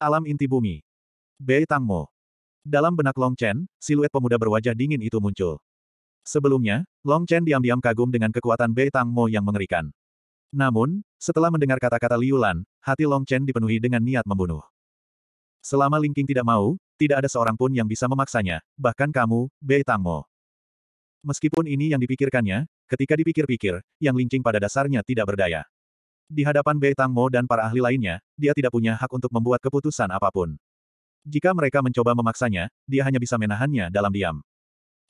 Alam inti bumi. Tang Tangmo. Dalam benak Long Chen, siluet pemuda berwajah dingin itu muncul. Sebelumnya, Long Chen diam-diam kagum dengan kekuatan Tang Tangmo yang mengerikan. Namun, setelah mendengar kata-kata Liu Lan, hati Long Chen dipenuhi dengan niat membunuh. Selama Ling Qing tidak mau, tidak ada seorang pun yang bisa memaksanya, bahkan kamu, Tang Tangmo. Meskipun ini yang dipikirkannya, ketika dipikir-pikir, yang Ling Qing pada dasarnya tidak berdaya. Di hadapan Bei Tang Mo dan para ahli lainnya, dia tidak punya hak untuk membuat keputusan apapun. Jika mereka mencoba memaksanya, dia hanya bisa menahannya dalam diam.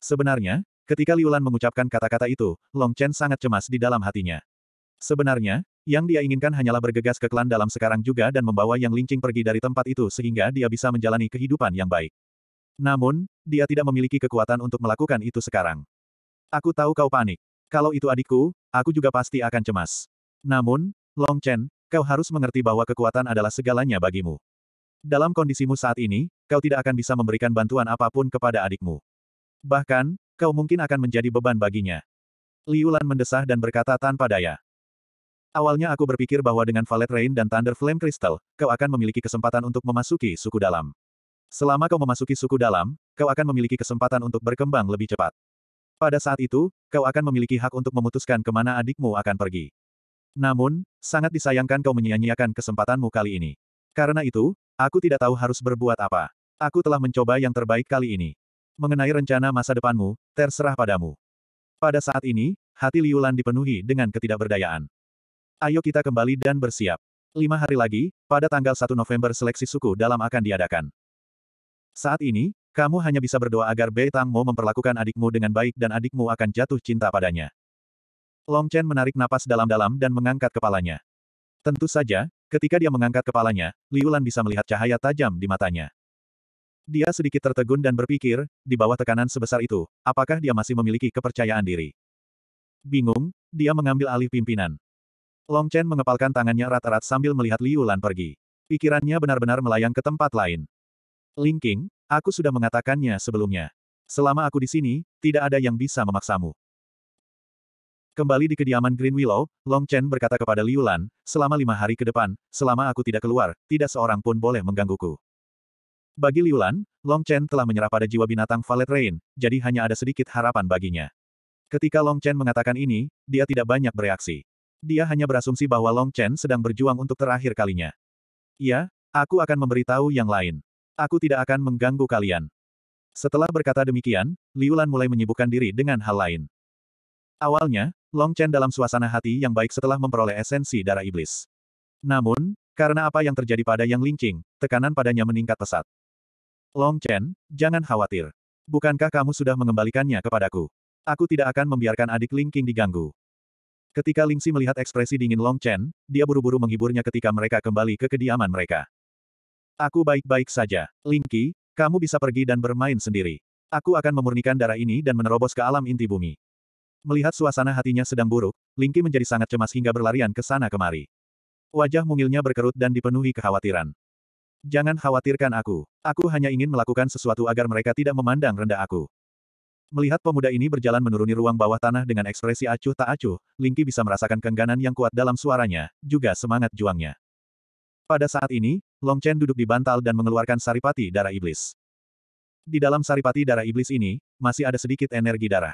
Sebenarnya, ketika Liulan mengucapkan kata-kata itu, Long Chen sangat cemas di dalam hatinya. Sebenarnya, yang dia inginkan hanyalah bergegas ke klan dalam sekarang juga dan membawa yang lincing pergi dari tempat itu sehingga dia bisa menjalani kehidupan yang baik. Namun, dia tidak memiliki kekuatan untuk melakukan itu sekarang. Aku tahu kau panik. Kalau itu adikku, aku juga pasti akan cemas. Namun, Long Chen, kau harus mengerti bahwa kekuatan adalah segalanya bagimu. Dalam kondisimu saat ini, kau tidak akan bisa memberikan bantuan apapun kepada adikmu. Bahkan, kau mungkin akan menjadi beban baginya. Liu Lan mendesah dan berkata tanpa daya. Awalnya aku berpikir bahwa dengan Valet Rain dan Thunder Flame Crystal, kau akan memiliki kesempatan untuk memasuki suku dalam. Selama kau memasuki suku dalam, kau akan memiliki kesempatan untuk berkembang lebih cepat. Pada saat itu, kau akan memiliki hak untuk memutuskan kemana adikmu akan pergi. Namun, sangat disayangkan kau menyia-nyiakan kesempatanmu kali ini. Karena itu, aku tidak tahu harus berbuat apa. Aku telah mencoba yang terbaik kali ini. Mengenai rencana masa depanmu, terserah padamu. Pada saat ini, hati Liulan dipenuhi dengan ketidakberdayaan. Ayo kita kembali dan bersiap. Lima hari lagi, pada tanggal 1 November seleksi suku dalam akan diadakan. Saat ini, kamu hanya bisa berdoa agar Bei Tang memperlakukan adikmu dengan baik dan adikmu akan jatuh cinta padanya. Long Chen menarik napas dalam-dalam dan mengangkat kepalanya. Tentu saja, ketika dia mengangkat kepalanya, Liu Lan bisa melihat cahaya tajam di matanya. Dia sedikit tertegun dan berpikir, di bawah tekanan sebesar itu, apakah dia masih memiliki kepercayaan diri? Bingung, dia mengambil alih pimpinan. Long Chen mengepalkan tangannya rata-rata sambil melihat Liu Lan pergi. Pikirannya benar-benar melayang ke tempat lain. Linking, aku sudah mengatakannya sebelumnya. Selama aku di sini, tidak ada yang bisa memaksamu. Kembali di kediaman Green Willow, Long Chen berkata kepada Liu Lan, selama lima hari ke depan, selama aku tidak keluar, tidak seorang pun boleh menggangguku. Bagi Liu Lan, Long Chen telah menyerah pada jiwa binatang Valet Rain, jadi hanya ada sedikit harapan baginya. Ketika Long Chen mengatakan ini, dia tidak banyak bereaksi. Dia hanya berasumsi bahwa Long Chen sedang berjuang untuk terakhir kalinya. Ya, aku akan memberitahu yang lain. Aku tidak akan mengganggu kalian. Setelah berkata demikian, Liu mulai menyibukkan diri dengan hal lain. Awalnya, Long Chen dalam suasana hati yang baik setelah memperoleh esensi darah iblis. Namun, karena apa yang terjadi pada Yang Lingqing, tekanan padanya meningkat pesat. Long Chen, jangan khawatir. Bukankah kamu sudah mengembalikannya kepadaku? Aku tidak akan membiarkan adik Lingqing diganggu. Ketika Lingxi melihat ekspresi dingin Long Chen, dia buru-buru menghiburnya ketika mereka kembali ke kediaman mereka. Aku baik-baik saja. Lingqi, kamu bisa pergi dan bermain sendiri. Aku akan memurnikan darah ini dan menerobos ke alam inti bumi. Melihat suasana hatinya sedang buruk, Lingki menjadi sangat cemas hingga berlarian ke sana kemari. Wajah mungilnya berkerut dan dipenuhi kekhawatiran. Jangan khawatirkan aku. Aku hanya ingin melakukan sesuatu agar mereka tidak memandang rendah aku. Melihat pemuda ini berjalan menuruni ruang bawah tanah dengan ekspresi acuh tak acuh, Lingki bisa merasakan kengganan yang kuat dalam suaranya, juga semangat juangnya. Pada saat ini, Long Chen duduk di bantal dan mengeluarkan saripati darah iblis. Di dalam saripati darah iblis ini, masih ada sedikit energi darah.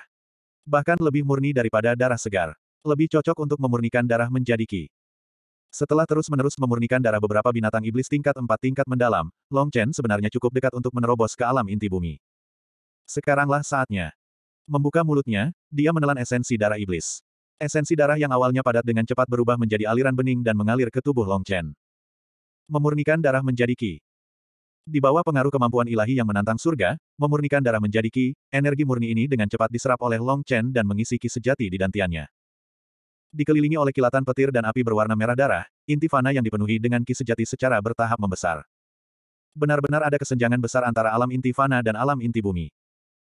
Bahkan lebih murni daripada darah segar. Lebih cocok untuk memurnikan darah menjadi ki. Setelah terus-menerus memurnikan darah beberapa binatang iblis tingkat 4 tingkat mendalam, Long Chen sebenarnya cukup dekat untuk menerobos ke alam inti bumi. Sekaranglah saatnya. Membuka mulutnya, dia menelan esensi darah iblis. Esensi darah yang awalnya padat dengan cepat berubah menjadi aliran bening dan mengalir ke tubuh Long Chen. Memurnikan darah menjadi ki. Di bawah pengaruh kemampuan ilahi yang menantang surga, memurnikan darah menjadi ki, energi murni ini dengan cepat diserap oleh Long Chen dan mengisi ki sejati di dantiannya. Dikelilingi oleh kilatan petir dan api berwarna merah darah, inti fana yang dipenuhi dengan ki sejati secara bertahap membesar. Benar-benar ada kesenjangan besar antara alam inti fana dan alam inti bumi.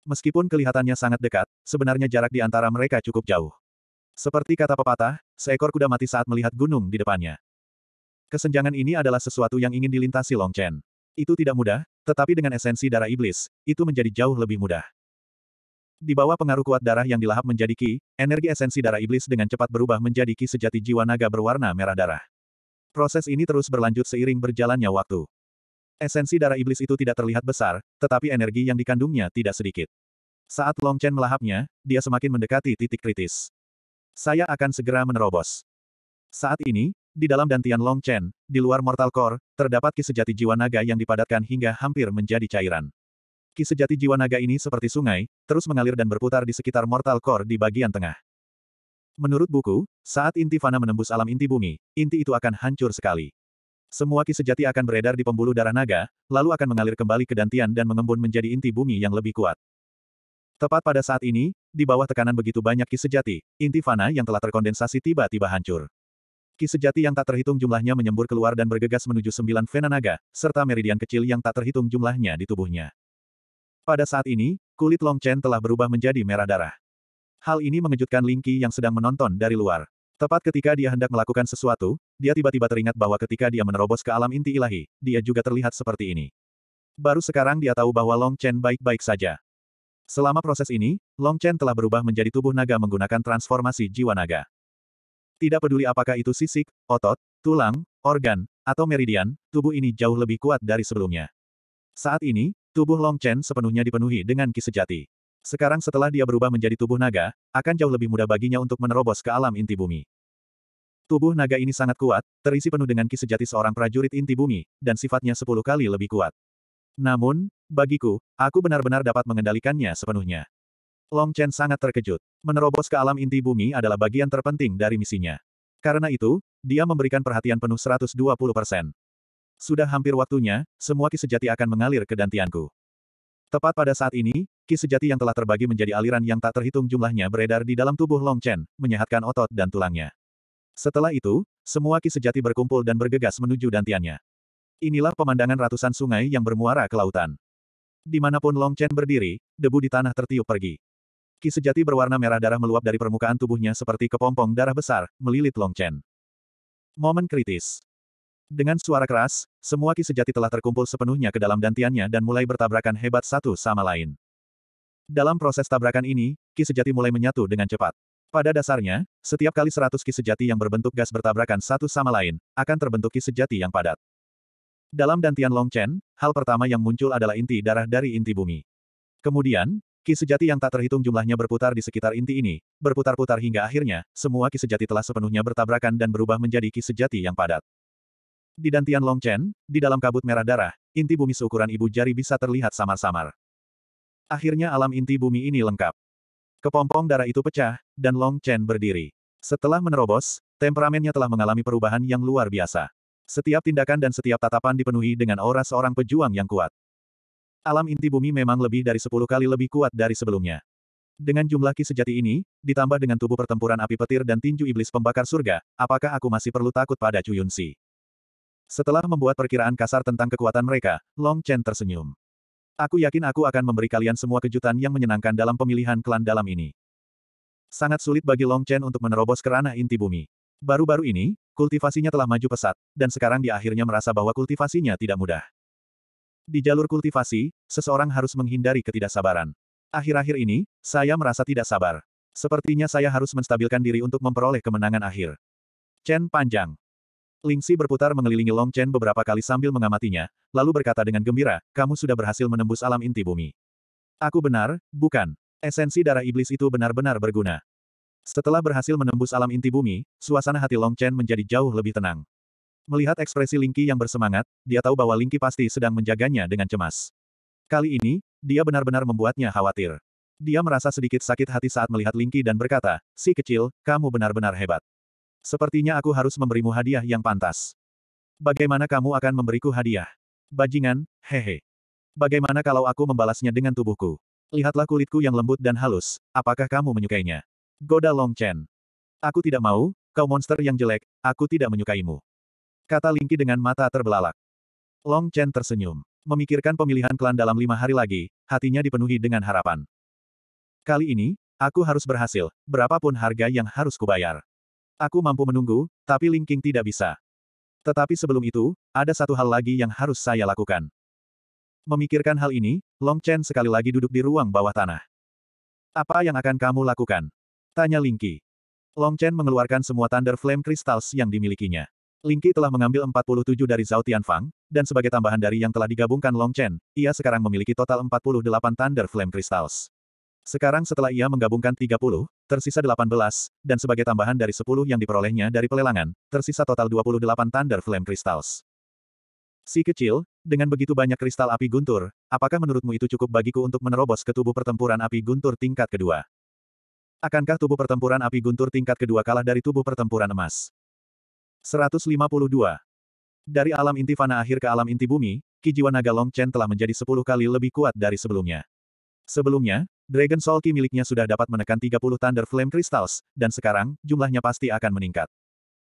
Meskipun kelihatannya sangat dekat, sebenarnya jarak di antara mereka cukup jauh. Seperti kata pepatah, seekor kuda mati saat melihat gunung di depannya. Kesenjangan ini adalah sesuatu yang ingin dilintasi Long Chen. Itu tidak mudah, tetapi dengan esensi darah iblis, itu menjadi jauh lebih mudah. Di bawah pengaruh kuat darah yang dilahap menjadi ki, energi esensi darah iblis dengan cepat berubah menjadi ki sejati jiwa naga berwarna merah darah. Proses ini terus berlanjut seiring berjalannya waktu. Esensi darah iblis itu tidak terlihat besar, tetapi energi yang dikandungnya tidak sedikit. Saat Long Chen melahapnya, dia semakin mendekati titik kritis. Saya akan segera menerobos. Saat ini, di dalam Dantian Long Chen, di luar Mortal Core, terdapat ki sejati jiwa naga yang dipadatkan hingga hampir menjadi cairan. Ki sejati jiwa naga ini seperti sungai, terus mengalir dan berputar di sekitar Mortal Core di bagian tengah. Menurut buku, saat inti fana menembus alam inti bumi, inti itu akan hancur sekali. Semua ki sejati akan beredar di pembuluh darah naga, lalu akan mengalir kembali ke dantian dan mengembun menjadi inti bumi yang lebih kuat. Tepat pada saat ini, di bawah tekanan begitu banyak ki sejati, inti fana yang telah terkondensasi tiba-tiba hancur. Ki sejati yang tak terhitung jumlahnya menyembur keluar dan bergegas menuju sembilan vena naga, serta meridian kecil yang tak terhitung jumlahnya di tubuhnya. Pada saat ini, kulit Long Chen telah berubah menjadi merah darah. Hal ini mengejutkan Ling Qi yang sedang menonton dari luar. Tepat ketika dia hendak melakukan sesuatu, dia tiba-tiba teringat bahwa ketika dia menerobos ke alam inti ilahi, dia juga terlihat seperti ini. Baru sekarang dia tahu bahwa Long Chen baik-baik saja. Selama proses ini, Long Chen telah berubah menjadi tubuh naga menggunakan transformasi jiwa naga. Tidak peduli apakah itu sisik, otot, tulang, organ, atau meridian, tubuh ini jauh lebih kuat dari sebelumnya. Saat ini, tubuh Long Chen sepenuhnya dipenuhi dengan ki sejati. Sekarang setelah dia berubah menjadi tubuh naga, akan jauh lebih mudah baginya untuk menerobos ke alam inti bumi. Tubuh naga ini sangat kuat, terisi penuh dengan ki sejati seorang prajurit inti bumi, dan sifatnya sepuluh kali lebih kuat. Namun, bagiku, aku benar-benar dapat mengendalikannya sepenuhnya. Long Chen sangat terkejut. Menerobos ke alam inti bumi adalah bagian terpenting dari misinya. Karena itu, dia memberikan perhatian penuh 120 persen. Sudah hampir waktunya, semua ki sejati akan mengalir ke dantianku. Tepat pada saat ini, ki sejati yang telah terbagi menjadi aliran yang tak terhitung jumlahnya beredar di dalam tubuh Long Chen, menyehatkan otot dan tulangnya. Setelah itu, semua ki sejati berkumpul dan bergegas menuju dantiannya. Inilah pemandangan ratusan sungai yang bermuara ke lautan. Dimanapun Long Chen berdiri, debu di tanah tertiup pergi. Ki sejati berwarna merah darah meluap dari permukaan tubuhnya seperti kepompong darah besar, melilit Long Chen. Momen kritis. Dengan suara keras, semua ki sejati telah terkumpul sepenuhnya ke dalam dantiannya dan mulai bertabrakan hebat satu sama lain. Dalam proses tabrakan ini, ki sejati mulai menyatu dengan cepat. Pada dasarnya, setiap kali seratus ki sejati yang berbentuk gas bertabrakan satu sama lain, akan terbentuk ki sejati yang padat. Dalam dantian Long Chen, hal pertama yang muncul adalah inti darah dari inti bumi. Kemudian, Ki sejati yang tak terhitung jumlahnya berputar di sekitar inti ini, berputar-putar hingga akhirnya, semua ki sejati telah sepenuhnya bertabrakan dan berubah menjadi ki sejati yang padat. Di Dantian Long Chen, di dalam kabut merah darah, inti bumi seukuran ibu jari bisa terlihat samar-samar. Akhirnya alam inti bumi ini lengkap. Kepompong darah itu pecah, dan Long Chen berdiri. Setelah menerobos, temperamennya telah mengalami perubahan yang luar biasa. Setiap tindakan dan setiap tatapan dipenuhi dengan aura seorang pejuang yang kuat. Alam inti bumi memang lebih dari sepuluh kali lebih kuat dari sebelumnya. Dengan jumlah ki sejati ini, ditambah dengan tubuh pertempuran api petir dan tinju iblis pembakar surga, apakah aku masih perlu takut pada Chu Yunsi? Setelah membuat perkiraan kasar tentang kekuatan mereka, Long Chen tersenyum. Aku yakin aku akan memberi kalian semua kejutan yang menyenangkan dalam pemilihan klan dalam ini. Sangat sulit bagi Long Chen untuk menerobos kerana inti bumi. Baru-baru ini, kultivasinya telah maju pesat, dan sekarang dia akhirnya merasa bahwa kultivasinya tidak mudah. Di jalur kultivasi, seseorang harus menghindari ketidaksabaran. Akhir-akhir ini, saya merasa tidak sabar. Sepertinya saya harus menstabilkan diri untuk memperoleh kemenangan akhir. Chen panjang. Lingxi berputar mengelilingi Long Chen beberapa kali sambil mengamatinya, lalu berkata dengan gembira, kamu sudah berhasil menembus alam inti bumi. Aku benar, bukan. Esensi darah iblis itu benar-benar berguna. Setelah berhasil menembus alam inti bumi, suasana hati Long Chen menjadi jauh lebih tenang. Melihat ekspresi Lingki yang bersemangat, dia tahu bahwa Lingki pasti sedang menjaganya dengan cemas. Kali ini, dia benar-benar membuatnya khawatir. Dia merasa sedikit sakit hati saat melihat Lingki dan berkata, si kecil, kamu benar-benar hebat. Sepertinya aku harus memberimu hadiah yang pantas. Bagaimana kamu akan memberiku hadiah? Bajingan, hehe. Bagaimana kalau aku membalasnya dengan tubuhku? Lihatlah kulitku yang lembut dan halus, apakah kamu menyukainya? Goda Long Chen. Aku tidak mau, kau monster yang jelek, aku tidak menyukaimu. Kata Lingki dengan mata terbelalak. Long Chen tersenyum. Memikirkan pemilihan klan dalam lima hari lagi, hatinya dipenuhi dengan harapan. Kali ini, aku harus berhasil, berapapun harga yang harus kubayar. Aku mampu menunggu, tapi King tidak bisa. Tetapi sebelum itu, ada satu hal lagi yang harus saya lakukan. Memikirkan hal ini, Long Chen sekali lagi duduk di ruang bawah tanah. Apa yang akan kamu lakukan? Tanya Lingki. Long Chen mengeluarkan semua Thunder Flame Crystals yang dimilikinya. Lingqi telah mengambil 47 dari Zhao Tianfang, dan sebagai tambahan dari yang telah digabungkan Long Chen, ia sekarang memiliki total 48 Thunder Flame Crystals. Sekarang setelah ia menggabungkan 30, tersisa 18, dan sebagai tambahan dari 10 yang diperolehnya dari pelelangan, tersisa total 28 Thunder Flame Crystals. Si kecil, dengan begitu banyak kristal api guntur, apakah menurutmu itu cukup bagiku untuk menerobos ke tubuh pertempuran api guntur tingkat kedua? Akankah tubuh pertempuran api guntur tingkat kedua kalah dari tubuh pertempuran emas? 152. Dari alam inti fana akhir ke alam inti bumi, Kijiwa Naga Long Chen telah menjadi 10 kali lebih kuat dari sebelumnya. Sebelumnya, Dragon Soul Ki miliknya sudah dapat menekan 30 Thunder Flame Crystals, dan sekarang, jumlahnya pasti akan meningkat.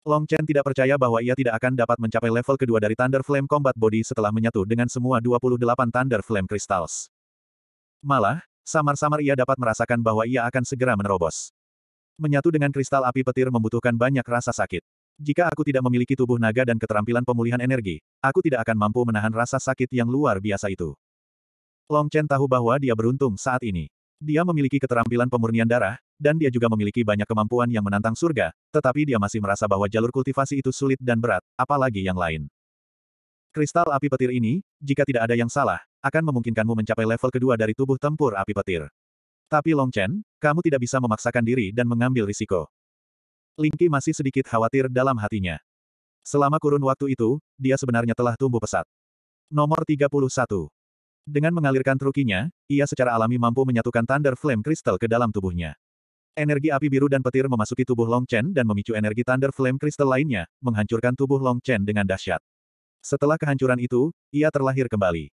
Long Chen tidak percaya bahwa ia tidak akan dapat mencapai level kedua dari Thunder Flame Combat Body setelah menyatu dengan semua 28 Thunder Flame Crystals. Malah, samar-samar ia dapat merasakan bahwa ia akan segera menerobos. Menyatu dengan kristal api petir membutuhkan banyak rasa sakit. Jika aku tidak memiliki tubuh naga dan keterampilan pemulihan energi, aku tidak akan mampu menahan rasa sakit yang luar biasa itu. Long Chen tahu bahwa dia beruntung saat ini. Dia memiliki keterampilan pemurnian darah, dan dia juga memiliki banyak kemampuan yang menantang surga, tetapi dia masih merasa bahwa jalur kultivasi itu sulit dan berat, apalagi yang lain. Kristal api petir ini, jika tidak ada yang salah, akan memungkinkanmu mencapai level kedua dari tubuh tempur api petir. Tapi Long Chen, kamu tidak bisa memaksakan diri dan mengambil risiko. Lingqi masih sedikit khawatir dalam hatinya. Selama kurun waktu itu, dia sebenarnya telah tumbuh pesat. Nomor 31. Dengan mengalirkan trukinya, ia secara alami mampu menyatukan Thunder Flame Crystal ke dalam tubuhnya. Energi api biru dan petir memasuki tubuh Long Chen dan memicu energi Thunder Flame Crystal lainnya, menghancurkan tubuh Long Chen dengan dahsyat. Setelah kehancuran itu, ia terlahir kembali.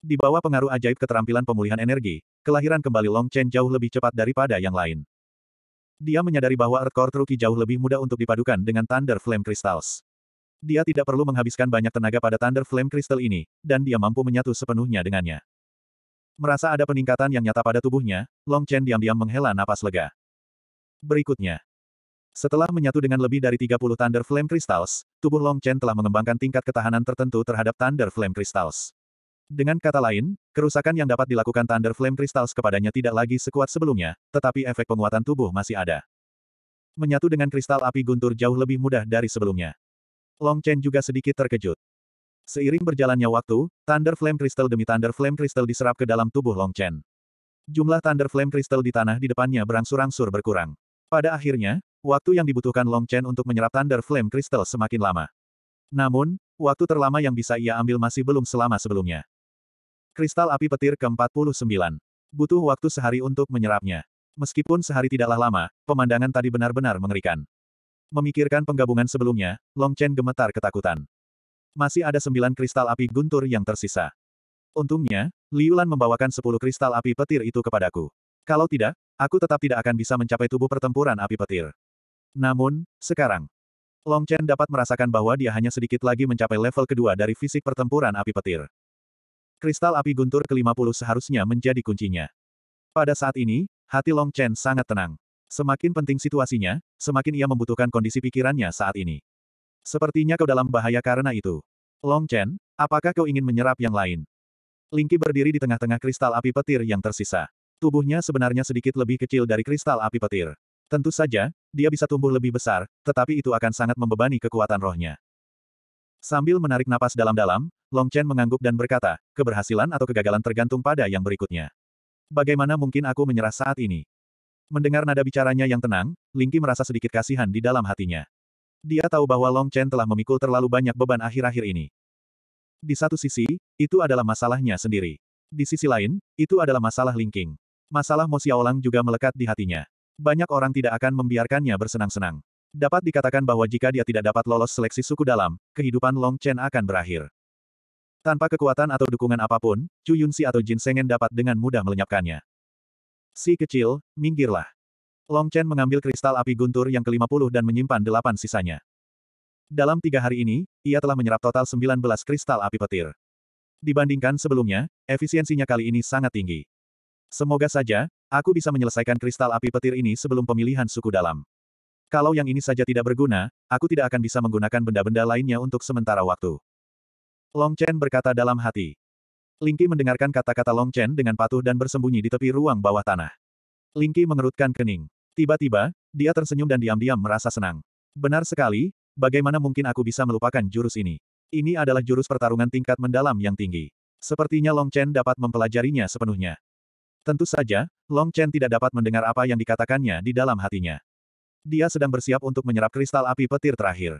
Di bawah pengaruh ajaib keterampilan pemulihan energi, kelahiran kembali Long Chen jauh lebih cepat daripada yang lain. Dia menyadari bahwa Core Truki jauh lebih mudah untuk dipadukan dengan Thunder Flame Crystals. Dia tidak perlu menghabiskan banyak tenaga pada Thunder Flame Crystal ini, dan dia mampu menyatu sepenuhnya dengannya. Merasa ada peningkatan yang nyata pada tubuhnya, Long Chen diam-diam menghela napas lega. Berikutnya. Setelah menyatu dengan lebih dari 30 Thunder Flame Crystals, tubuh Long Chen telah mengembangkan tingkat ketahanan tertentu terhadap Thunder Flame Crystals. Dengan kata lain, kerusakan yang dapat dilakukan Thunder Flame Crystals kepadanya tidak lagi sekuat sebelumnya, tetapi efek penguatan tubuh masih ada. Menyatu dengan kristal api guntur jauh lebih mudah dari sebelumnya. Long Chen juga sedikit terkejut. Seiring berjalannya waktu, Thunder Flame Crystal demi Thunder Flame Crystal diserap ke dalam tubuh Long Chen. Jumlah Thunder Flame Crystal di tanah di depannya berangsur-angsur berkurang. Pada akhirnya, waktu yang dibutuhkan Long Chen untuk menyerap Thunder Flame Crystal semakin lama. Namun, waktu terlama yang bisa ia ambil masih belum selama sebelumnya. Kristal api petir ke-49. Butuh waktu sehari untuk menyerapnya. Meskipun sehari tidaklah lama, pemandangan tadi benar-benar mengerikan. Memikirkan penggabungan sebelumnya, Long Chen gemetar ketakutan. Masih ada sembilan kristal api guntur yang tersisa. Untungnya, Liu Lan membawakan sepuluh kristal api petir itu kepadaku. Kalau tidak, aku tetap tidak akan bisa mencapai tubuh pertempuran api petir. Namun, sekarang, Long Chen dapat merasakan bahwa dia hanya sedikit lagi mencapai level kedua dari fisik pertempuran api petir. Kristal api guntur ke-50 seharusnya menjadi kuncinya. Pada saat ini, hati Long Chen sangat tenang. Semakin penting situasinya, semakin ia membutuhkan kondisi pikirannya saat ini. Sepertinya kau dalam bahaya karena itu. Long Chen, apakah kau ingin menyerap yang lain? Lingki berdiri di tengah-tengah kristal api petir yang tersisa. Tubuhnya sebenarnya sedikit lebih kecil dari kristal api petir. Tentu saja, dia bisa tumbuh lebih besar, tetapi itu akan sangat membebani kekuatan rohnya. Sambil menarik napas dalam-dalam, Long Chen mengangguk dan berkata, keberhasilan atau kegagalan tergantung pada yang berikutnya. Bagaimana mungkin aku menyerah saat ini? Mendengar nada bicaranya yang tenang, Lingqi merasa sedikit kasihan di dalam hatinya. Dia tahu bahwa Long Chen telah memikul terlalu banyak beban akhir-akhir ini. Di satu sisi, itu adalah masalahnya sendiri. Di sisi lain, itu adalah masalah Lingqing. Masalah Mo Xiaolang juga melekat di hatinya. Banyak orang tidak akan membiarkannya bersenang-senang. Dapat dikatakan bahwa jika dia tidak dapat lolos seleksi suku dalam, kehidupan Long Chen akan berakhir. Tanpa kekuatan atau dukungan apapun, Chu Yunsi atau Jin Sengen dapat dengan mudah melenyapkannya. Si kecil, minggirlah. Long Chen mengambil kristal api guntur yang ke-50 dan menyimpan delapan sisanya. Dalam tiga hari ini, ia telah menyerap total 19 kristal api petir. Dibandingkan sebelumnya, efisiensinya kali ini sangat tinggi. Semoga saja, aku bisa menyelesaikan kristal api petir ini sebelum pemilihan suku dalam. Kalau yang ini saja tidak berguna, aku tidak akan bisa menggunakan benda-benda lainnya untuk sementara waktu. Long Chen berkata dalam hati. Lingqi mendengarkan kata-kata Long Chen dengan patuh dan bersembunyi di tepi ruang bawah tanah. Lingqi mengerutkan kening. Tiba-tiba, dia tersenyum dan diam-diam merasa senang. Benar sekali, bagaimana mungkin aku bisa melupakan jurus ini? Ini adalah jurus pertarungan tingkat mendalam yang tinggi. Sepertinya Long Chen dapat mempelajarinya sepenuhnya. Tentu saja, Long Chen tidak dapat mendengar apa yang dikatakannya di dalam hatinya. Dia sedang bersiap untuk menyerap kristal api petir terakhir.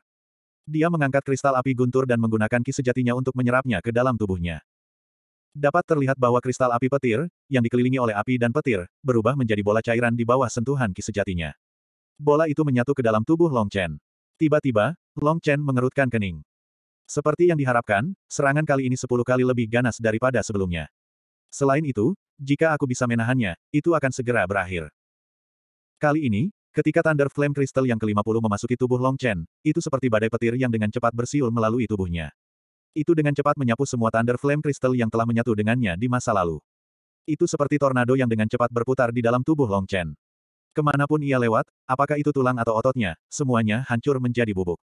Dia mengangkat kristal api guntur dan menggunakan ki sejatinya untuk menyerapnya ke dalam tubuhnya. Dapat terlihat bahwa kristal api petir, yang dikelilingi oleh api dan petir, berubah menjadi bola cairan di bawah sentuhan ki sejatinya. Bola itu menyatu ke dalam tubuh Long Chen. Tiba-tiba, Long Chen mengerutkan kening. Seperti yang diharapkan, serangan kali ini sepuluh kali lebih ganas daripada sebelumnya. Selain itu, jika aku bisa menahannya, itu akan segera berakhir. Kali ini, Ketika Thunder Flame Crystal yang ke-50 memasuki tubuh Long Chen, itu seperti badai petir yang dengan cepat bersiul melalui tubuhnya. Itu dengan cepat menyapu semua Thunder Flame Crystal yang telah menyatu dengannya di masa lalu. Itu seperti tornado yang dengan cepat berputar di dalam tubuh Long Chen. Kemanapun ia lewat, apakah itu tulang atau ototnya, semuanya hancur menjadi bubuk.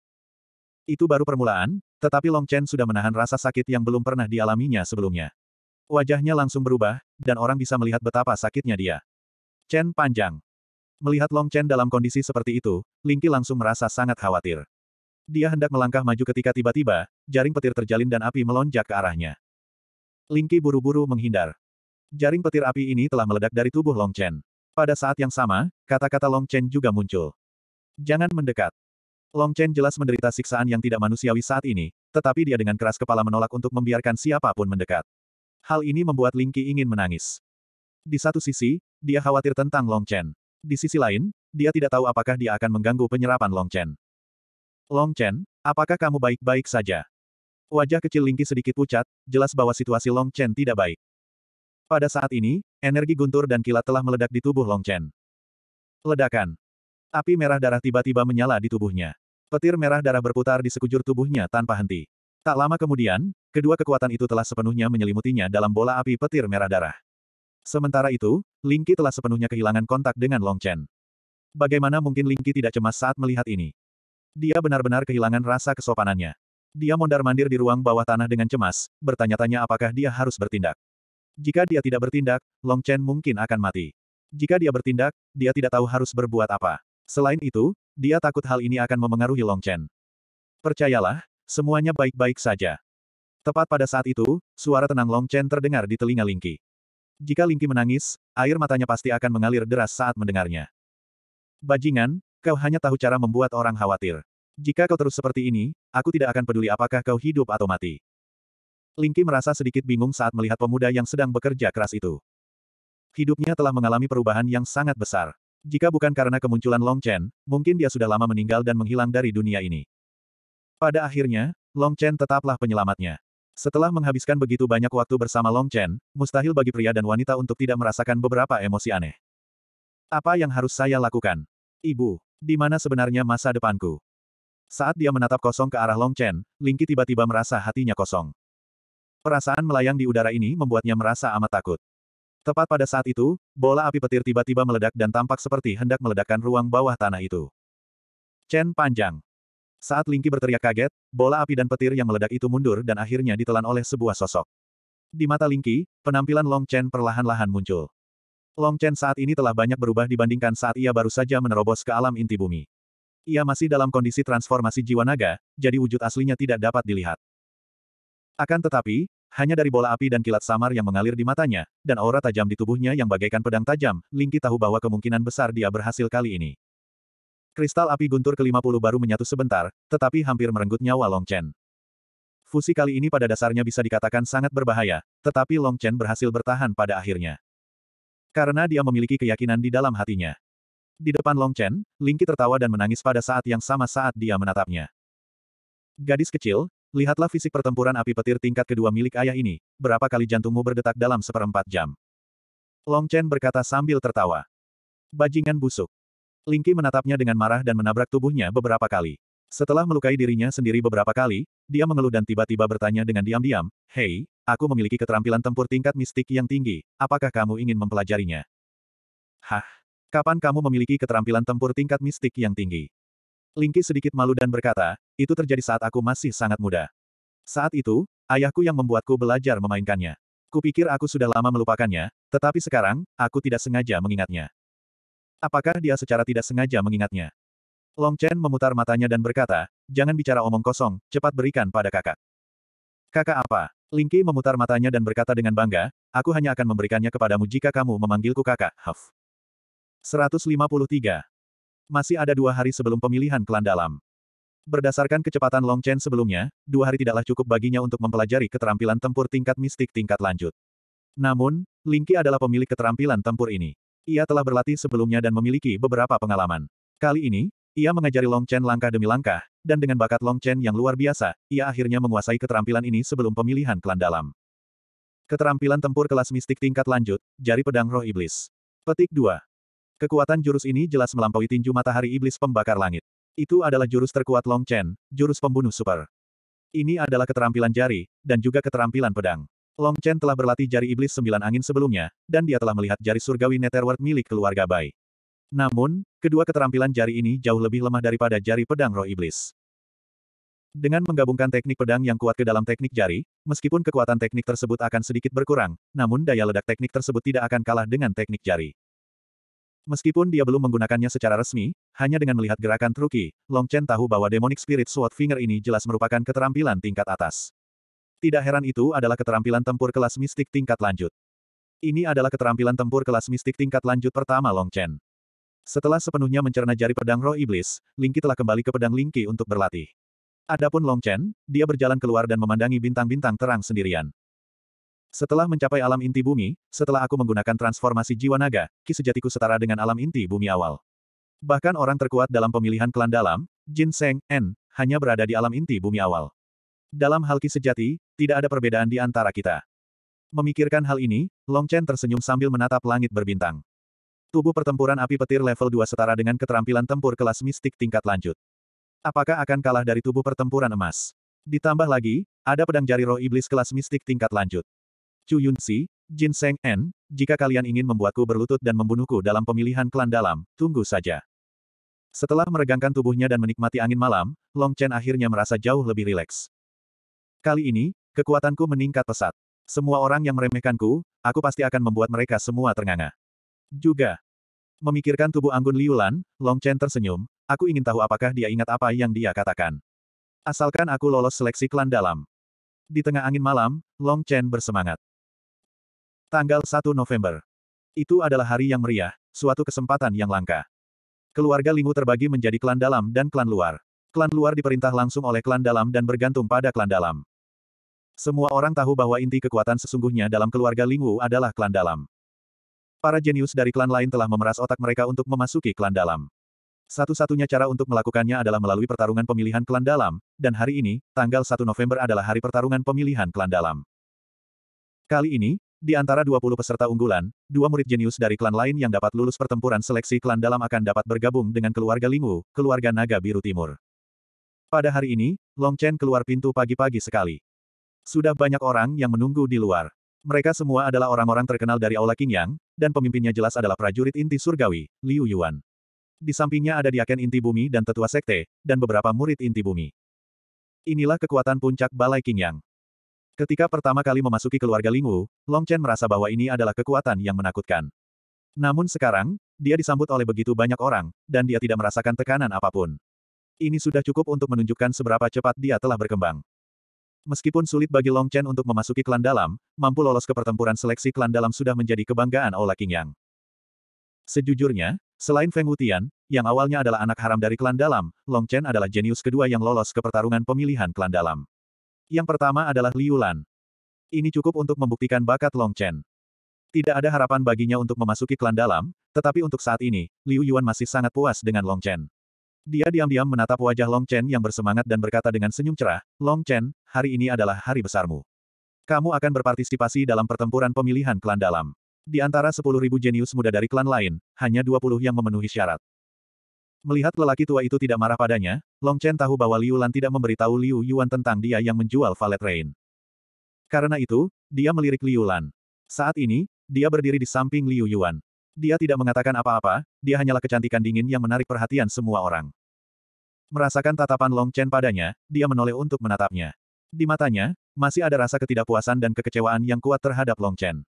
Itu baru permulaan, tetapi Long Chen sudah menahan rasa sakit yang belum pernah dialaminya sebelumnya. Wajahnya langsung berubah, dan orang bisa melihat betapa sakitnya dia. Chen panjang. Melihat Long Chen dalam kondisi seperti itu, Lingqi langsung merasa sangat khawatir. Dia hendak melangkah maju ketika tiba-tiba, jaring petir terjalin dan api melonjak ke arahnya. Lingqi buru-buru menghindar. Jaring petir api ini telah meledak dari tubuh Long Chen. Pada saat yang sama, kata-kata Long Chen juga muncul. Jangan mendekat. Long Chen jelas menderita siksaan yang tidak manusiawi saat ini, tetapi dia dengan keras kepala menolak untuk membiarkan siapapun mendekat. Hal ini membuat Lingqi ingin menangis. Di satu sisi, dia khawatir tentang Long Chen. Di sisi lain, dia tidak tahu apakah dia akan mengganggu penyerapan Long Chen. Long Chen, apakah kamu baik-baik saja? Wajah kecil Lingki sedikit pucat, jelas bahwa situasi Long Chen tidak baik. Pada saat ini, energi guntur dan kilat telah meledak di tubuh Long Chen. Ledakan. Api merah darah tiba-tiba menyala di tubuhnya. Petir merah darah berputar di sekujur tubuhnya tanpa henti. Tak lama kemudian, kedua kekuatan itu telah sepenuhnya menyelimutinya dalam bola api petir merah darah. Sementara itu, Lingqi telah sepenuhnya kehilangan kontak dengan Long Chen. Bagaimana mungkin Lingqi tidak cemas saat melihat ini? Dia benar-benar kehilangan rasa kesopanannya. Dia mondar-mandir di ruang bawah tanah dengan cemas, bertanya-tanya apakah dia harus bertindak. Jika dia tidak bertindak, Long Chen mungkin akan mati. Jika dia bertindak, dia tidak tahu harus berbuat apa. Selain itu, dia takut hal ini akan memengaruhi Long Chen. Percayalah, semuanya baik-baik saja. Tepat pada saat itu, suara tenang Long Chen terdengar di telinga Lingqi. Jika Lingqi menangis, air matanya pasti akan mengalir deras saat mendengarnya. Bajingan, kau hanya tahu cara membuat orang khawatir. Jika kau terus seperti ini, aku tidak akan peduli apakah kau hidup atau mati. Lingqi merasa sedikit bingung saat melihat pemuda yang sedang bekerja keras itu. Hidupnya telah mengalami perubahan yang sangat besar. Jika bukan karena kemunculan Long Chen, mungkin dia sudah lama meninggal dan menghilang dari dunia ini. Pada akhirnya, Long Chen tetaplah penyelamatnya. Setelah menghabiskan begitu banyak waktu bersama Long Chen, mustahil bagi pria dan wanita untuk tidak merasakan beberapa emosi aneh. Apa yang harus saya lakukan? Ibu, di mana sebenarnya masa depanku? Saat dia menatap kosong ke arah Long Chen, Lingqi tiba-tiba merasa hatinya kosong. Perasaan melayang di udara ini membuatnya merasa amat takut. Tepat pada saat itu, bola api petir tiba-tiba meledak dan tampak seperti hendak meledakkan ruang bawah tanah itu. Chen panjang. Saat Lingki berteriak kaget, bola api dan petir yang meledak itu mundur dan akhirnya ditelan oleh sebuah sosok. Di mata Lingki, penampilan Long Chen perlahan-lahan muncul. Long Chen saat ini telah banyak berubah dibandingkan saat ia baru saja menerobos ke alam inti bumi. Ia masih dalam kondisi transformasi jiwa naga, jadi wujud aslinya tidak dapat dilihat. Akan tetapi, hanya dari bola api dan kilat samar yang mengalir di matanya, dan aura tajam di tubuhnya yang bagaikan pedang tajam, Lingki tahu bahwa kemungkinan besar dia berhasil kali ini. Kristal api guntur ke-50 baru menyatu sebentar, tetapi hampir merenggut nyawa Long Chen. Fusi kali ini pada dasarnya bisa dikatakan sangat berbahaya, tetapi Long Chen berhasil bertahan pada akhirnya. Karena dia memiliki keyakinan di dalam hatinya. Di depan Long Chen, Lingqi tertawa dan menangis pada saat yang sama saat dia menatapnya. Gadis kecil, lihatlah fisik pertempuran api petir tingkat kedua milik ayah ini, berapa kali jantungmu berdetak dalam seperempat jam. Long Chen berkata sambil tertawa. Bajingan busuk. Lingqi menatapnya dengan marah dan menabrak tubuhnya beberapa kali. Setelah melukai dirinya sendiri beberapa kali, dia mengeluh dan tiba-tiba bertanya dengan diam-diam, Hei, aku memiliki keterampilan tempur tingkat mistik yang tinggi, apakah kamu ingin mempelajarinya? Hah? Kapan kamu memiliki keterampilan tempur tingkat mistik yang tinggi? Lingqi sedikit malu dan berkata, itu terjadi saat aku masih sangat muda. Saat itu, ayahku yang membuatku belajar memainkannya. Kupikir aku sudah lama melupakannya, tetapi sekarang, aku tidak sengaja mengingatnya. Apakah dia secara tidak sengaja mengingatnya? Long Chen memutar matanya dan berkata, jangan bicara omong kosong, cepat berikan pada kakak. Kakak apa? Ling Lingki memutar matanya dan berkata dengan bangga, aku hanya akan memberikannya kepadamu jika kamu memanggilku kakak, Huff. 153. Masih ada dua hari sebelum pemilihan klan dalam. Berdasarkan kecepatan Long Chen sebelumnya, dua hari tidaklah cukup baginya untuk mempelajari keterampilan tempur tingkat mistik tingkat lanjut. Namun, Ling Lingki adalah pemilik keterampilan tempur ini. Ia telah berlatih sebelumnya dan memiliki beberapa pengalaman. Kali ini, ia mengajari Long Chen langkah demi langkah, dan dengan bakat Long Chen yang luar biasa, ia akhirnya menguasai keterampilan ini sebelum pemilihan klan dalam. Keterampilan tempur kelas mistik tingkat lanjut, jari pedang roh iblis. Petik 2. Kekuatan jurus ini jelas melampaui tinju matahari iblis pembakar langit. Itu adalah jurus terkuat Long Chen, jurus pembunuh super. Ini adalah keterampilan jari, dan juga keterampilan pedang. Long Chen telah berlatih jari iblis sembilan angin sebelumnya, dan dia telah melihat jari surgawi Netherworld milik keluarga Bai. Namun, kedua keterampilan jari ini jauh lebih lemah daripada jari pedang roh iblis. Dengan menggabungkan teknik pedang yang kuat ke dalam teknik jari, meskipun kekuatan teknik tersebut akan sedikit berkurang, namun daya ledak teknik tersebut tidak akan kalah dengan teknik jari. Meskipun dia belum menggunakannya secara resmi, hanya dengan melihat gerakan Truki, Long Chen tahu bahwa Demonic Spirit Sword Finger ini jelas merupakan keterampilan tingkat atas. Tidak heran itu adalah keterampilan tempur kelas mistik tingkat lanjut. Ini adalah keterampilan tempur kelas mistik tingkat lanjut pertama Long Chen. Setelah sepenuhnya mencerna jari pedang roh iblis, Lingqi telah kembali ke pedang Lingqi untuk berlatih. Adapun Long Chen, dia berjalan keluar dan memandangi bintang-bintang terang sendirian. Setelah mencapai alam inti bumi, setelah aku menggunakan transformasi jiwa naga, ki sejatiku setara dengan alam inti bumi awal. Bahkan orang terkuat dalam pemilihan klan dalam, Jin Seng, N, hanya berada di alam inti bumi awal. Dalam hal ki sejati, tidak ada perbedaan di antara kita. Memikirkan hal ini, Long Chen tersenyum sambil menatap langit berbintang. Tubuh pertempuran api petir level 2 setara dengan keterampilan tempur kelas mistik tingkat lanjut. Apakah akan kalah dari tubuh pertempuran emas? Ditambah lagi, ada pedang jari roh iblis kelas mistik tingkat lanjut. Chu Yun Yunxi, Jin Seng En, jika kalian ingin membuatku berlutut dan membunuhku dalam pemilihan klan dalam, tunggu saja. Setelah meregangkan tubuhnya dan menikmati angin malam, Long Chen akhirnya merasa jauh lebih rileks. Kali ini, kekuatanku meningkat pesat. Semua orang yang meremehkanku, aku pasti akan membuat mereka semua ternganga. Juga. Memikirkan tubuh Anggun Liulan, Long Chen tersenyum, aku ingin tahu apakah dia ingat apa yang dia katakan. Asalkan aku lolos seleksi klan dalam. Di tengah angin malam, Long Chen bersemangat. Tanggal 1 November. Itu adalah hari yang meriah, suatu kesempatan yang langka. Keluarga Lingu terbagi menjadi klan dalam dan klan luar. Klan luar diperintah langsung oleh klan dalam dan bergantung pada klan dalam. Semua orang tahu bahwa inti kekuatan sesungguhnya dalam keluarga Lingwu adalah klan dalam. Para jenius dari klan lain telah memeras otak mereka untuk memasuki klan dalam. Satu-satunya cara untuk melakukannya adalah melalui pertarungan pemilihan klan dalam, dan hari ini, tanggal 1 November adalah hari pertarungan pemilihan klan dalam. Kali ini, di antara 20 peserta unggulan, dua murid jenius dari klan lain yang dapat lulus pertempuran seleksi klan dalam akan dapat bergabung dengan keluarga Lingwu, keluarga Naga Biru Timur. Pada hari ini, Long Chen keluar pintu pagi-pagi sekali. Sudah banyak orang yang menunggu di luar. Mereka semua adalah orang-orang terkenal dari Aula King Yang, dan pemimpinnya jelas adalah prajurit inti surgawi, Liu Yuan. Di sampingnya ada diaken inti bumi dan tetua sekte, dan beberapa murid inti bumi. Inilah kekuatan puncak Balai King Yang. Ketika pertama kali memasuki keluarga Lingwu, Long Chen merasa bahwa ini adalah kekuatan yang menakutkan. Namun sekarang, dia disambut oleh begitu banyak orang, dan dia tidak merasakan tekanan apapun. Ini sudah cukup untuk menunjukkan seberapa cepat dia telah berkembang. Meskipun sulit bagi Long Chen untuk memasuki klan dalam, mampu lolos ke pertempuran seleksi klan dalam sudah menjadi kebanggaan Aula Yang. Sejujurnya, selain Feng Wutian, yang awalnya adalah anak haram dari klan dalam, Long Chen adalah jenius kedua yang lolos ke pertarungan pemilihan klan dalam. Yang pertama adalah Liu Lan. Ini cukup untuk membuktikan bakat Long Chen. Tidak ada harapan baginya untuk memasuki klan dalam, tetapi untuk saat ini, Liu Yuan masih sangat puas dengan Long Chen. Dia diam-diam menatap wajah Long Chen yang bersemangat dan berkata dengan senyum cerah, Long Chen, hari ini adalah hari besarmu. Kamu akan berpartisipasi dalam pertempuran pemilihan klan dalam. Di antara 10.000 jenius muda dari klan lain, hanya 20 yang memenuhi syarat. Melihat lelaki tua itu tidak marah padanya, Long Chen tahu bahwa Liu Lan tidak memberitahu Liu Yuan tentang dia yang menjual valet rain. Karena itu, dia melirik Liu Lan. Saat ini, dia berdiri di samping Liu Yuan. Dia tidak mengatakan apa-apa, dia hanyalah kecantikan dingin yang menarik perhatian semua orang. Merasakan tatapan Long Chen padanya, dia menoleh untuk menatapnya. Di matanya, masih ada rasa ketidakpuasan dan kekecewaan yang kuat terhadap Long Chen.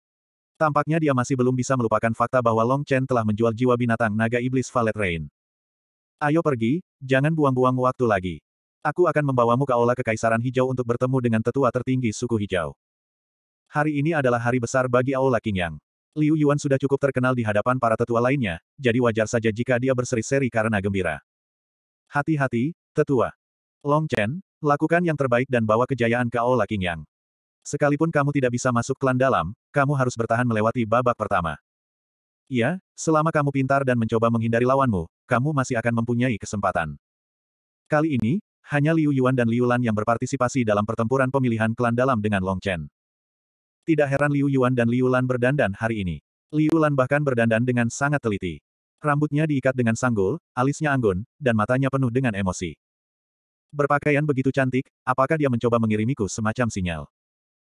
Tampaknya dia masih belum bisa melupakan fakta bahwa Long Chen telah menjual jiwa binatang naga iblis Valet Rain. Ayo pergi, jangan buang-buang waktu lagi. Aku akan membawamu ke Aula Kekaisaran Hijau untuk bertemu dengan tetua tertinggi suku hijau. Hari ini adalah hari besar bagi Aula Qingyang. Liu Yuan sudah cukup terkenal di hadapan para tetua lainnya, jadi wajar saja jika dia berseri-seri karena gembira. Hati-hati, tetua. Long Chen, lakukan yang terbaik dan bawa kejayaan Aula King Yang. Sekalipun kamu tidak bisa masuk klan dalam, kamu harus bertahan melewati babak pertama. Iya, selama kamu pintar dan mencoba menghindari lawanmu, kamu masih akan mempunyai kesempatan. Kali ini, hanya Liu Yuan dan Liu Lan yang berpartisipasi dalam pertempuran pemilihan klan dalam dengan Long Chen. Tidak heran Liu Yuan dan Liu Lan berdandan hari ini. Liu Lan bahkan berdandan dengan sangat teliti. Rambutnya diikat dengan sanggul, alisnya anggun, dan matanya penuh dengan emosi. Berpakaian begitu cantik, apakah dia mencoba mengirimiku semacam sinyal?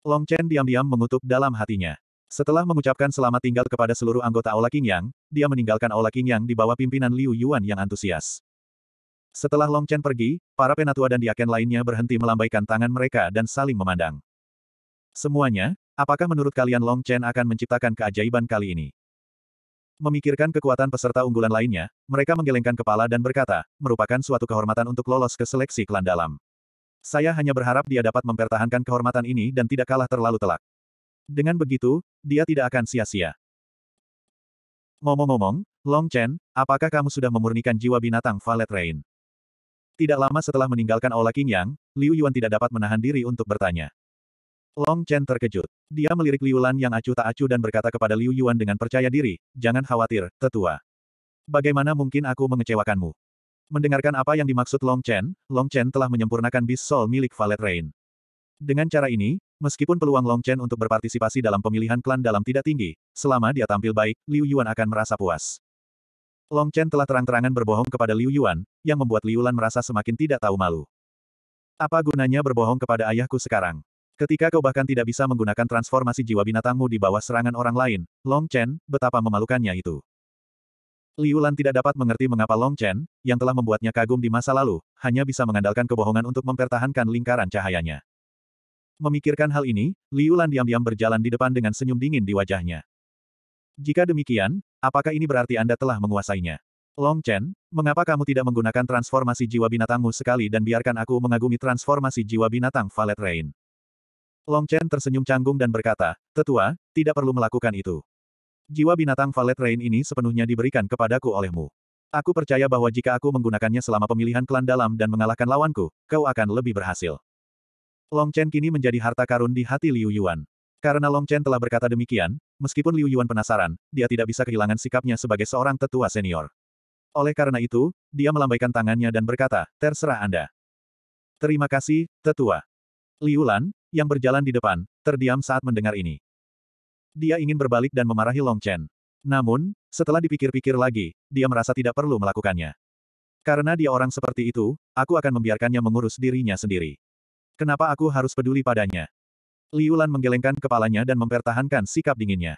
Long Chen diam-diam mengutuk dalam hatinya. Setelah mengucapkan selamat tinggal kepada seluruh anggota Aula Yang, dia meninggalkan Aula Yang di bawah pimpinan Liu Yuan yang antusias. Setelah Long Chen pergi, para penatua dan diaken lainnya berhenti melambaikan tangan mereka dan saling memandang. Semuanya, Apakah menurut kalian Long Chen akan menciptakan keajaiban kali ini? Memikirkan kekuatan peserta unggulan lainnya, mereka menggelengkan kepala dan berkata, merupakan suatu kehormatan untuk lolos ke seleksi klan dalam. Saya hanya berharap dia dapat mempertahankan kehormatan ini dan tidak kalah terlalu telak. Dengan begitu, dia tidak akan sia-sia. Ngomong-ngomong, Long Chen, apakah kamu sudah memurnikan jiwa binatang Valet Rain? Tidak lama setelah meninggalkan Aula King Yang, Liu Yuan tidak dapat menahan diri untuk bertanya. Long Chen terkejut. Dia melirik Liu Lan yang acuh tak acuh dan berkata kepada Liu Yuan dengan percaya diri, jangan khawatir, tetua. Bagaimana mungkin aku mengecewakanmu? Mendengarkan apa yang dimaksud Long Chen, Long Chen telah menyempurnakan bis soul milik Valet Rain. Dengan cara ini, meskipun peluang Long Chen untuk berpartisipasi dalam pemilihan klan dalam tidak tinggi, selama dia tampil baik, Liu Yuan akan merasa puas. Long Chen telah terang-terangan berbohong kepada Liu Yuan, yang membuat Liu Lan merasa semakin tidak tahu malu. Apa gunanya berbohong kepada ayahku sekarang? Ketika kau bahkan tidak bisa menggunakan transformasi jiwa binatangmu di bawah serangan orang lain, Long Chen, betapa memalukannya itu. Liu Lan tidak dapat mengerti mengapa Long Chen, yang telah membuatnya kagum di masa lalu, hanya bisa mengandalkan kebohongan untuk mempertahankan lingkaran cahayanya. Memikirkan hal ini, Liu Lan diam-diam berjalan di depan dengan senyum dingin di wajahnya. Jika demikian, apakah ini berarti Anda telah menguasainya? Long Chen, mengapa kamu tidak menggunakan transformasi jiwa binatangmu sekali dan biarkan aku mengagumi transformasi jiwa binatang Valet Rain? Long Chen tersenyum canggung dan berkata, Tetua, tidak perlu melakukan itu. Jiwa binatang Valet Rain ini sepenuhnya diberikan kepadaku olehmu. Aku percaya bahwa jika aku menggunakannya selama pemilihan klan dalam dan mengalahkan lawanku, kau akan lebih berhasil. Long Chen kini menjadi harta karun di hati Liu Yuan. Karena Long Chen telah berkata demikian, meskipun Liu Yuan penasaran, dia tidak bisa kehilangan sikapnya sebagai seorang tetua senior. Oleh karena itu, dia melambaikan tangannya dan berkata, terserah Anda. Terima kasih, tetua. Liu Lan, yang berjalan di depan, terdiam saat mendengar ini. Dia ingin berbalik dan memarahi Long Chen. Namun, setelah dipikir-pikir lagi, dia merasa tidak perlu melakukannya. Karena dia orang seperti itu, aku akan membiarkannya mengurus dirinya sendiri. Kenapa aku harus peduli padanya? Liu Lan menggelengkan kepalanya dan mempertahankan sikap dinginnya.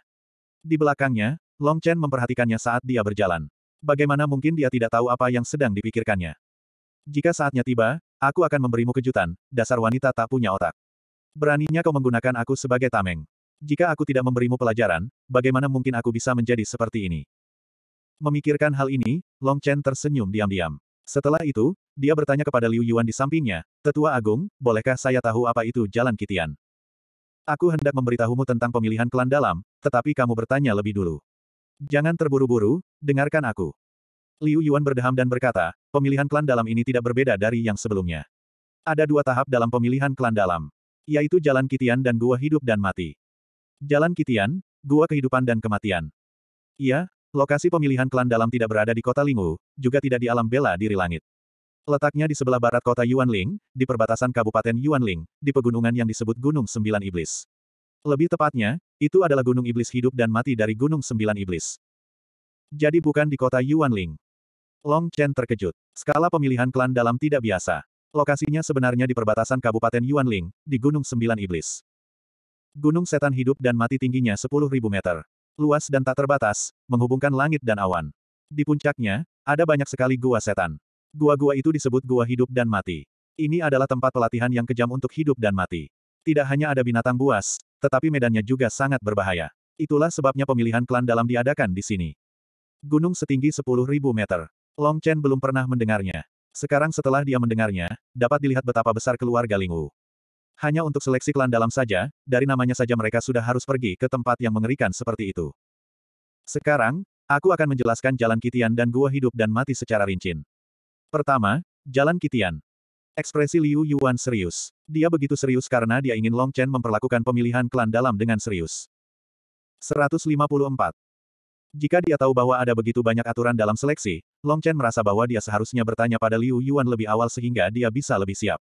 Di belakangnya, Long Chen memperhatikannya saat dia berjalan. Bagaimana mungkin dia tidak tahu apa yang sedang dipikirkannya? Jika saatnya tiba, aku akan memberimu kejutan, dasar wanita tak punya otak. Beraninya kau menggunakan aku sebagai tameng. Jika aku tidak memberimu pelajaran, bagaimana mungkin aku bisa menjadi seperti ini? Memikirkan hal ini, Long Chen tersenyum diam-diam. Setelah itu, dia bertanya kepada Liu Yuan di sampingnya, Tetua Agung, bolehkah saya tahu apa itu Jalan Kitian? Aku hendak memberitahumu tentang pemilihan klan dalam, tetapi kamu bertanya lebih dulu. Jangan terburu-buru, dengarkan aku. Liu Yuan berdeham dan berkata, pemilihan klan dalam ini tidak berbeda dari yang sebelumnya. Ada dua tahap dalam pemilihan klan dalam yaitu Jalan Kitian dan Gua Hidup dan Mati. Jalan Kitian, Gua Kehidupan dan Kematian. Iya, lokasi pemilihan klan dalam tidak berada di kota Lingwu, juga tidak di alam bela diri langit. Letaknya di sebelah barat kota Yuanling, di perbatasan Kabupaten Yuanling, di pegunungan yang disebut Gunung Sembilan Iblis. Lebih tepatnya, itu adalah Gunung Iblis hidup dan mati dari Gunung Sembilan Iblis. Jadi bukan di kota Yuanling. Long Chen terkejut. Skala pemilihan klan dalam tidak biasa. Lokasinya sebenarnya di perbatasan Kabupaten Yuanling, di Gunung Sembilan Iblis. Gunung setan hidup dan mati tingginya 10.000 meter. Luas dan tak terbatas, menghubungkan langit dan awan. Di puncaknya, ada banyak sekali gua setan. Gua-gua itu disebut gua hidup dan mati. Ini adalah tempat pelatihan yang kejam untuk hidup dan mati. Tidak hanya ada binatang buas, tetapi medannya juga sangat berbahaya. Itulah sebabnya pemilihan klan dalam diadakan di sini. Gunung setinggi 10.000 meter. Long Chen belum pernah mendengarnya. Sekarang setelah dia mendengarnya, dapat dilihat betapa besar keluarga Lingwu. Hanya untuk seleksi klan dalam saja, dari namanya saja mereka sudah harus pergi ke tempat yang mengerikan seperti itu. Sekarang, aku akan menjelaskan jalan Kitian dan gua hidup dan mati secara rinci. Pertama, jalan Kitian. Ekspresi Liu Yuan serius. Dia begitu serius karena dia ingin Long Chen memperlakukan pemilihan klan dalam dengan serius. 154. Jika dia tahu bahwa ada begitu banyak aturan dalam seleksi, Long Chen merasa bahwa dia seharusnya bertanya pada Liu Yuan lebih awal sehingga dia bisa lebih siap.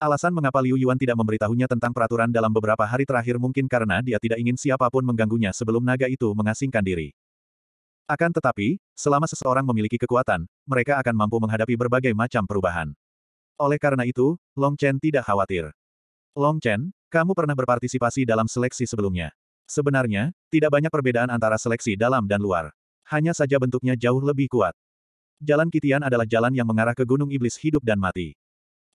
Alasan mengapa Liu Yuan tidak memberitahunya tentang peraturan dalam beberapa hari terakhir mungkin karena dia tidak ingin siapapun mengganggunya sebelum naga itu mengasingkan diri. Akan tetapi, selama seseorang memiliki kekuatan, mereka akan mampu menghadapi berbagai macam perubahan. Oleh karena itu, Long Chen tidak khawatir. Long Chen, kamu pernah berpartisipasi dalam seleksi sebelumnya. Sebenarnya, tidak banyak perbedaan antara seleksi dalam dan luar. Hanya saja bentuknya jauh lebih kuat. Jalan Kitian adalah jalan yang mengarah ke Gunung Iblis hidup dan mati.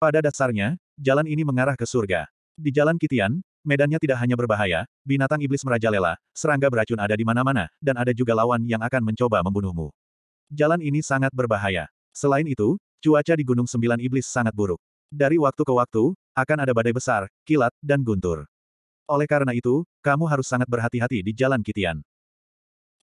Pada dasarnya, jalan ini mengarah ke surga. Di Jalan Kitian, medannya tidak hanya berbahaya, binatang iblis merajalela, serangga beracun ada di mana-mana, dan ada juga lawan yang akan mencoba membunuhmu. Jalan ini sangat berbahaya. Selain itu, cuaca di Gunung Sembilan Iblis sangat buruk. Dari waktu ke waktu, akan ada badai besar, kilat, dan guntur. Oleh karena itu, kamu harus sangat berhati-hati di jalan Kitian.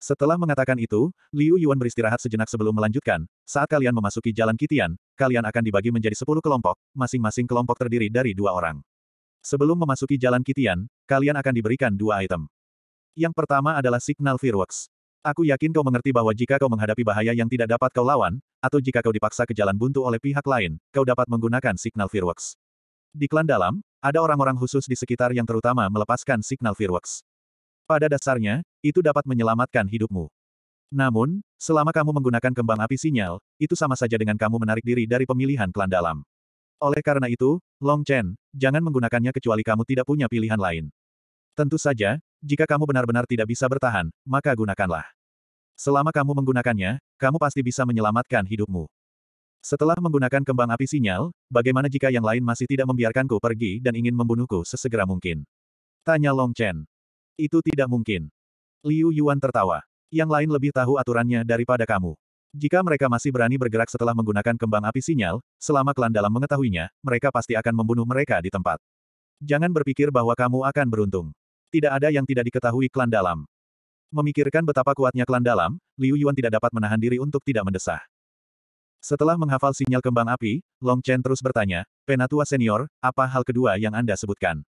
Setelah mengatakan itu, Liu Yuan beristirahat sejenak sebelum melanjutkan, saat kalian memasuki jalan Kitian, kalian akan dibagi menjadi sepuluh kelompok, masing-masing kelompok terdiri dari dua orang. Sebelum memasuki jalan Kitian, kalian akan diberikan dua item. Yang pertama adalah signal fireworks. Aku yakin kau mengerti bahwa jika kau menghadapi bahaya yang tidak dapat kau lawan, atau jika kau dipaksa ke jalan buntu oleh pihak lain, kau dapat menggunakan signal fireworks. Di klan dalam, ada orang-orang khusus di sekitar yang terutama melepaskan signal fireworks. Pada dasarnya, itu dapat menyelamatkan hidupmu. Namun, selama kamu menggunakan kembang api sinyal, itu sama saja dengan kamu menarik diri dari pemilihan klan dalam. Oleh karena itu, Long Chen, jangan menggunakannya kecuali kamu tidak punya pilihan lain. Tentu saja, jika kamu benar-benar tidak bisa bertahan, maka gunakanlah. Selama kamu menggunakannya, kamu pasti bisa menyelamatkan hidupmu. Setelah menggunakan kembang api sinyal, bagaimana jika yang lain masih tidak membiarkanku pergi dan ingin membunuhku sesegera mungkin? Tanya Long Chen. Itu tidak mungkin. Liu Yuan tertawa. Yang lain lebih tahu aturannya daripada kamu. Jika mereka masih berani bergerak setelah menggunakan kembang api sinyal, selama klan dalam mengetahuinya, mereka pasti akan membunuh mereka di tempat. Jangan berpikir bahwa kamu akan beruntung. Tidak ada yang tidak diketahui klan dalam. Memikirkan betapa kuatnya klan dalam, Liu Yuan tidak dapat menahan diri untuk tidak mendesah. Setelah menghafal sinyal kembang api, Long Chen terus bertanya, Penatua Senior, apa hal kedua yang Anda sebutkan?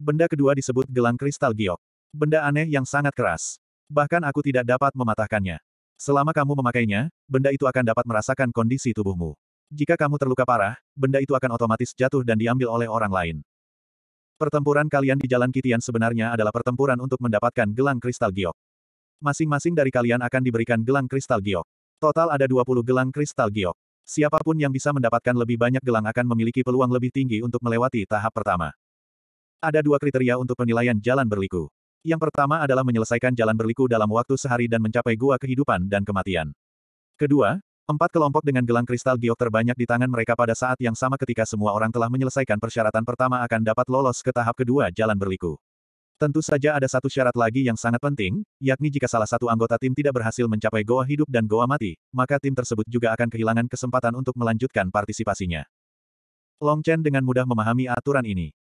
Benda kedua disebut gelang kristal giok. Benda aneh yang sangat keras. Bahkan aku tidak dapat mematahkannya. Selama kamu memakainya, benda itu akan dapat merasakan kondisi tubuhmu. Jika kamu terluka parah, benda itu akan otomatis jatuh dan diambil oleh orang lain. Pertempuran kalian di Jalan Kitian sebenarnya adalah pertempuran untuk mendapatkan gelang kristal giok. Masing-masing dari kalian akan diberikan gelang kristal giok. Total ada 20 gelang kristal giok. Siapapun yang bisa mendapatkan lebih banyak gelang akan memiliki peluang lebih tinggi untuk melewati tahap pertama. Ada dua kriteria untuk penilaian jalan berliku. Yang pertama adalah menyelesaikan jalan berliku dalam waktu sehari dan mencapai gua kehidupan dan kematian. Kedua, empat kelompok dengan gelang kristal giok terbanyak di tangan mereka pada saat yang sama ketika semua orang telah menyelesaikan persyaratan pertama akan dapat lolos ke tahap kedua jalan berliku. Tentu saja ada satu syarat lagi yang sangat penting, yakni jika salah satu anggota tim tidak berhasil mencapai goa hidup dan goa mati, maka tim tersebut juga akan kehilangan kesempatan untuk melanjutkan partisipasinya. Long Chen dengan mudah memahami aturan ini.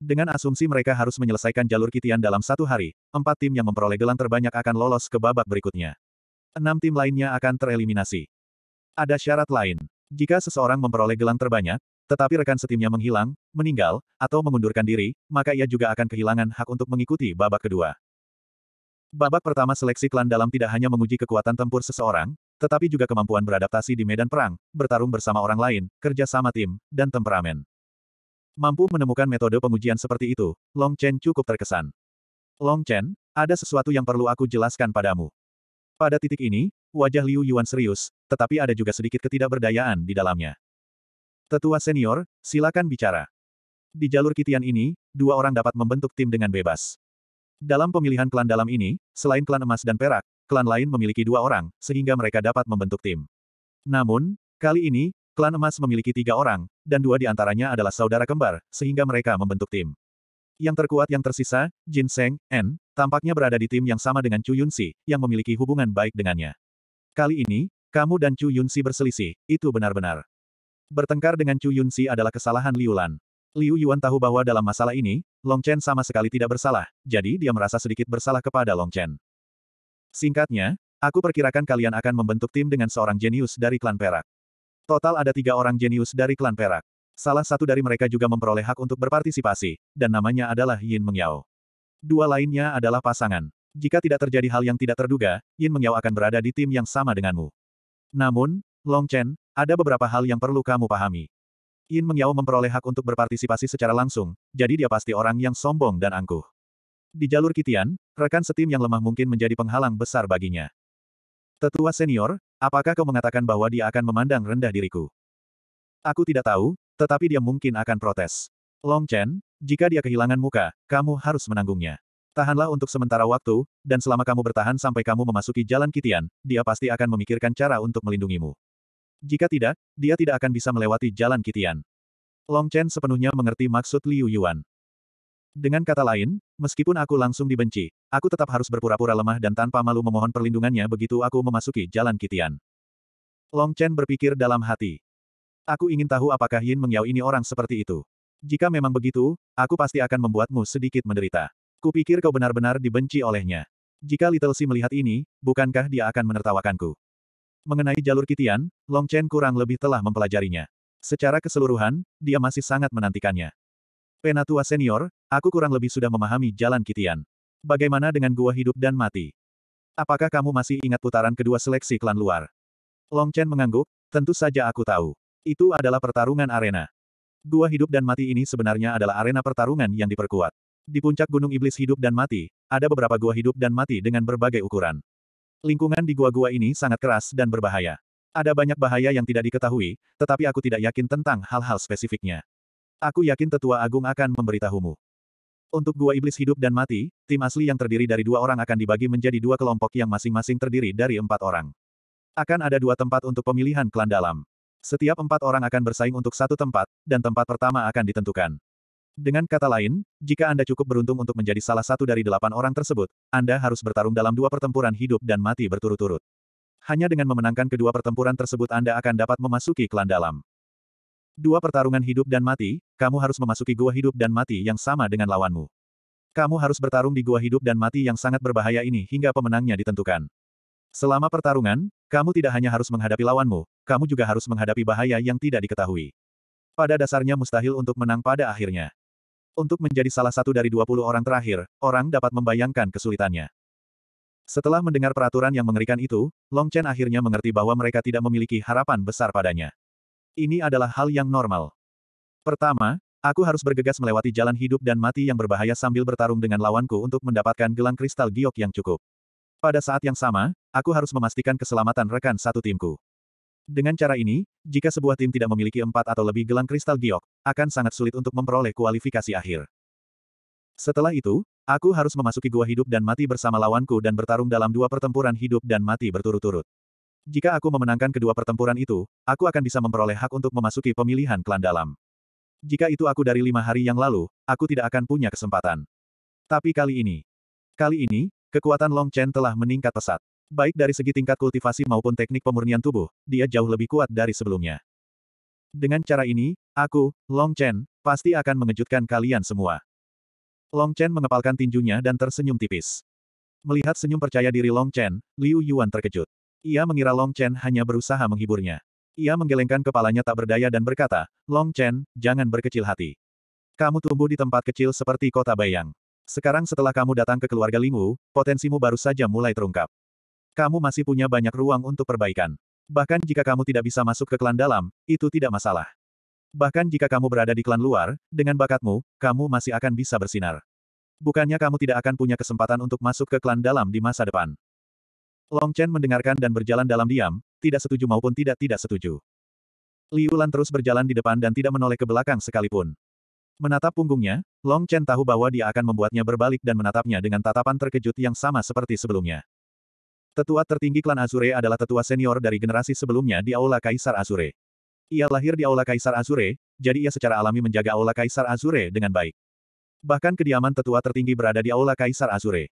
Dengan asumsi mereka harus menyelesaikan jalur kitian dalam satu hari, empat tim yang memperoleh gelang terbanyak akan lolos ke babak berikutnya. Enam tim lainnya akan tereliminasi. Ada syarat lain. Jika seseorang memperoleh gelang terbanyak, tetapi rekan setimnya menghilang, meninggal, atau mengundurkan diri, maka ia juga akan kehilangan hak untuk mengikuti babak kedua. Babak pertama seleksi klan dalam tidak hanya menguji kekuatan tempur seseorang, tetapi juga kemampuan beradaptasi di medan perang, bertarung bersama orang lain, kerja sama tim, dan temperamen. Mampu menemukan metode pengujian seperti itu, Long Chen cukup terkesan. Long Chen, ada sesuatu yang perlu aku jelaskan padamu. Pada titik ini, wajah Liu Yuan serius, tetapi ada juga sedikit ketidakberdayaan di dalamnya. Tetua senior, silakan bicara. Di jalur kitian ini, dua orang dapat membentuk tim dengan bebas. Dalam pemilihan klan dalam ini, selain klan emas dan perak, klan lain memiliki dua orang, sehingga mereka dapat membentuk tim. Namun, kali ini, klan emas memiliki tiga orang, dan dua di antaranya adalah saudara kembar, sehingga mereka membentuk tim. Yang terkuat yang tersisa, Jin Seng, N, tampaknya berada di tim yang sama dengan Chu Yunsi, yang memiliki hubungan baik dengannya. Kali ini, kamu dan Chu Yunsi berselisih, itu benar-benar. Bertengkar dengan Chu Yunxi adalah kesalahan Liu Lan. Liu Yuan tahu bahwa dalam masalah ini, Long Chen sama sekali tidak bersalah, jadi dia merasa sedikit bersalah kepada Long Chen. Singkatnya, aku perkirakan kalian akan membentuk tim dengan seorang jenius dari klan Perak. Total ada tiga orang jenius dari klan Perak. Salah satu dari mereka juga memperoleh hak untuk berpartisipasi, dan namanya adalah Yin Mengyao. Dua lainnya adalah pasangan. Jika tidak terjadi hal yang tidak terduga, Yin Mengyao akan berada di tim yang sama denganmu. Namun, Long Chen, ada beberapa hal yang perlu kamu pahami. Yin Mengyao memperoleh hak untuk berpartisipasi secara langsung, jadi dia pasti orang yang sombong dan angkuh. Di jalur Kitian, rekan setim yang lemah mungkin menjadi penghalang besar baginya. Tetua senior, apakah kau mengatakan bahwa dia akan memandang rendah diriku? Aku tidak tahu, tetapi dia mungkin akan protes. Long Chen, jika dia kehilangan muka, kamu harus menanggungnya. Tahanlah untuk sementara waktu, dan selama kamu bertahan sampai kamu memasuki jalan Kitian, dia pasti akan memikirkan cara untuk melindungimu. Jika tidak, dia tidak akan bisa melewati jalan Kitian. Long Chen sepenuhnya mengerti maksud Liu Yuan. Dengan kata lain, meskipun aku langsung dibenci, aku tetap harus berpura-pura lemah dan tanpa malu memohon perlindungannya begitu aku memasuki jalan Kitian. Long Chen berpikir dalam hati. Aku ingin tahu apakah Yin Mengyao ini orang seperti itu. Jika memang begitu, aku pasti akan membuatmu sedikit menderita. Kupikir kau benar-benar dibenci olehnya. Jika Little Si melihat ini, bukankah dia akan menertawakanku? Mengenai jalur Kitian, Long Chen kurang lebih telah mempelajarinya. Secara keseluruhan, dia masih sangat menantikannya. Penatua senior, aku kurang lebih sudah memahami jalan Kitian. Bagaimana dengan gua hidup dan mati? Apakah kamu masih ingat putaran kedua seleksi klan luar? Long Chen mengangguk, tentu saja aku tahu. Itu adalah pertarungan arena. Gua hidup dan mati ini sebenarnya adalah arena pertarungan yang diperkuat. Di puncak Gunung Iblis Hidup dan Mati, ada beberapa gua hidup dan mati dengan berbagai ukuran. Lingkungan di gua-gua ini sangat keras dan berbahaya. Ada banyak bahaya yang tidak diketahui, tetapi aku tidak yakin tentang hal-hal spesifiknya. Aku yakin tetua agung akan memberitahumu. Untuk gua iblis hidup dan mati, tim asli yang terdiri dari dua orang akan dibagi menjadi dua kelompok yang masing-masing terdiri dari empat orang. Akan ada dua tempat untuk pemilihan klan dalam. Setiap empat orang akan bersaing untuk satu tempat, dan tempat pertama akan ditentukan. Dengan kata lain, jika Anda cukup beruntung untuk menjadi salah satu dari delapan orang tersebut, Anda harus bertarung dalam dua pertempuran hidup dan mati berturut-turut. Hanya dengan memenangkan kedua pertempuran tersebut Anda akan dapat memasuki klan dalam. Dua pertarungan hidup dan mati, kamu harus memasuki gua hidup dan mati yang sama dengan lawanmu. Kamu harus bertarung di gua hidup dan mati yang sangat berbahaya ini hingga pemenangnya ditentukan. Selama pertarungan, kamu tidak hanya harus menghadapi lawanmu, kamu juga harus menghadapi bahaya yang tidak diketahui. Pada dasarnya mustahil untuk menang pada akhirnya. Untuk menjadi salah satu dari 20 orang terakhir, orang dapat membayangkan kesulitannya. Setelah mendengar peraturan yang mengerikan itu, Long Chen akhirnya mengerti bahwa mereka tidak memiliki harapan besar padanya. Ini adalah hal yang normal. Pertama, aku harus bergegas melewati jalan hidup dan mati yang berbahaya sambil bertarung dengan lawanku untuk mendapatkan gelang kristal giok yang cukup. Pada saat yang sama, aku harus memastikan keselamatan rekan satu timku. Dengan cara ini, jika sebuah tim tidak memiliki empat atau lebih gelang kristal giok, akan sangat sulit untuk memperoleh kualifikasi akhir. Setelah itu, aku harus memasuki gua hidup dan mati bersama lawanku dan bertarung dalam dua pertempuran hidup dan mati berturut-turut. Jika aku memenangkan kedua pertempuran itu, aku akan bisa memperoleh hak untuk memasuki pemilihan klan dalam. Jika itu aku dari lima hari yang lalu, aku tidak akan punya kesempatan. Tapi kali ini, kali ini, kekuatan Long Chen telah meningkat pesat. Baik dari segi tingkat kultivasi maupun teknik pemurnian tubuh, dia jauh lebih kuat dari sebelumnya. Dengan cara ini, aku, Long Chen, pasti akan mengejutkan kalian semua. Long Chen mengepalkan tinjunya dan tersenyum tipis. Melihat senyum percaya diri Long Chen, Liu Yuan terkejut. Ia mengira Long Chen hanya berusaha menghiburnya. Ia menggelengkan kepalanya tak berdaya dan berkata, Long Chen, jangan berkecil hati. Kamu tumbuh di tempat kecil seperti kota bayang. Sekarang setelah kamu datang ke keluarga Lingwu, potensimu baru saja mulai terungkap. Kamu masih punya banyak ruang untuk perbaikan. Bahkan jika kamu tidak bisa masuk ke klan dalam, itu tidak masalah. Bahkan jika kamu berada di klan luar, dengan bakatmu, kamu masih akan bisa bersinar. Bukannya kamu tidak akan punya kesempatan untuk masuk ke klan dalam di masa depan. Long Chen mendengarkan dan berjalan dalam diam, tidak setuju maupun tidak-tidak setuju. Liu Lan terus berjalan di depan dan tidak menoleh ke belakang sekalipun. Menatap punggungnya, Long Chen tahu bahwa dia akan membuatnya berbalik dan menatapnya dengan tatapan terkejut yang sama seperti sebelumnya. Tetua tertinggi klan Azure adalah tetua senior dari generasi sebelumnya di Aula Kaisar Azure. Ia lahir di Aula Kaisar Azure, jadi ia secara alami menjaga Aula Kaisar Azure dengan baik. Bahkan kediaman tetua tertinggi berada di Aula Kaisar Azure.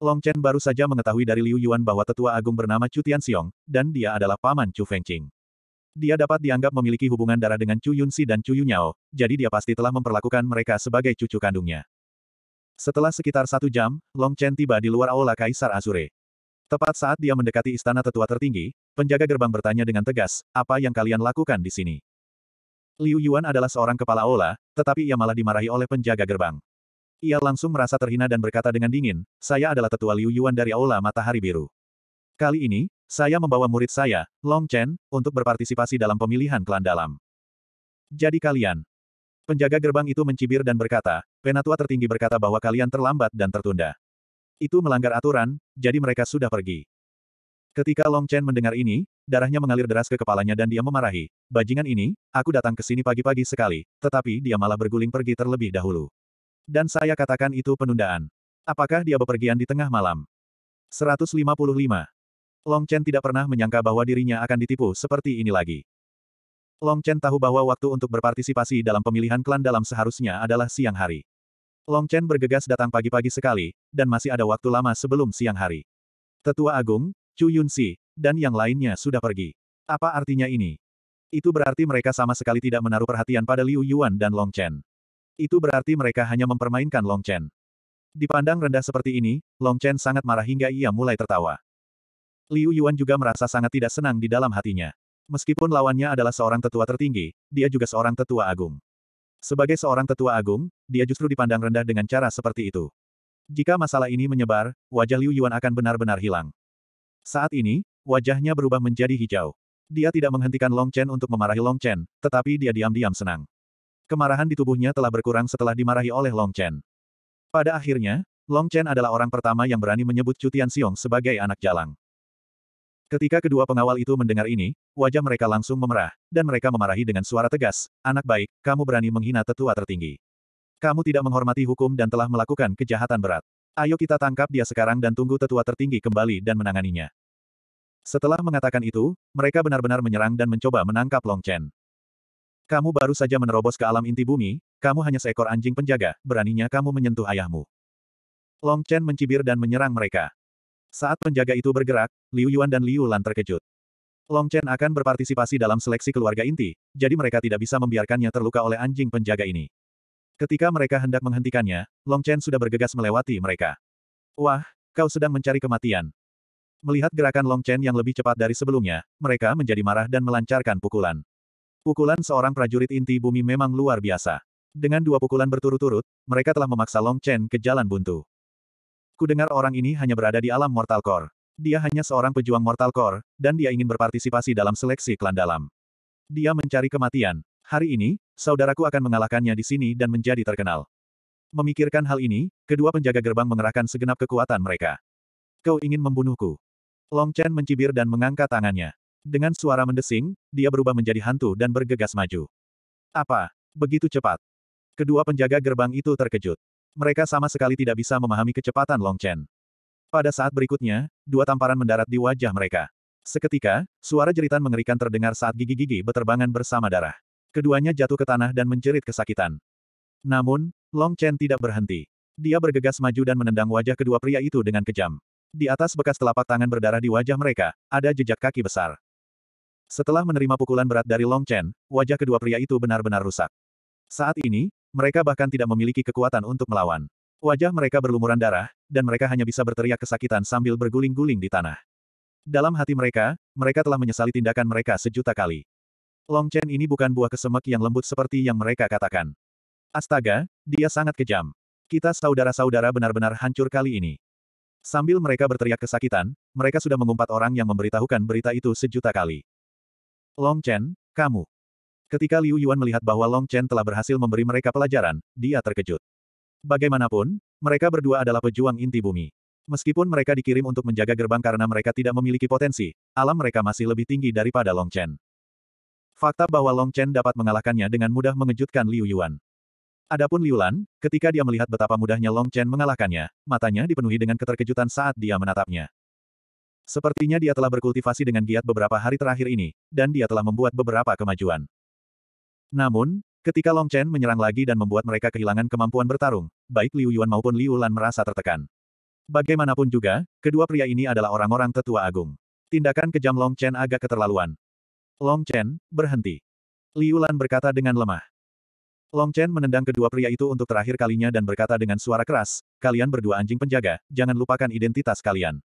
Long Chen baru saja mengetahui dari Liu Yuan bahwa tetua agung bernama Chu Tianxiong, dan dia adalah paman Chu Fengqing. Dia dapat dianggap memiliki hubungan darah dengan Chu Yunxi dan Chu Yunyao, jadi dia pasti telah memperlakukan mereka sebagai cucu kandungnya. Setelah sekitar satu jam, Long Chen tiba di luar Aula Kaisar Azure. Tepat saat dia mendekati istana tetua tertinggi, penjaga gerbang bertanya dengan tegas, apa yang kalian lakukan di sini? Liu Yuan adalah seorang kepala ola, tetapi ia malah dimarahi oleh penjaga gerbang. Ia langsung merasa terhina dan berkata dengan dingin, saya adalah tetua Liu Yuan dari Aula Matahari Biru. Kali ini, saya membawa murid saya, Long Chen, untuk berpartisipasi dalam pemilihan klan dalam. Jadi kalian. Penjaga gerbang itu mencibir dan berkata, penatua tertinggi berkata bahwa kalian terlambat dan tertunda. Itu melanggar aturan, jadi mereka sudah pergi. Ketika Long Chen mendengar ini, darahnya mengalir deras ke kepalanya dan dia memarahi. Bajingan ini, aku datang ke sini pagi-pagi sekali, tetapi dia malah berguling pergi terlebih dahulu. Dan saya katakan itu penundaan. Apakah dia bepergian di tengah malam? 155. Long Chen tidak pernah menyangka bahwa dirinya akan ditipu seperti ini lagi. Long Chen tahu bahwa waktu untuk berpartisipasi dalam pemilihan klan dalam seharusnya adalah siang hari. Long Chen bergegas datang pagi-pagi sekali, dan masih ada waktu lama sebelum siang hari. Tetua Agung, Chu Yun Si, dan yang lainnya sudah pergi. Apa artinya ini? Itu berarti mereka sama sekali tidak menaruh perhatian pada Liu Yuan dan Long Chen. Itu berarti mereka hanya mempermainkan Long Chen. Dipandang rendah seperti ini, Long Chen sangat marah hingga ia mulai tertawa. Liu Yuan juga merasa sangat tidak senang di dalam hatinya. Meskipun lawannya adalah seorang tetua tertinggi, dia juga seorang tetua agung. Sebagai seorang tetua agung, dia justru dipandang rendah dengan cara seperti itu. Jika masalah ini menyebar, wajah Liu Yuan akan benar-benar hilang. Saat ini, wajahnya berubah menjadi hijau. Dia tidak menghentikan Long Chen untuk memarahi Long Chen, tetapi dia diam-diam senang. Kemarahan di tubuhnya telah berkurang setelah dimarahi oleh Long Chen. Pada akhirnya, Long Chen adalah orang pertama yang berani menyebut Cutian Xiong sebagai anak jalang. Ketika kedua pengawal itu mendengar ini, wajah mereka langsung memerah, dan mereka memarahi dengan suara tegas, Anak baik, kamu berani menghina tetua tertinggi. Kamu tidak menghormati hukum dan telah melakukan kejahatan berat. Ayo kita tangkap dia sekarang dan tunggu tetua tertinggi kembali dan menanganinya. Setelah mengatakan itu, mereka benar-benar menyerang dan mencoba menangkap Long Chen. Kamu baru saja menerobos ke alam inti bumi, kamu hanya seekor anjing penjaga, beraninya kamu menyentuh ayahmu. Long Chen mencibir dan menyerang mereka. Saat penjaga itu bergerak, Liu Yuan dan Liu Lan terkejut. Long Chen akan berpartisipasi dalam seleksi keluarga inti, jadi mereka tidak bisa membiarkannya terluka oleh anjing penjaga ini. Ketika mereka hendak menghentikannya, Long Chen sudah bergegas melewati mereka. Wah, kau sedang mencari kematian. Melihat gerakan Long Chen yang lebih cepat dari sebelumnya, mereka menjadi marah dan melancarkan pukulan. Pukulan seorang prajurit inti bumi memang luar biasa. Dengan dua pukulan berturut-turut, mereka telah memaksa Long Chen ke jalan buntu. Kudengar orang ini hanya berada di alam Mortal Core. Dia hanya seorang pejuang Mortal Core, dan dia ingin berpartisipasi dalam seleksi klan dalam. Dia mencari kematian. Hari ini, saudaraku akan mengalahkannya di sini dan menjadi terkenal. Memikirkan hal ini, kedua penjaga gerbang mengerahkan segenap kekuatan mereka. Kau ingin membunuhku. Long Chen mencibir dan mengangkat tangannya. Dengan suara mendesing, dia berubah menjadi hantu dan bergegas maju. Apa? Begitu cepat. Kedua penjaga gerbang itu terkejut. Mereka sama sekali tidak bisa memahami kecepatan Long Chen. Pada saat berikutnya, dua tamparan mendarat di wajah mereka. Seketika, suara jeritan mengerikan terdengar saat gigi-gigi beterbangan bersama darah. Keduanya jatuh ke tanah dan menjerit kesakitan. Namun, Long Chen tidak berhenti. Dia bergegas maju dan menendang wajah kedua pria itu dengan kejam. Di atas bekas telapak tangan berdarah di wajah mereka, ada jejak kaki besar. Setelah menerima pukulan berat dari Long Chen, wajah kedua pria itu benar-benar rusak. Saat ini, mereka bahkan tidak memiliki kekuatan untuk melawan. Wajah mereka berlumuran darah, dan mereka hanya bisa berteriak kesakitan sambil berguling-guling di tanah. Dalam hati mereka, mereka telah menyesali tindakan mereka sejuta kali. Long Chen ini bukan buah kesemek yang lembut seperti yang mereka katakan. Astaga, dia sangat kejam. Kita saudara-saudara benar-benar hancur kali ini. Sambil mereka berteriak kesakitan, mereka sudah mengumpat orang yang memberitahukan berita itu sejuta kali. Long Chen, kamu. Ketika Liu Yuan melihat bahwa Long Chen telah berhasil memberi mereka pelajaran, dia terkejut. Bagaimanapun, mereka berdua adalah pejuang inti bumi. Meskipun mereka dikirim untuk menjaga gerbang karena mereka tidak memiliki potensi, alam mereka masih lebih tinggi daripada Long Chen. Fakta bahwa Long Chen dapat mengalahkannya dengan mudah mengejutkan Liu Yuan. Adapun Liu Lan, ketika dia melihat betapa mudahnya Long Chen mengalahkannya, matanya dipenuhi dengan keterkejutan saat dia menatapnya. Sepertinya dia telah berkultivasi dengan giat beberapa hari terakhir ini, dan dia telah membuat beberapa kemajuan. Namun, ketika Long Chen menyerang lagi dan membuat mereka kehilangan kemampuan bertarung, baik Liu Yuan maupun Liu Lan merasa tertekan. Bagaimanapun juga, kedua pria ini adalah orang-orang tetua agung. Tindakan kejam Long Chen agak keterlaluan. Long Chen, berhenti. Liu Lan berkata dengan lemah. Long Chen menendang kedua pria itu untuk terakhir kalinya dan berkata dengan suara keras, kalian berdua anjing penjaga, jangan lupakan identitas kalian.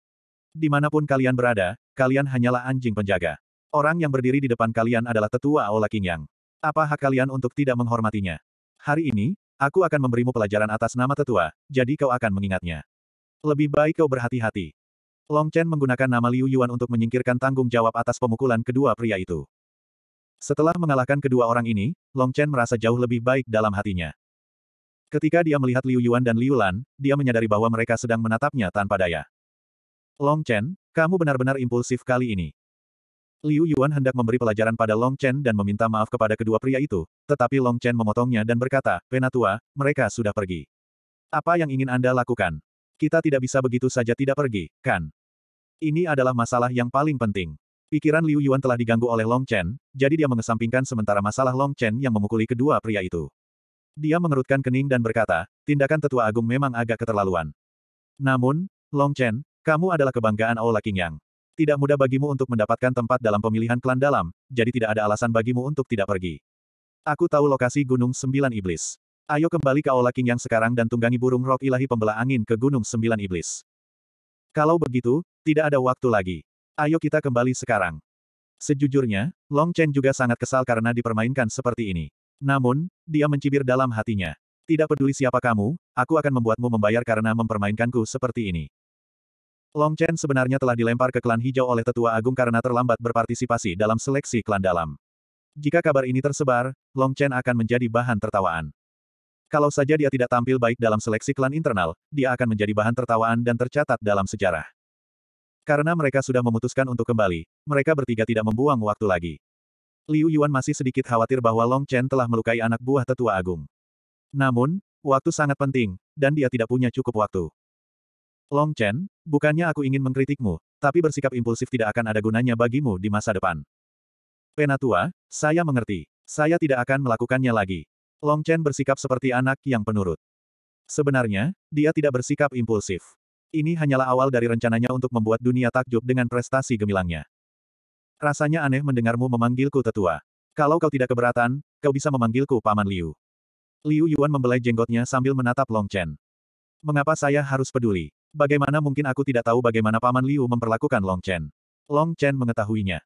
Dimanapun kalian berada, kalian hanyalah anjing penjaga. Orang yang berdiri di depan kalian adalah tetua Aula Yang. Apa hak kalian untuk tidak menghormatinya? Hari ini, aku akan memberimu pelajaran atas nama tetua, jadi kau akan mengingatnya. Lebih baik kau berhati-hati. Long Chen menggunakan nama Liu Yuan untuk menyingkirkan tanggung jawab atas pemukulan kedua pria itu. Setelah mengalahkan kedua orang ini, Long Chen merasa jauh lebih baik dalam hatinya. Ketika dia melihat Liu Yuan dan Liu Lan, dia menyadari bahwa mereka sedang menatapnya tanpa daya. Long Chen, kamu benar-benar impulsif kali ini. Liu Yuan hendak memberi pelajaran pada Long Chen dan meminta maaf kepada kedua pria itu, tetapi Long Chen memotongnya dan berkata, Penatua, mereka sudah pergi. Apa yang ingin Anda lakukan? Kita tidak bisa begitu saja tidak pergi, kan? Ini adalah masalah yang paling penting. Pikiran Liu Yuan telah diganggu oleh Long Chen, jadi dia mengesampingkan sementara masalah Long Chen yang memukuli kedua pria itu. Dia mengerutkan kening dan berkata, tindakan tetua agung memang agak keterlaluan. Namun, Long Chen, kamu adalah kebanggaan Aula Qingyang. Tidak mudah bagimu untuk mendapatkan tempat dalam pemilihan klan dalam, jadi tidak ada alasan bagimu untuk tidak pergi. Aku tahu lokasi Gunung Sembilan Iblis. Ayo kembali ke Aula King yang sekarang dan tunggangi burung rok ilahi pembela angin ke Gunung Sembilan Iblis. Kalau begitu, tidak ada waktu lagi. Ayo kita kembali sekarang. Sejujurnya, Long Chen juga sangat kesal karena dipermainkan seperti ini. Namun, dia mencibir dalam hatinya. Tidak peduli siapa kamu, aku akan membuatmu membayar karena mempermainkanku seperti ini. Long Chen sebenarnya telah dilempar ke klan hijau oleh tetua agung karena terlambat berpartisipasi dalam seleksi klan dalam. Jika kabar ini tersebar, Long Chen akan menjadi bahan tertawaan. Kalau saja dia tidak tampil baik dalam seleksi klan internal, dia akan menjadi bahan tertawaan dan tercatat dalam sejarah. Karena mereka sudah memutuskan untuk kembali, mereka bertiga tidak membuang waktu lagi. Liu Yuan masih sedikit khawatir bahwa Long Chen telah melukai anak buah tetua agung. Namun, waktu sangat penting, dan dia tidak punya cukup waktu. Long Chen, bukannya aku ingin mengkritikmu, tapi bersikap impulsif tidak akan ada gunanya bagimu di masa depan. Penatua, saya mengerti. Saya tidak akan melakukannya lagi. Long Chen bersikap seperti anak yang penurut. Sebenarnya, dia tidak bersikap impulsif. Ini hanyalah awal dari rencananya untuk membuat dunia takjub dengan prestasi gemilangnya. Rasanya aneh mendengarmu memanggilku tetua. Kalau kau tidak keberatan, kau bisa memanggilku Paman Liu. Liu Yuan membelai jenggotnya sambil menatap Long Chen. Mengapa saya harus peduli? Bagaimana mungkin aku tidak tahu bagaimana Paman Liu memperlakukan Long Chen? Long Chen mengetahuinya.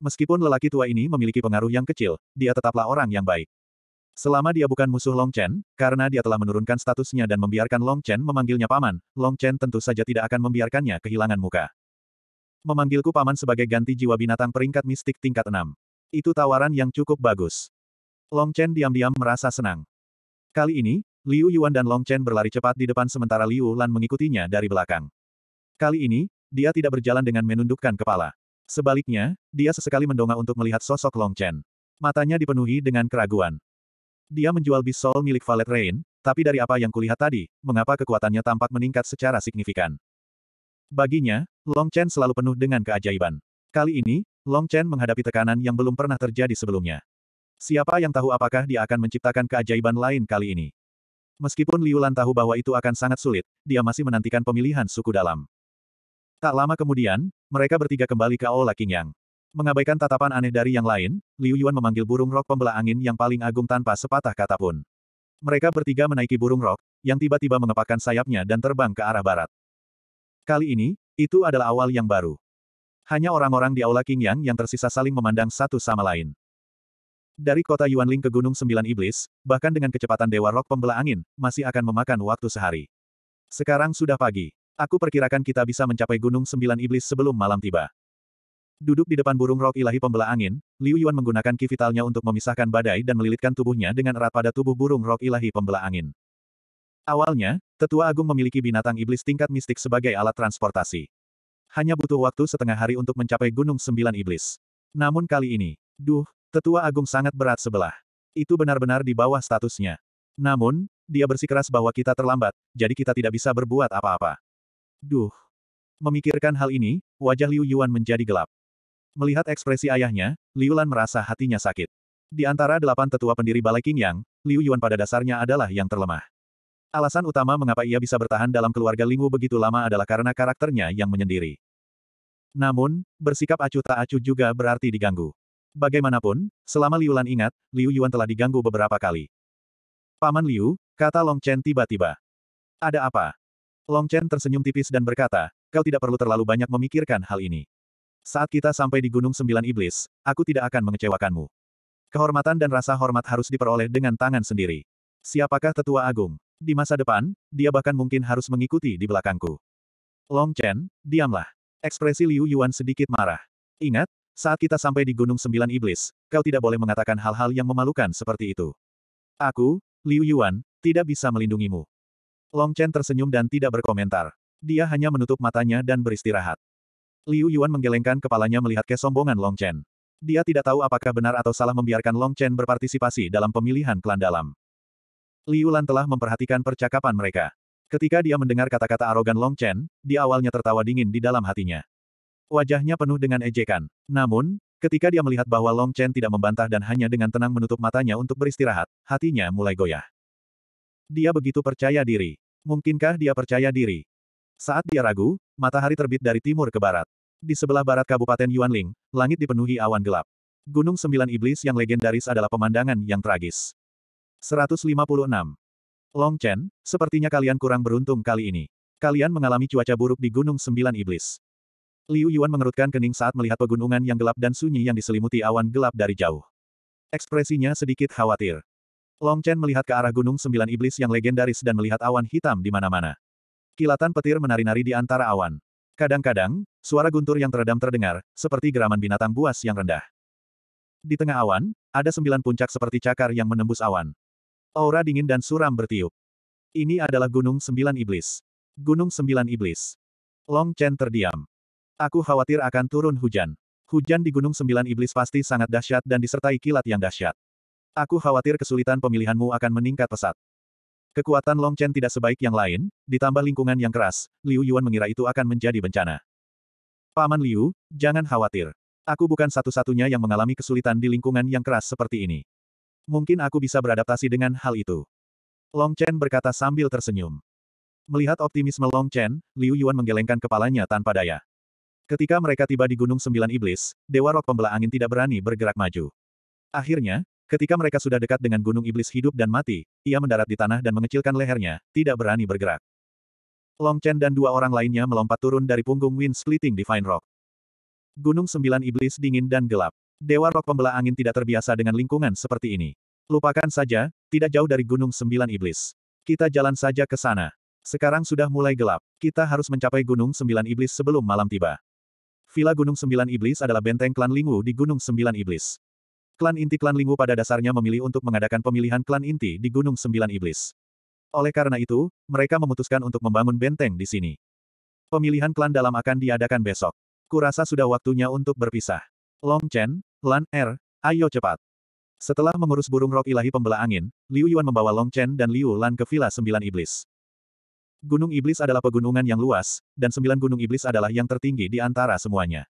Meskipun lelaki tua ini memiliki pengaruh yang kecil, dia tetaplah orang yang baik. Selama dia bukan musuh Long Chen, karena dia telah menurunkan statusnya dan membiarkan Long Chen memanggilnya paman, Long Chen tentu saja tidak akan membiarkannya kehilangan muka. Memanggilku paman sebagai ganti jiwa binatang peringkat mistik tingkat 6. Itu tawaran yang cukup bagus. Long Chen diam-diam merasa senang. Kali ini, Liu Yuan dan Long Chen berlari cepat di depan sementara Liu Lan mengikutinya dari belakang. Kali ini, dia tidak berjalan dengan menundukkan kepala. Sebaliknya, dia sesekali mendongak untuk melihat sosok Long Chen. Matanya dipenuhi dengan keraguan. Dia menjual bisol milik Valet Rain, tapi dari apa yang kulihat tadi, mengapa kekuatannya tampak meningkat secara signifikan. Baginya, Long Chen selalu penuh dengan keajaiban. Kali ini, Long Chen menghadapi tekanan yang belum pernah terjadi sebelumnya. Siapa yang tahu apakah dia akan menciptakan keajaiban lain kali ini? Meskipun Liu Lan tahu bahwa itu akan sangat sulit, dia masih menantikan pemilihan suku dalam. Tak lama kemudian, mereka bertiga kembali ke Aula Yang. Mengabaikan tatapan aneh dari yang lain, Liu Yuan memanggil burung rok pembela angin yang paling agung tanpa sepatah kata pun. Mereka bertiga menaiki burung rok, yang tiba-tiba mengepakkan sayapnya dan terbang ke arah barat. Kali ini, itu adalah awal yang baru. Hanya orang-orang di Aula Yang yang tersisa saling memandang satu sama lain. Dari kota Yuanling ke Gunung Sembilan Iblis, bahkan dengan kecepatan Dewa Rok Pembela Angin, masih akan memakan waktu sehari. Sekarang sudah pagi. Aku perkirakan kita bisa mencapai Gunung Sembilan Iblis sebelum malam tiba. Duduk di depan burung rok ilahi pembela angin, Liu Yuan menggunakan ki vitalnya untuk memisahkan badai dan melilitkan tubuhnya dengan erat pada tubuh burung rok ilahi pembela angin. Awalnya, Tetua Agung memiliki binatang iblis tingkat mistik sebagai alat transportasi. Hanya butuh waktu setengah hari untuk mencapai Gunung Sembilan Iblis. Namun kali ini, duh, Tetua Agung sangat berat sebelah. Itu benar-benar di bawah statusnya. Namun, dia bersikeras bahwa kita terlambat, jadi kita tidak bisa berbuat apa-apa. Duh. Memikirkan hal ini, wajah Liu Yuan menjadi gelap. Melihat ekspresi ayahnya, Liu Lan merasa hatinya sakit. Di antara delapan tetua pendiri Balai Yang, Liu Yuan pada dasarnya adalah yang terlemah. Alasan utama mengapa ia bisa bertahan dalam keluarga Lingwu begitu lama adalah karena karakternya yang menyendiri. Namun, bersikap acuh tak acuh juga berarti diganggu. Bagaimanapun, selama Liu Lan ingat, Liu Yuan telah diganggu beberapa kali. Paman Liu, kata Long Chen tiba-tiba. Ada apa? Long Chen tersenyum tipis dan berkata, kau tidak perlu terlalu banyak memikirkan hal ini. Saat kita sampai di Gunung Sembilan Iblis, aku tidak akan mengecewakanmu. Kehormatan dan rasa hormat harus diperoleh dengan tangan sendiri. Siapakah tetua agung? Di masa depan, dia bahkan mungkin harus mengikuti di belakangku. Long Chen, diamlah. Ekspresi Liu Yuan sedikit marah. Ingat, saat kita sampai di Gunung Sembilan Iblis, kau tidak boleh mengatakan hal-hal yang memalukan seperti itu. Aku, Liu Yuan, tidak bisa melindungimu. Long Chen tersenyum dan tidak berkomentar. Dia hanya menutup matanya dan beristirahat. Liu Yuan menggelengkan kepalanya melihat kesombongan Long Chen. Dia tidak tahu apakah benar atau salah membiarkan Long Chen berpartisipasi dalam pemilihan klan dalam. Liu Lan telah memperhatikan percakapan mereka. Ketika dia mendengar kata-kata arogan Long Chen, dia awalnya tertawa dingin di dalam hatinya. Wajahnya penuh dengan ejekan. Namun, ketika dia melihat bahwa Long Chen tidak membantah dan hanya dengan tenang menutup matanya untuk beristirahat, hatinya mulai goyah. Dia begitu percaya diri. Mungkinkah dia percaya diri? Saat dia ragu, matahari terbit dari timur ke barat. Di sebelah barat Kabupaten Yuanling, langit dipenuhi awan gelap. Gunung Sembilan Iblis yang legendaris adalah pemandangan yang tragis. 156. Long Chen, sepertinya kalian kurang beruntung kali ini. Kalian mengalami cuaca buruk di Gunung Sembilan Iblis. Liu Yuan mengerutkan kening saat melihat pegunungan yang gelap dan sunyi yang diselimuti awan gelap dari jauh. Ekspresinya sedikit khawatir. Long Chen melihat ke arah Gunung Sembilan Iblis yang legendaris dan melihat awan hitam di mana-mana. Kilatan petir menari-nari di antara awan. Kadang-kadang, suara guntur yang teredam terdengar, seperti geraman binatang buas yang rendah. Di tengah awan, ada sembilan puncak seperti cakar yang menembus awan. Aura dingin dan suram bertiup. Ini adalah Gunung Sembilan Iblis. Gunung Sembilan Iblis. Long Chen terdiam. Aku khawatir akan turun hujan. Hujan di Gunung Sembilan Iblis pasti sangat dahsyat dan disertai kilat yang dahsyat. Aku khawatir kesulitan pemilihanmu akan meningkat pesat. Kekuatan Long Chen tidak sebaik yang lain, ditambah lingkungan yang keras, Liu Yuan mengira itu akan menjadi bencana. Paman Liu, jangan khawatir. Aku bukan satu-satunya yang mengalami kesulitan di lingkungan yang keras seperti ini. Mungkin aku bisa beradaptasi dengan hal itu. Long Chen berkata sambil tersenyum. Melihat optimisme Long Chen, Liu Yuan menggelengkan kepalanya tanpa daya. Ketika mereka tiba di Gunung Sembilan Iblis, Dewa Rok Pembela Angin tidak berani bergerak maju. Akhirnya, ketika mereka sudah dekat dengan Gunung Iblis hidup dan mati, ia mendarat di tanah dan mengecilkan lehernya, tidak berani bergerak. Long Chen dan dua orang lainnya melompat turun dari punggung Wind Splitting Divine Rock. Gunung Sembilan Iblis dingin dan gelap. Dewa Rok Pembela Angin tidak terbiasa dengan lingkungan seperti ini. Lupakan saja, tidak jauh dari Gunung Sembilan Iblis. Kita jalan saja ke sana. Sekarang sudah mulai gelap. Kita harus mencapai Gunung Sembilan Iblis sebelum malam tiba. Villa Gunung Sembilan Iblis adalah benteng klan Lingwu di Gunung Sembilan Iblis. Klan inti klan Lingwu pada dasarnya memilih untuk mengadakan pemilihan klan inti di Gunung Sembilan Iblis. Oleh karena itu, mereka memutuskan untuk membangun benteng di sini. Pemilihan klan dalam akan diadakan besok. Kurasa sudah waktunya untuk berpisah. Long Chen, Lan Er, ayo cepat. Setelah mengurus burung rok ilahi pembela angin, Liu Yuan membawa Long Chen dan Liu Lan ke Villa Sembilan Iblis. Gunung Iblis adalah pegunungan yang luas, dan sembilan gunung iblis adalah yang tertinggi di antara semuanya.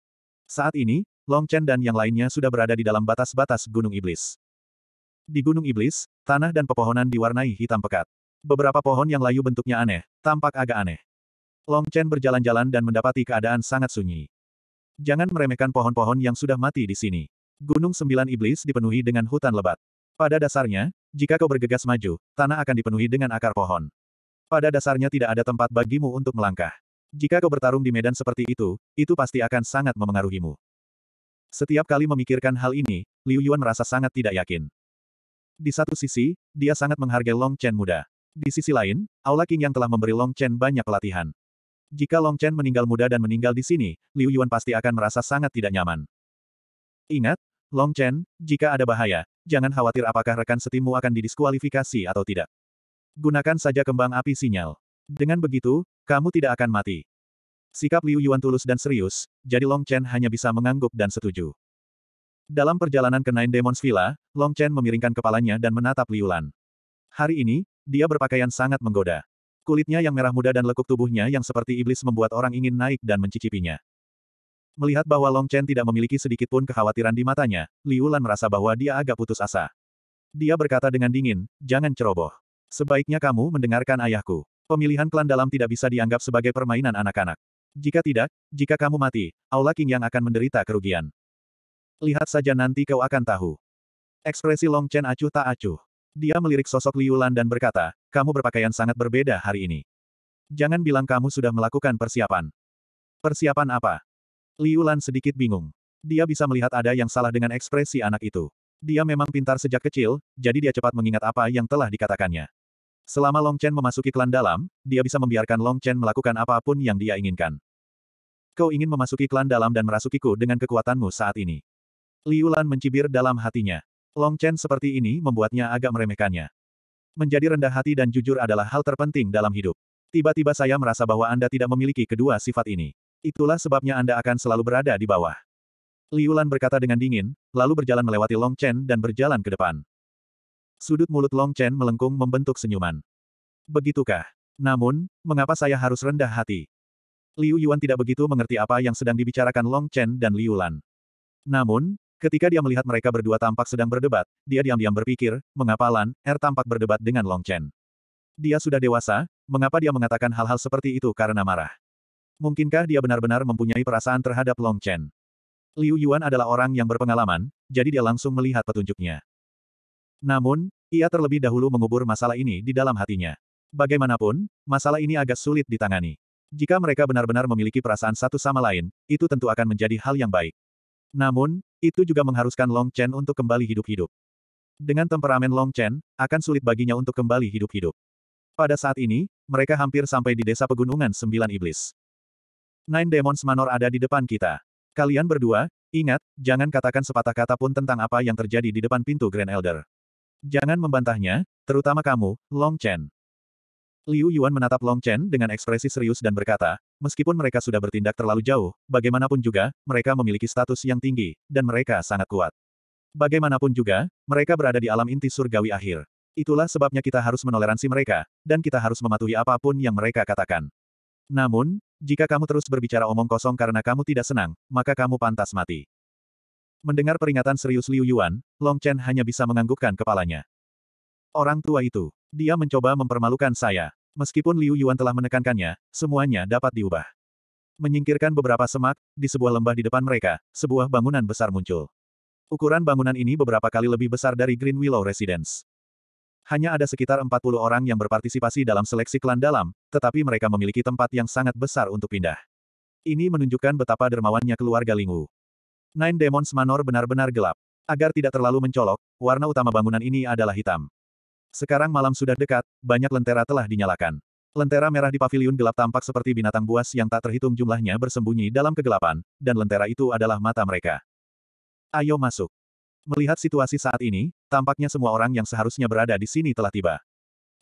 Saat ini, Long Chen dan yang lainnya sudah berada di dalam batas-batas gunung iblis. Di gunung iblis, tanah dan pepohonan diwarnai hitam pekat. Beberapa pohon yang layu bentuknya aneh, tampak agak aneh. Long Chen berjalan-jalan dan mendapati keadaan sangat sunyi. Jangan meremehkan pohon-pohon yang sudah mati di sini. Gunung Sembilan Iblis dipenuhi dengan hutan lebat. Pada dasarnya, jika kau bergegas maju, tanah akan dipenuhi dengan akar pohon. Pada dasarnya tidak ada tempat bagimu untuk melangkah. Jika kau bertarung di medan seperti itu, itu pasti akan sangat memengaruhimu. Setiap kali memikirkan hal ini, Liu Yuan merasa sangat tidak yakin. Di satu sisi, dia sangat menghargai Long Chen muda. Di sisi lain, Aula King yang telah memberi Long Chen banyak pelatihan. Jika Long Chen meninggal muda dan meninggal di sini, Liu Yuan pasti akan merasa sangat tidak nyaman. Ingat, Long Chen, jika ada bahaya, jangan khawatir apakah rekan setimu akan didiskualifikasi atau tidak. Gunakan saja kembang api sinyal. Dengan begitu, kamu tidak akan mati. Sikap Liu Yuan tulus dan serius, jadi Long Chen hanya bisa mengangguk dan setuju. Dalam perjalanan ke Nine Demons Villa, Long Chen memiringkan kepalanya dan menatap Liu Lan. Hari ini, dia berpakaian sangat menggoda. Kulitnya yang merah muda dan lekuk tubuhnya yang seperti iblis membuat orang ingin naik dan mencicipinya. Melihat bahwa Long Chen tidak memiliki sedikit pun kekhawatiran di matanya, Liu Lan merasa bahwa dia agak putus asa. Dia berkata dengan dingin, jangan ceroboh. Sebaiknya kamu mendengarkan ayahku. Pemilihan klan dalam tidak bisa dianggap sebagai permainan anak-anak. Jika tidak, jika kamu mati, Aula King yang akan menderita kerugian. Lihat saja nanti kau akan tahu. Ekspresi Long Chen acuh tak acuh. Dia melirik sosok Liu Lan dan berkata, kamu berpakaian sangat berbeda hari ini. Jangan bilang kamu sudah melakukan persiapan. Persiapan apa? Liu Lan sedikit bingung. Dia bisa melihat ada yang salah dengan ekspresi anak itu. Dia memang pintar sejak kecil, jadi dia cepat mengingat apa yang telah dikatakannya. Selama Long Chen memasuki klan dalam, dia bisa membiarkan Long Chen melakukan apapun yang dia inginkan. Kau ingin memasuki klan dalam dan merasukiku dengan kekuatanmu saat ini. Liu Lan mencibir dalam hatinya. Long Chen seperti ini membuatnya agak meremehkannya. Menjadi rendah hati dan jujur adalah hal terpenting dalam hidup. Tiba-tiba saya merasa bahwa Anda tidak memiliki kedua sifat ini. Itulah sebabnya Anda akan selalu berada di bawah. Liu Lan berkata dengan dingin, lalu berjalan melewati Long Chen dan berjalan ke depan. Sudut mulut Long Chen melengkung membentuk senyuman. Begitukah? Namun, mengapa saya harus rendah hati? Liu Yuan tidak begitu mengerti apa yang sedang dibicarakan Long Chen dan Liu Lan. Namun, ketika dia melihat mereka berdua tampak sedang berdebat, dia diam-diam berpikir, mengapa Lan, Er tampak berdebat dengan Long Chen. Dia sudah dewasa, mengapa dia mengatakan hal-hal seperti itu karena marah? Mungkinkah dia benar-benar mempunyai perasaan terhadap Long Chen? Liu Yuan adalah orang yang berpengalaman, jadi dia langsung melihat petunjuknya. Namun, ia terlebih dahulu mengubur masalah ini di dalam hatinya. Bagaimanapun, masalah ini agak sulit ditangani. Jika mereka benar-benar memiliki perasaan satu sama lain, itu tentu akan menjadi hal yang baik. Namun, itu juga mengharuskan Long Chen untuk kembali hidup-hidup. Dengan temperamen Long Chen, akan sulit baginya untuk kembali hidup-hidup. Pada saat ini, mereka hampir sampai di desa pegunungan sembilan iblis. Nine Demons Manor ada di depan kita. Kalian berdua, ingat, jangan katakan sepatah kata pun tentang apa yang terjadi di depan pintu Grand Elder. Jangan membantahnya, terutama kamu, Long Chen. Liu Yuan menatap Long Chen dengan ekspresi serius dan berkata, meskipun mereka sudah bertindak terlalu jauh, bagaimanapun juga, mereka memiliki status yang tinggi, dan mereka sangat kuat. Bagaimanapun juga, mereka berada di alam inti surgawi akhir. Itulah sebabnya kita harus menoleransi mereka, dan kita harus mematuhi apapun yang mereka katakan. Namun, jika kamu terus berbicara omong kosong karena kamu tidak senang, maka kamu pantas mati. Mendengar peringatan serius Liu Yuan, Long Chen hanya bisa menganggukkan kepalanya. Orang tua itu, dia mencoba mempermalukan saya. Meskipun Liu Yuan telah menekankannya, semuanya dapat diubah. Menyingkirkan beberapa semak, di sebuah lembah di depan mereka, sebuah bangunan besar muncul. Ukuran bangunan ini beberapa kali lebih besar dari Green Willow Residence. Hanya ada sekitar 40 orang yang berpartisipasi dalam seleksi klan dalam, tetapi mereka memiliki tempat yang sangat besar untuk pindah. Ini menunjukkan betapa dermawannya keluarga Lingwu. Nine Demons Manor benar-benar gelap. Agar tidak terlalu mencolok, warna utama bangunan ini adalah hitam. Sekarang malam sudah dekat, banyak lentera telah dinyalakan. Lentera merah di paviliun gelap tampak seperti binatang buas yang tak terhitung jumlahnya bersembunyi dalam kegelapan, dan lentera itu adalah mata mereka. Ayo masuk. Melihat situasi saat ini, tampaknya semua orang yang seharusnya berada di sini telah tiba.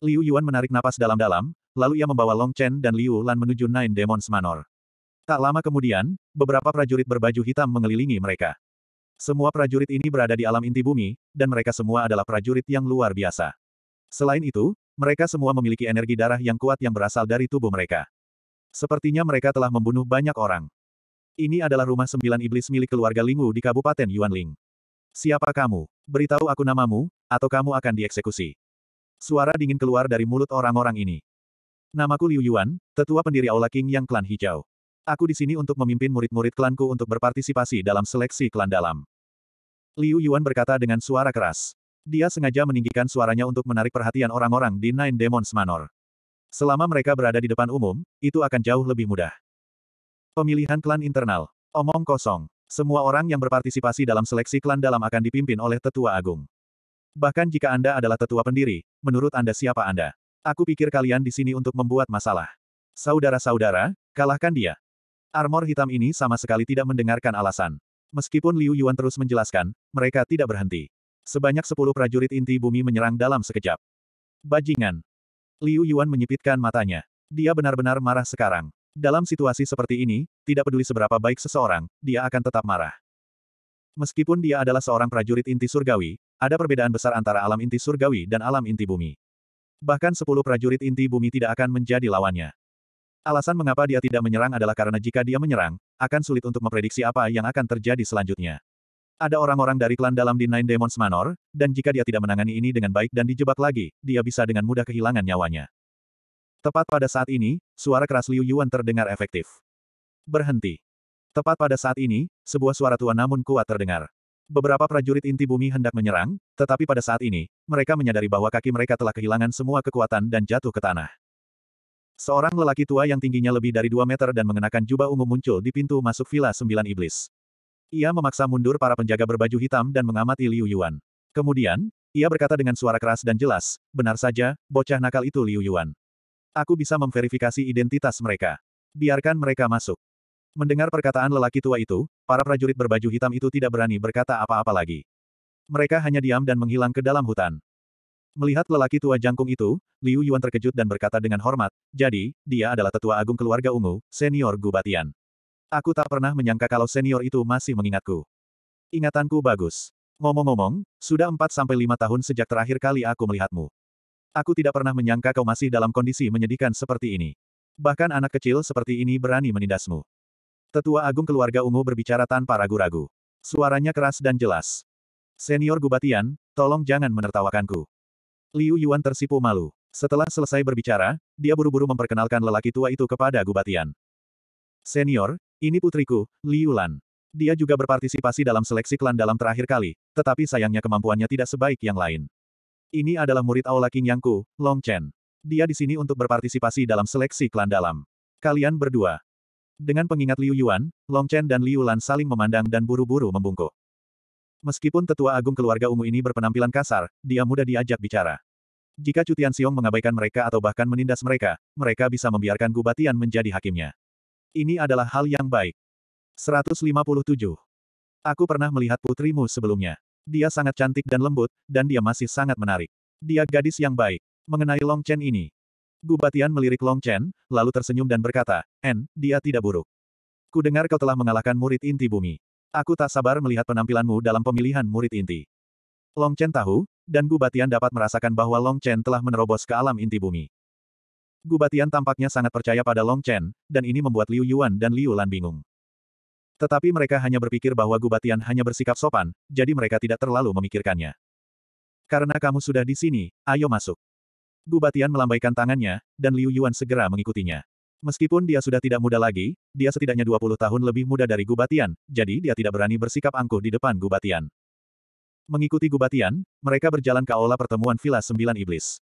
Liu Yuan menarik napas dalam-dalam, lalu ia membawa Long Chen dan Liu Lan menuju Nine Demons Manor. Tak lama kemudian, beberapa prajurit berbaju hitam mengelilingi mereka. Semua prajurit ini berada di alam inti bumi, dan mereka semua adalah prajurit yang luar biasa. Selain itu, mereka semua memiliki energi darah yang kuat yang berasal dari tubuh mereka. Sepertinya mereka telah membunuh banyak orang. Ini adalah rumah sembilan iblis milik keluarga Lingwu di Kabupaten Yuanling. Siapa kamu? Beritahu aku namamu, atau kamu akan dieksekusi. Suara dingin keluar dari mulut orang-orang ini. Namaku Liu Yuan, tetua pendiri Aula King yang klan hijau. Aku di sini untuk memimpin murid-murid klanku untuk berpartisipasi dalam seleksi klan dalam. Liu Yuan berkata dengan suara keras. Dia sengaja meninggikan suaranya untuk menarik perhatian orang-orang di Nine Demons Manor. Selama mereka berada di depan umum, itu akan jauh lebih mudah. Pemilihan klan internal. Omong kosong. Semua orang yang berpartisipasi dalam seleksi klan dalam akan dipimpin oleh tetua agung. Bahkan jika Anda adalah tetua pendiri, menurut Anda siapa Anda? Aku pikir kalian di sini untuk membuat masalah. Saudara-saudara, kalahkan dia. Armor hitam ini sama sekali tidak mendengarkan alasan. Meskipun Liu Yuan terus menjelaskan, mereka tidak berhenti. Sebanyak sepuluh prajurit inti bumi menyerang dalam sekejap. Bajingan. Liu Yuan menyipitkan matanya. Dia benar-benar marah sekarang. Dalam situasi seperti ini, tidak peduli seberapa baik seseorang, dia akan tetap marah. Meskipun dia adalah seorang prajurit inti surgawi, ada perbedaan besar antara alam inti surgawi dan alam inti bumi. Bahkan sepuluh prajurit inti bumi tidak akan menjadi lawannya. Alasan mengapa dia tidak menyerang adalah karena jika dia menyerang, akan sulit untuk memprediksi apa yang akan terjadi selanjutnya. Ada orang-orang dari klan dalam di Nine Demons Manor, dan jika dia tidak menangani ini dengan baik dan dijebak lagi, dia bisa dengan mudah kehilangan nyawanya. Tepat pada saat ini, suara keras Liu Yuan terdengar efektif. Berhenti. Tepat pada saat ini, sebuah suara tua namun kuat terdengar. Beberapa prajurit inti bumi hendak menyerang, tetapi pada saat ini, mereka menyadari bahwa kaki mereka telah kehilangan semua kekuatan dan jatuh ke tanah. Seorang lelaki tua yang tingginya lebih dari 2 meter dan mengenakan jubah ungu muncul di pintu masuk Villa Sembilan Iblis. Ia memaksa mundur para penjaga berbaju hitam dan mengamati Liu Yuan. Kemudian, ia berkata dengan suara keras dan jelas, benar saja, bocah nakal itu Liu Yuan. Aku bisa memverifikasi identitas mereka. Biarkan mereka masuk. Mendengar perkataan lelaki tua itu, para prajurit berbaju hitam itu tidak berani berkata apa-apa lagi. Mereka hanya diam dan menghilang ke dalam hutan. Melihat lelaki tua jangkung itu, Liu Yuan terkejut dan berkata dengan hormat, jadi, dia adalah tetua agung keluarga ungu, senior Gubatian. Aku tak pernah menyangka kalau senior itu masih mengingatku. Ingatanku bagus. Ngomong-ngomong, sudah 4-5 tahun sejak terakhir kali aku melihatmu. Aku tidak pernah menyangka kau masih dalam kondisi menyedihkan seperti ini. Bahkan anak kecil seperti ini berani menindasmu. Tetua Agung Keluarga Ungu berbicara tanpa ragu-ragu. Suaranya keras dan jelas. Senior Gubatian, tolong jangan menertawakanku. Liu Yuan tersipu malu. Setelah selesai berbicara, dia buru-buru memperkenalkan lelaki tua itu kepada Gubatian. Senior, ini putriku, Liu Lan. Dia juga berpartisipasi dalam seleksi klan dalam terakhir kali, tetapi sayangnya kemampuannya tidak sebaik yang lain. Ini adalah murid Aula Yangku, Long Chen. Dia di sini untuk berpartisipasi dalam seleksi klan dalam. Kalian berdua. Dengan pengingat Liu Yuan, Long Chen dan Liu Lan saling memandang dan buru-buru membungkuk. Meskipun tetua agung keluarga ungu ini berpenampilan kasar, dia mudah diajak bicara. Jika Cutian Siong mengabaikan mereka atau bahkan menindas mereka, mereka bisa membiarkan Gubatian menjadi hakimnya. Ini adalah hal yang baik. 157. Aku pernah melihat putrimu sebelumnya. Dia sangat cantik dan lembut, dan dia masih sangat menarik. Dia gadis yang baik. Mengenai Long Chen ini. Gubatian melirik Long Chen, lalu tersenyum dan berkata, En, dia tidak buruk. Kudengar kau telah mengalahkan murid inti bumi. Aku tak sabar melihat penampilanmu dalam pemilihan murid inti. Long Chen tahu, dan Gubatian dapat merasakan bahwa Long Chen telah menerobos ke alam inti bumi. Gubatian tampaknya sangat percaya pada Long Chen, dan ini membuat Liu Yuan dan Liu Lan bingung. Tetapi mereka hanya berpikir bahwa Gubatian hanya bersikap sopan, jadi mereka tidak terlalu memikirkannya. Karena kamu sudah di sini, ayo masuk. Gubatian melambaikan tangannya, dan Liu Yuan segera mengikutinya. Meskipun dia sudah tidak muda lagi, dia setidaknya 20 tahun lebih muda dari Gubatian, jadi dia tidak berani bersikap angkuh di depan Gubatian. Mengikuti Gubatian, mereka berjalan ke aula pertemuan Villa Sembilan Iblis.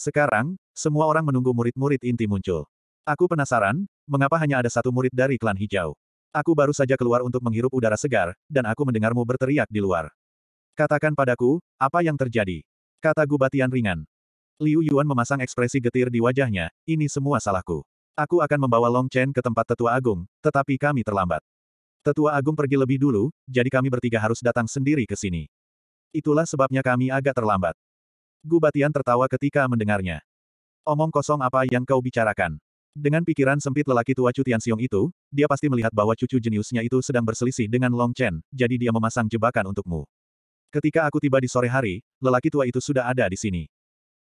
Sekarang, semua orang menunggu murid-murid inti muncul. Aku penasaran, mengapa hanya ada satu murid dari klan hijau? Aku baru saja keluar untuk menghirup udara segar, dan aku mendengarmu berteriak di luar. Katakan padaku, apa yang terjadi? Kata Gubatian ringan. Liu Yuan memasang ekspresi getir di wajahnya, ini semua salahku. Aku akan membawa Long Chen ke tempat tetua agung, tetapi kami terlambat. Tetua agung pergi lebih dulu, jadi kami bertiga harus datang sendiri ke sini. Itulah sebabnya kami agak terlambat. Gu Batian tertawa ketika mendengarnya. Omong kosong apa yang kau bicarakan? Dengan pikiran sempit lelaki tua Cutian Siong itu, dia pasti melihat bahwa cucu jeniusnya itu sedang berselisih dengan Long Chen, jadi dia memasang jebakan untukmu. Ketika aku tiba di sore hari, lelaki tua itu sudah ada di sini.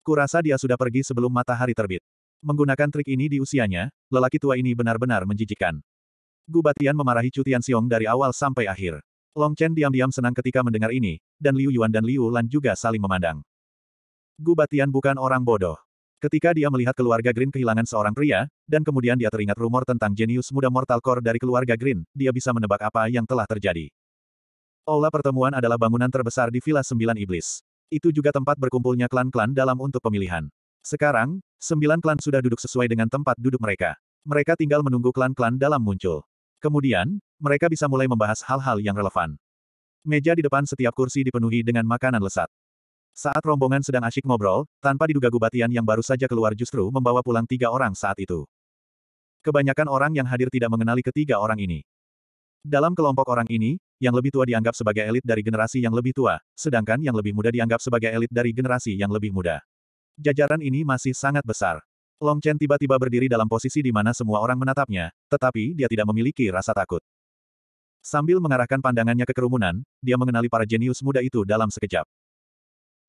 Kurasa dia sudah pergi sebelum matahari terbit. Menggunakan trik ini di usianya, lelaki tua ini benar-benar menjijikkan. Gu Batian memarahi Chu Tianxiong dari awal sampai akhir. Long Chen diam-diam senang ketika mendengar ini, dan Liu Yuan dan Liu Lan juga saling memandang. Gu Batian bukan orang bodoh. Ketika dia melihat keluarga Green kehilangan seorang pria, dan kemudian dia teringat rumor tentang jenius muda Mortal Core dari keluarga Green, dia bisa menebak apa yang telah terjadi. Aula pertemuan adalah bangunan terbesar di Villa Sembilan Iblis. Itu juga tempat berkumpulnya klan-klan dalam untuk pemilihan. Sekarang, sembilan klan sudah duduk sesuai dengan tempat duduk mereka. Mereka tinggal menunggu klan-klan dalam muncul. Kemudian, mereka bisa mulai membahas hal-hal yang relevan. Meja di depan setiap kursi dipenuhi dengan makanan lesat. Saat rombongan sedang asyik ngobrol, tanpa diduga Gubatian yang baru saja keluar justru membawa pulang tiga orang saat itu. Kebanyakan orang yang hadir tidak mengenali ketiga orang ini. Dalam kelompok orang ini, yang lebih tua dianggap sebagai elit dari generasi yang lebih tua, sedangkan yang lebih muda dianggap sebagai elit dari generasi yang lebih muda. Jajaran ini masih sangat besar. Long Chen tiba-tiba berdiri dalam posisi di mana semua orang menatapnya, tetapi dia tidak memiliki rasa takut. Sambil mengarahkan pandangannya ke kerumunan, dia mengenali para jenius muda itu dalam sekejap.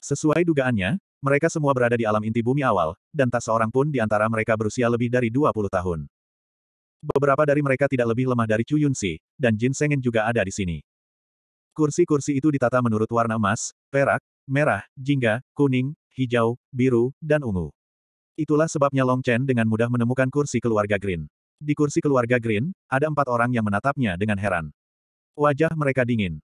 Sesuai dugaannya, mereka semua berada di alam inti bumi awal, dan tak seorang pun di antara mereka berusia lebih dari 20 tahun. Beberapa dari mereka tidak lebih lemah dari Chu Yunsi, dan Jin Sengen juga ada di sini. Kursi-kursi itu ditata menurut warna emas, perak, merah, jingga, kuning, hijau, biru, dan ungu. Itulah sebabnya Long Chen dengan mudah menemukan kursi keluarga Green. Di kursi keluarga Green, ada empat orang yang menatapnya dengan heran. Wajah mereka dingin.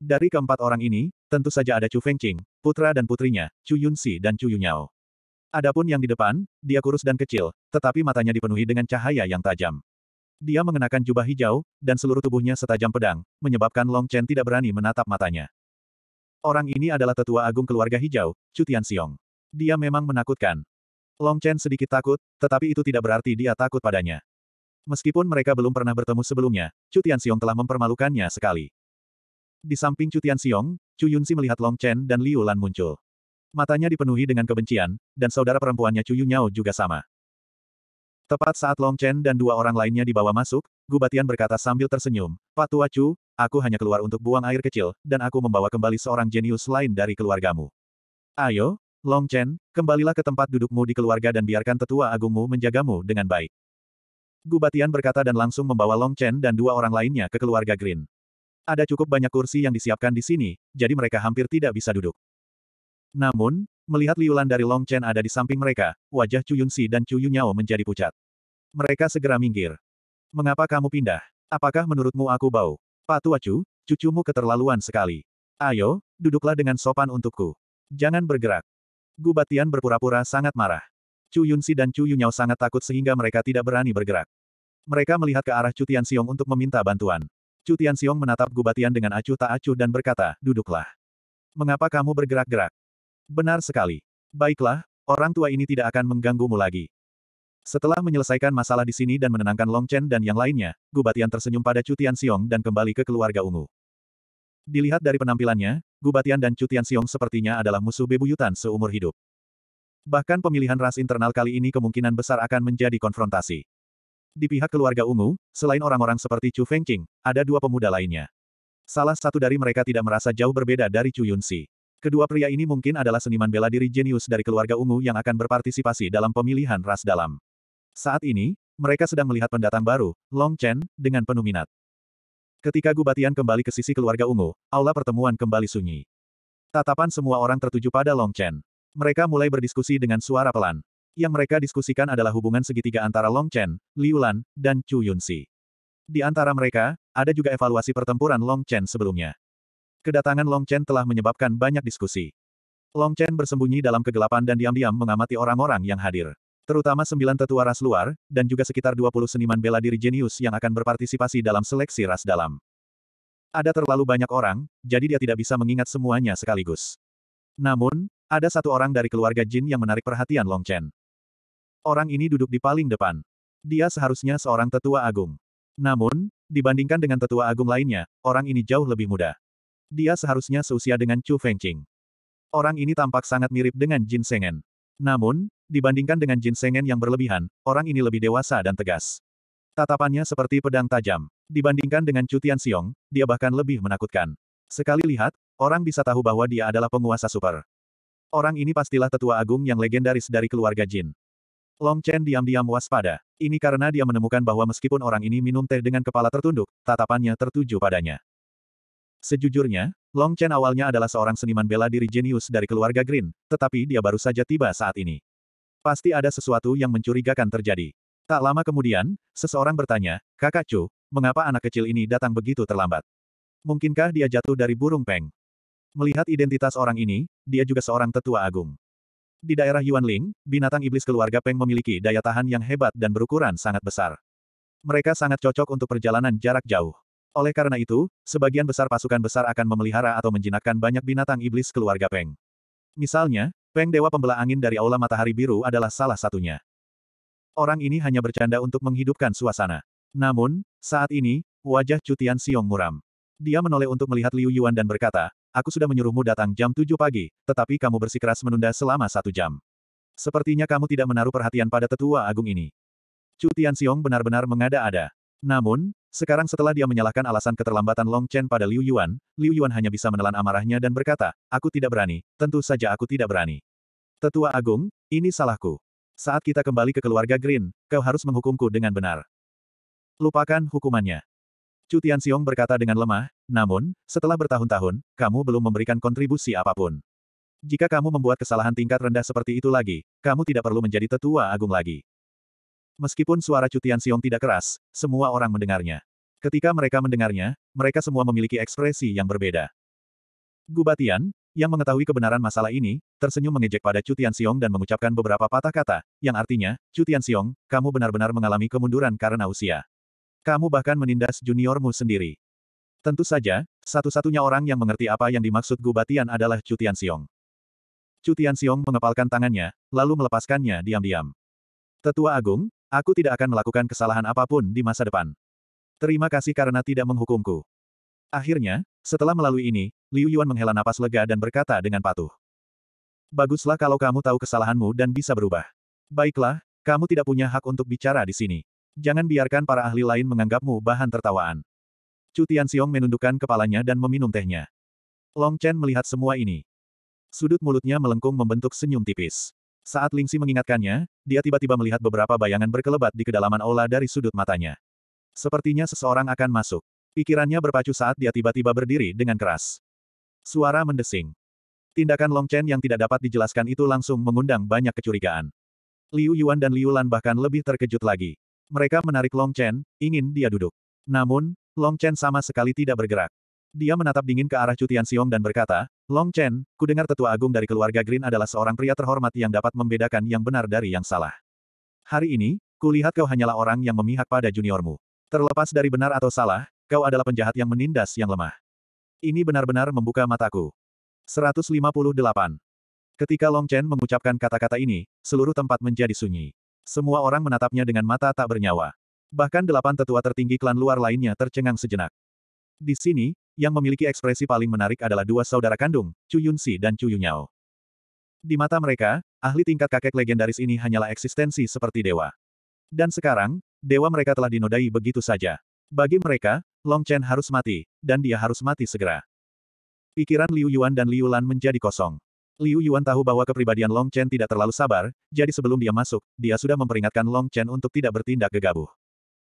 Dari keempat orang ini, tentu saja ada Chu Fengqing, putra dan putrinya, Chu Yunxi dan Chu Yunyao. Adapun yang di depan, dia kurus dan kecil, tetapi matanya dipenuhi dengan cahaya yang tajam. Dia mengenakan jubah hijau, dan seluruh tubuhnya setajam pedang, menyebabkan Long Chen tidak berani menatap matanya. Orang ini adalah tetua agung keluarga hijau, Cutian Siong. Dia memang menakutkan. Long Chen sedikit takut, tetapi itu tidak berarti dia takut padanya. Meskipun mereka belum pernah bertemu sebelumnya, Cutian Siong telah mempermalukannya sekali. Di samping Cutian Siong, Chu Yunsi melihat Long Chen dan Liu Lan muncul. Matanya dipenuhi dengan kebencian, dan saudara perempuannya Chu Yunyao juga sama. Tepat saat Long Chen dan dua orang lainnya dibawa masuk, Gubatian berkata sambil tersenyum, Pak Chu, aku hanya keluar untuk buang air kecil, dan aku membawa kembali seorang jenius lain dari keluargamu. Ayo, Long Chen, kembalilah ke tempat dudukmu di keluarga dan biarkan tetua agungmu menjagamu dengan baik. Gubatian berkata dan langsung membawa Long Chen dan dua orang lainnya ke keluarga Green. Ada cukup banyak kursi yang disiapkan di sini, jadi mereka hampir tidak bisa duduk. Namun, Melihat Liulan dari Long Chen ada di samping mereka, wajah Chu Yunsi dan Chu Yunyao menjadi pucat. Mereka segera minggir. Mengapa kamu pindah? Apakah menurutmu aku bau? Pak Tua Chu, cucumu keterlaluan sekali. Ayo, duduklah dengan sopan untukku. Jangan bergerak. Gu Batian berpura-pura sangat marah. Chu Yunsi dan Chu Yunyao sangat takut sehingga mereka tidak berani bergerak. Mereka melihat ke arah Chu Tianxiong untuk meminta bantuan. Chu Tianxiong menatap Gu Batian dengan acuh tak acuh dan berkata, duduklah. Mengapa kamu bergerak-gerak? Benar sekali. Baiklah, orang tua ini tidak akan mengganggumu lagi. Setelah menyelesaikan masalah di sini dan menenangkan Long Chen dan yang lainnya, Gubatian tersenyum pada Cutian Xiong dan kembali ke keluarga ungu. Dilihat dari penampilannya, Gubatian dan Cutian Xiong sepertinya adalah musuh bebuyutan seumur hidup. Bahkan pemilihan ras internal kali ini kemungkinan besar akan menjadi konfrontasi. Di pihak keluarga ungu, selain orang-orang seperti Chu Fengqing, ada dua pemuda lainnya. Salah satu dari mereka tidak merasa jauh berbeda dari Chu Yunxi. Kedua pria ini mungkin adalah seniman bela diri jenius dari keluarga ungu yang akan berpartisipasi dalam pemilihan ras dalam. Saat ini, mereka sedang melihat pendatang baru, Long Chen, dengan penuh minat. Ketika Gubatian kembali ke sisi keluarga ungu, aula pertemuan kembali sunyi. Tatapan semua orang tertuju pada Long Chen. Mereka mulai berdiskusi dengan suara pelan. Yang mereka diskusikan adalah hubungan segitiga antara Long Chen, Liu Lan, dan Chu Yunsi. Di antara mereka, ada juga evaluasi pertempuran Long Chen sebelumnya. Kedatangan Long Chen telah menyebabkan banyak diskusi. Long Chen bersembunyi dalam kegelapan dan diam-diam mengamati orang-orang yang hadir. Terutama sembilan tetua ras luar, dan juga sekitar 20 seniman bela diri jenius yang akan berpartisipasi dalam seleksi ras dalam. Ada terlalu banyak orang, jadi dia tidak bisa mengingat semuanya sekaligus. Namun, ada satu orang dari keluarga Jin yang menarik perhatian Long Chen. Orang ini duduk di paling depan. Dia seharusnya seorang tetua agung. Namun, dibandingkan dengan tetua agung lainnya, orang ini jauh lebih muda. Dia seharusnya seusia dengan Chu Fengqing. Orang ini tampak sangat mirip dengan Jin Sengen. Namun, dibandingkan dengan Jin Sengen yang berlebihan, orang ini lebih dewasa dan tegas. Tatapannya seperti pedang tajam. Dibandingkan dengan Chu Tian dia bahkan lebih menakutkan. Sekali lihat, orang bisa tahu bahwa dia adalah penguasa super. Orang ini pastilah tetua agung yang legendaris dari keluarga Jin. Long Chen diam-diam waspada. Ini karena dia menemukan bahwa meskipun orang ini minum teh dengan kepala tertunduk, tatapannya tertuju padanya. Sejujurnya, Long Chen awalnya adalah seorang seniman bela diri jenius dari keluarga Green, tetapi dia baru saja tiba saat ini. Pasti ada sesuatu yang mencurigakan terjadi. Tak lama kemudian, seseorang bertanya, Kakak Chu, mengapa anak kecil ini datang begitu terlambat? Mungkinkah dia jatuh dari burung peng? Melihat identitas orang ini, dia juga seorang tetua agung. Di daerah Yuanling, binatang iblis keluarga Peng memiliki daya tahan yang hebat dan berukuran sangat besar. Mereka sangat cocok untuk perjalanan jarak jauh. Oleh karena itu, sebagian besar pasukan besar akan memelihara atau menjinakkan banyak binatang iblis keluarga Peng. Misalnya, Peng Dewa Pembela Angin dari Aula Matahari Biru adalah salah satunya. Orang ini hanya bercanda untuk menghidupkan suasana. Namun, saat ini, wajah Cutian Siong muram. Dia menoleh untuk melihat Liu Yuan dan berkata, aku sudah menyuruhmu datang jam 7 pagi, tetapi kamu bersikeras menunda selama satu jam. Sepertinya kamu tidak menaruh perhatian pada tetua agung ini. Cutian Siong benar-benar mengada-ada. Namun, sekarang setelah dia menyalahkan alasan keterlambatan Long Chen pada Liu Yuan, Liu Yuan hanya bisa menelan amarahnya dan berkata, aku tidak berani, tentu saja aku tidak berani. Tetua Agung, ini salahku. Saat kita kembali ke keluarga Green, kau harus menghukumku dengan benar. Lupakan hukumannya. Chu Tianxiong berkata dengan lemah, namun, setelah bertahun-tahun, kamu belum memberikan kontribusi apapun. Jika kamu membuat kesalahan tingkat rendah seperti itu lagi, kamu tidak perlu menjadi tetua agung lagi. Meskipun suara cutian Siong tidak keras, semua orang mendengarnya. Ketika mereka mendengarnya, mereka semua memiliki ekspresi yang berbeda. Gubatian, yang mengetahui kebenaran masalah ini, tersenyum mengejek pada Cutian Siong dan mengucapkan beberapa patah kata, yang artinya, Cutian Siong, kamu benar-benar mengalami kemunduran karena usia. Kamu bahkan menindas juniormu sendiri. Tentu saja, satu-satunya orang yang mengerti apa yang dimaksud Gubatian adalah Cutian Siong. Cutian Siong mengepalkan tangannya, lalu melepaskannya diam-diam. Tetua Agung, Aku tidak akan melakukan kesalahan apapun di masa depan. Terima kasih karena tidak menghukumku. Akhirnya, setelah melalui ini, Liu Yuan menghela napas lega dan berkata dengan patuh. Baguslah kalau kamu tahu kesalahanmu dan bisa berubah. Baiklah, kamu tidak punya hak untuk bicara di sini. Jangan biarkan para ahli lain menganggapmu bahan tertawaan. Chu Tianxiong menundukkan kepalanya dan meminum tehnya. Long Chen melihat semua ini. Sudut mulutnya melengkung membentuk senyum tipis. Saat Lingsi mengingatkannya, dia tiba-tiba melihat beberapa bayangan berkelebat di kedalaman aula dari sudut matanya. Sepertinya seseorang akan masuk. Pikirannya berpacu saat dia tiba-tiba berdiri dengan keras. Suara mendesing. Tindakan Long Chen yang tidak dapat dijelaskan itu langsung mengundang banyak kecurigaan. Liu Yuan dan Liu Lan bahkan lebih terkejut lagi. Mereka menarik Long Chen, ingin dia duduk. Namun, Long Chen sama sekali tidak bergerak. Dia menatap dingin ke arah Cutian Siong dan berkata, Long Chen, ku dengar tetua agung dari keluarga Green adalah seorang pria terhormat yang dapat membedakan yang benar dari yang salah. Hari ini, ku lihat kau hanyalah orang yang memihak pada juniormu. Terlepas dari benar atau salah, kau adalah penjahat yang menindas yang lemah. Ini benar-benar membuka mataku. 158. Ketika Long Chen mengucapkan kata-kata ini, seluruh tempat menjadi sunyi. Semua orang menatapnya dengan mata tak bernyawa. Bahkan delapan tetua tertinggi klan luar lainnya tercengang sejenak. Di sini, yang memiliki ekspresi paling menarik adalah dua saudara kandung, Chu Yunsi dan Chu Yunyao. Di mata mereka, ahli tingkat kakek legendaris ini hanyalah eksistensi seperti dewa. Dan sekarang, dewa mereka telah dinodai begitu saja. Bagi mereka, Long Chen harus mati, dan dia harus mati segera. Pikiran Liu Yuan dan Liu Lan menjadi kosong. Liu Yuan tahu bahwa kepribadian Long Chen tidak terlalu sabar, jadi sebelum dia masuk, dia sudah memperingatkan Long Chen untuk tidak bertindak gegabah.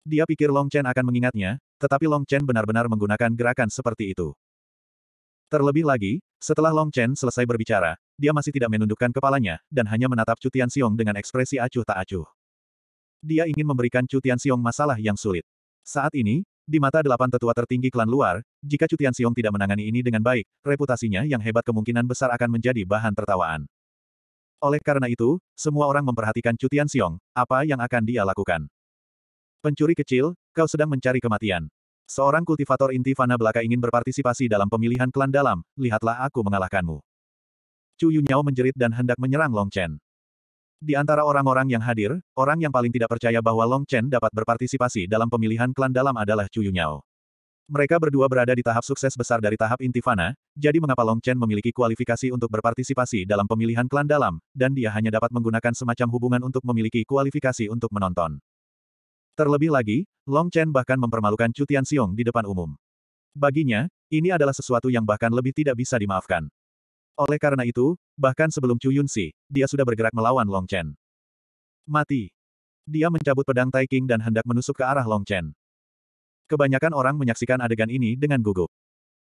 Dia pikir Long Chen akan mengingatnya, tetapi Long Chen benar-benar menggunakan gerakan seperti itu. Terlebih lagi, setelah Long Chen selesai berbicara, dia masih tidak menundukkan kepalanya, dan hanya menatap Chu Xiong dengan ekspresi acuh tak acuh. Dia ingin memberikan Chu Xiong masalah yang sulit. Saat ini, di mata delapan tetua tertinggi klan luar, jika Chu Xiong tidak menangani ini dengan baik, reputasinya yang hebat kemungkinan besar akan menjadi bahan tertawaan. Oleh karena itu, semua orang memperhatikan Chu Xiong, apa yang akan dia lakukan. Pencuri kecil, kau sedang mencari kematian. Seorang kultivator inti fana belaka ingin berpartisipasi dalam pemilihan klan dalam, lihatlah aku mengalahkanmu. Chu Yunyao menjerit dan hendak menyerang Long Chen. Di antara orang-orang yang hadir, orang yang paling tidak percaya bahwa Long Chen dapat berpartisipasi dalam pemilihan klan dalam adalah Chu Yunyao. Mereka berdua berada di tahap sukses besar dari tahap intifana, jadi mengapa Long Chen memiliki kualifikasi untuk berpartisipasi dalam pemilihan klan dalam, dan dia hanya dapat menggunakan semacam hubungan untuk memiliki kualifikasi untuk menonton. Terlebih lagi, Long Chen bahkan mempermalukan Chu Tianxiong di depan umum. Baginya, ini adalah sesuatu yang bahkan lebih tidak bisa dimaafkan. Oleh karena itu, bahkan sebelum Chu Yunxi, dia sudah bergerak melawan Long Chen. Mati. Dia mencabut pedang Tai King dan hendak menusuk ke arah Long Chen. Kebanyakan orang menyaksikan adegan ini dengan gugup.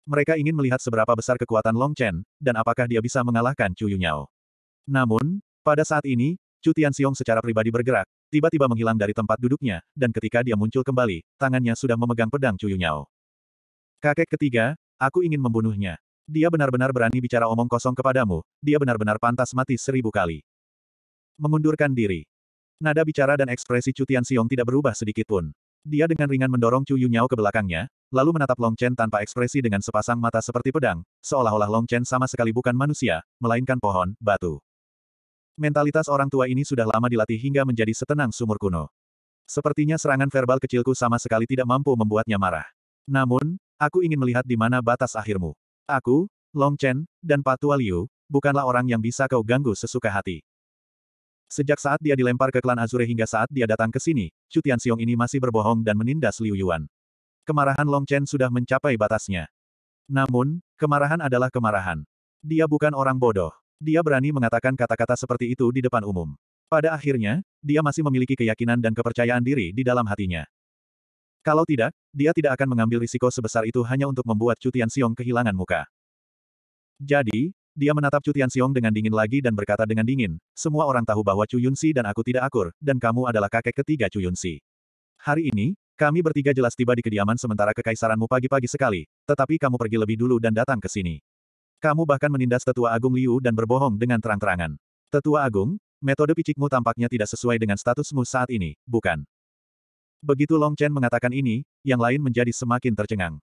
Mereka ingin melihat seberapa besar kekuatan Long Chen, dan apakah dia bisa mengalahkan Chu Yunyao. Namun, pada saat ini, Chu Tianxiong secara pribadi bergerak, tiba-tiba menghilang dari tempat duduknya, dan ketika dia muncul kembali, tangannya sudah memegang pedang Cuyu Yunyao. Kakek ketiga, aku ingin membunuhnya. Dia benar-benar berani bicara omong kosong kepadamu, dia benar-benar pantas mati seribu kali. Mengundurkan diri. Nada bicara dan ekspresi Chu Tianxiong tidak berubah sedikit pun. Dia dengan ringan mendorong Cuyu Yunyao ke belakangnya, lalu menatap Long Chen tanpa ekspresi dengan sepasang mata seperti pedang, seolah-olah Long Chen sama sekali bukan manusia, melainkan pohon, batu mentalitas orang tua ini sudah lama dilatih hingga menjadi setenang sumur kuno. Sepertinya serangan verbal kecilku sama sekali tidak mampu membuatnya marah. Namun, aku ingin melihat di mana batas akhirmu. Aku, Long Chen, dan Patua Liu, bukanlah orang yang bisa kau ganggu sesuka hati. Sejak saat dia dilempar ke klan Azure hingga saat dia datang ke sini, Chu Tianxiong ini masih berbohong dan menindas Liu Yuan. Kemarahan Long Chen sudah mencapai batasnya. Namun, kemarahan adalah kemarahan. Dia bukan orang bodoh. Dia berani mengatakan kata-kata seperti itu di depan umum. Pada akhirnya, dia masih memiliki keyakinan dan kepercayaan diri di dalam hatinya. Kalau tidak, dia tidak akan mengambil risiko sebesar itu hanya untuk membuat Cutian Siong kehilangan muka. Jadi, dia menatap Cutian Siong dengan dingin lagi dan berkata dengan dingin, semua orang tahu bahwa Chu Yunsi dan aku tidak akur, dan kamu adalah kakek ketiga Chu Yunsi. Hari ini, kami bertiga jelas tiba di kediaman sementara kekaisaranmu pagi-pagi sekali, tetapi kamu pergi lebih dulu dan datang ke sini. Kamu bahkan menindas Tetua Agung Liu dan berbohong dengan terang-terangan. Tetua Agung, metode picikmu tampaknya tidak sesuai dengan statusmu saat ini, bukan? Begitu Long Chen mengatakan ini, yang lain menjadi semakin tercengang.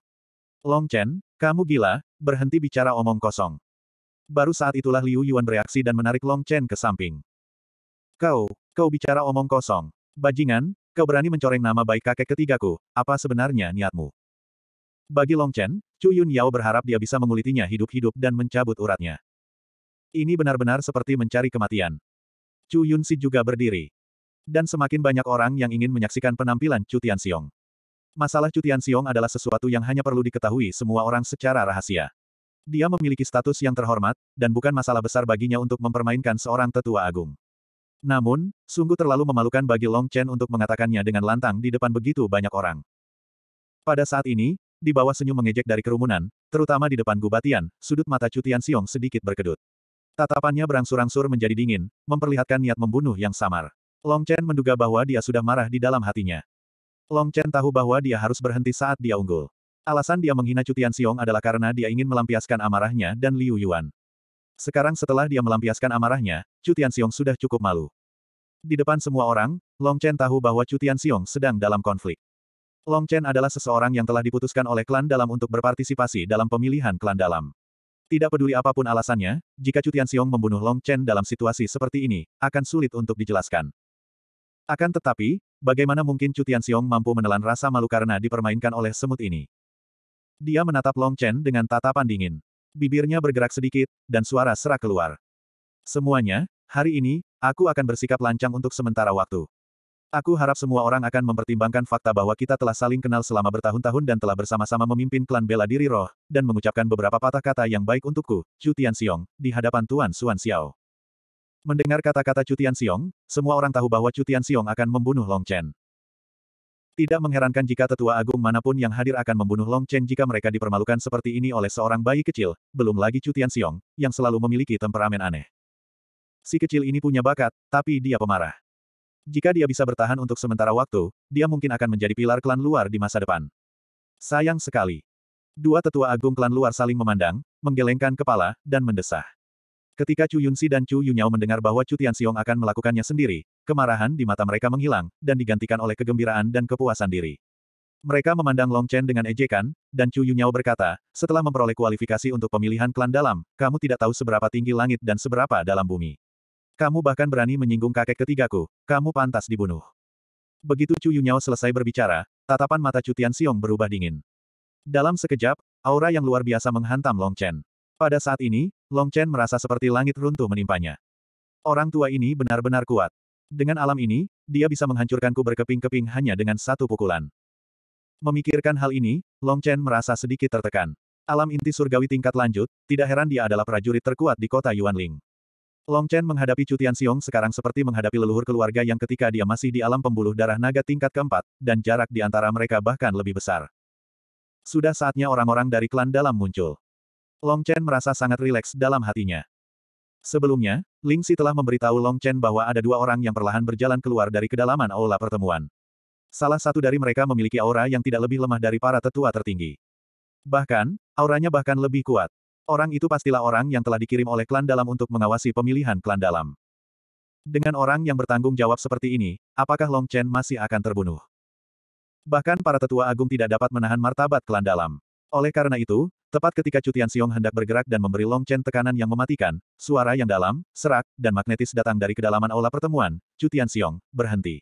Long Chen, kamu gila, berhenti bicara omong kosong. Baru saat itulah Liu Yuan bereaksi dan menarik Long Chen ke samping. Kau, kau bicara omong kosong. Bajingan, kau berani mencoreng nama baik kakek ketigaku, apa sebenarnya niatmu? Bagi Long Chen, Chu Yun Yao berharap dia bisa mengulitinya hidup-hidup dan mencabut uratnya. Ini benar-benar seperti mencari kematian. Chu Yun Si juga berdiri. Dan semakin banyak orang yang ingin menyaksikan penampilan Chu Tian Xiong. Masalah Chu Tian Xiong adalah sesuatu yang hanya perlu diketahui semua orang secara rahasia. Dia memiliki status yang terhormat, dan bukan masalah besar baginya untuk mempermainkan seorang tetua agung. Namun, sungguh terlalu memalukan bagi Long Chen untuk mengatakannya dengan lantang di depan begitu banyak orang. Pada saat ini, di bawah senyum mengejek dari kerumunan, terutama di depan Gubatian, sudut mata Cutian Siong sedikit berkedut. Tatapannya berangsur-angsur menjadi dingin, memperlihatkan niat membunuh yang samar. Long Chen menduga bahwa dia sudah marah di dalam hatinya. Long Chen tahu bahwa dia harus berhenti saat dia unggul. Alasan dia menghina Cutian Siong adalah karena dia ingin melampiaskan amarahnya dan Liu Yuan. Sekarang setelah dia melampiaskan amarahnya, Cutian Siong sudah cukup malu. Di depan semua orang, Long Chen tahu bahwa Cutian Siong sedang dalam konflik. Long Chen adalah seseorang yang telah diputuskan oleh klan dalam untuk berpartisipasi dalam pemilihan klan dalam. Tidak peduli apapun alasannya, jika Cutian Xiong membunuh Long Chen dalam situasi seperti ini, akan sulit untuk dijelaskan. Akan tetapi, bagaimana mungkin Cutian Xiong mampu menelan rasa malu karena dipermainkan oleh semut ini? Dia menatap Long Chen dengan tatapan dingin. Bibirnya bergerak sedikit, dan suara serak keluar. Semuanya, hari ini, aku akan bersikap lancang untuk sementara waktu. Aku harap semua orang akan mempertimbangkan fakta bahwa kita telah saling kenal selama bertahun-tahun dan telah bersama-sama memimpin klan bela diri roh, dan mengucapkan beberapa patah kata yang baik untukku, Chu Tianxiong, di hadapan Tuan Xuan Xiao. Mendengar kata-kata Chu Tianxiong, semua orang tahu bahwa Chu Tianxiong akan membunuh Long Chen. Tidak mengherankan jika tetua agung manapun yang hadir akan membunuh Long Chen jika mereka dipermalukan seperti ini oleh seorang bayi kecil, belum lagi Chu Tianxiong, yang selalu memiliki temperamen aneh. Si kecil ini punya bakat, tapi dia pemarah. Jika dia bisa bertahan untuk sementara waktu, dia mungkin akan menjadi pilar klan luar di masa depan. Sayang sekali. Dua tetua agung klan luar saling memandang, menggelengkan kepala, dan mendesah. Ketika Chu Yunsi dan Chu Yunyao mendengar bahwa Chu Tianxiong akan melakukannya sendiri, kemarahan di mata mereka menghilang, dan digantikan oleh kegembiraan dan kepuasan diri. Mereka memandang Long Chen dengan ejekan, dan Chu Yunyao berkata, setelah memperoleh kualifikasi untuk pemilihan klan dalam, kamu tidak tahu seberapa tinggi langit dan seberapa dalam bumi. Kamu bahkan berani menyinggung kakek ketigaku, kamu pantas dibunuh. Begitu Chu Yunyao selesai berbicara, tatapan mata Cutian Xiong berubah dingin. Dalam sekejap, aura yang luar biasa menghantam Long Chen. Pada saat ini, Long Chen merasa seperti langit runtuh menimpanya. Orang tua ini benar-benar kuat. Dengan alam ini, dia bisa menghancurkanku berkeping-keping hanya dengan satu pukulan. Memikirkan hal ini, Long Chen merasa sedikit tertekan. Alam inti surgawi tingkat lanjut, tidak heran dia adalah prajurit terkuat di kota Yuanling. Long Chen menghadapi Cutian Xiong sekarang seperti menghadapi leluhur keluarga yang ketika dia masih di alam pembuluh darah naga tingkat keempat, dan jarak di antara mereka bahkan lebih besar. Sudah saatnya orang-orang dari klan dalam muncul. Long Chen merasa sangat rileks dalam hatinya. Sebelumnya, Ling Si telah memberitahu Long Chen bahwa ada dua orang yang perlahan berjalan keluar dari kedalaman aula pertemuan. Salah satu dari mereka memiliki aura yang tidak lebih lemah dari para tetua tertinggi. Bahkan, auranya bahkan lebih kuat. Orang itu pastilah orang yang telah dikirim oleh klan dalam untuk mengawasi pemilihan klan dalam. Dengan orang yang bertanggung jawab seperti ini, apakah Long Chen masih akan terbunuh? Bahkan para tetua agung tidak dapat menahan martabat klan dalam. Oleh karena itu, tepat ketika Cutian Siong hendak bergerak dan memberi Long Chen tekanan yang mematikan, suara yang dalam, serak, dan magnetis datang dari kedalaman aula pertemuan, Cutian Siong, berhenti.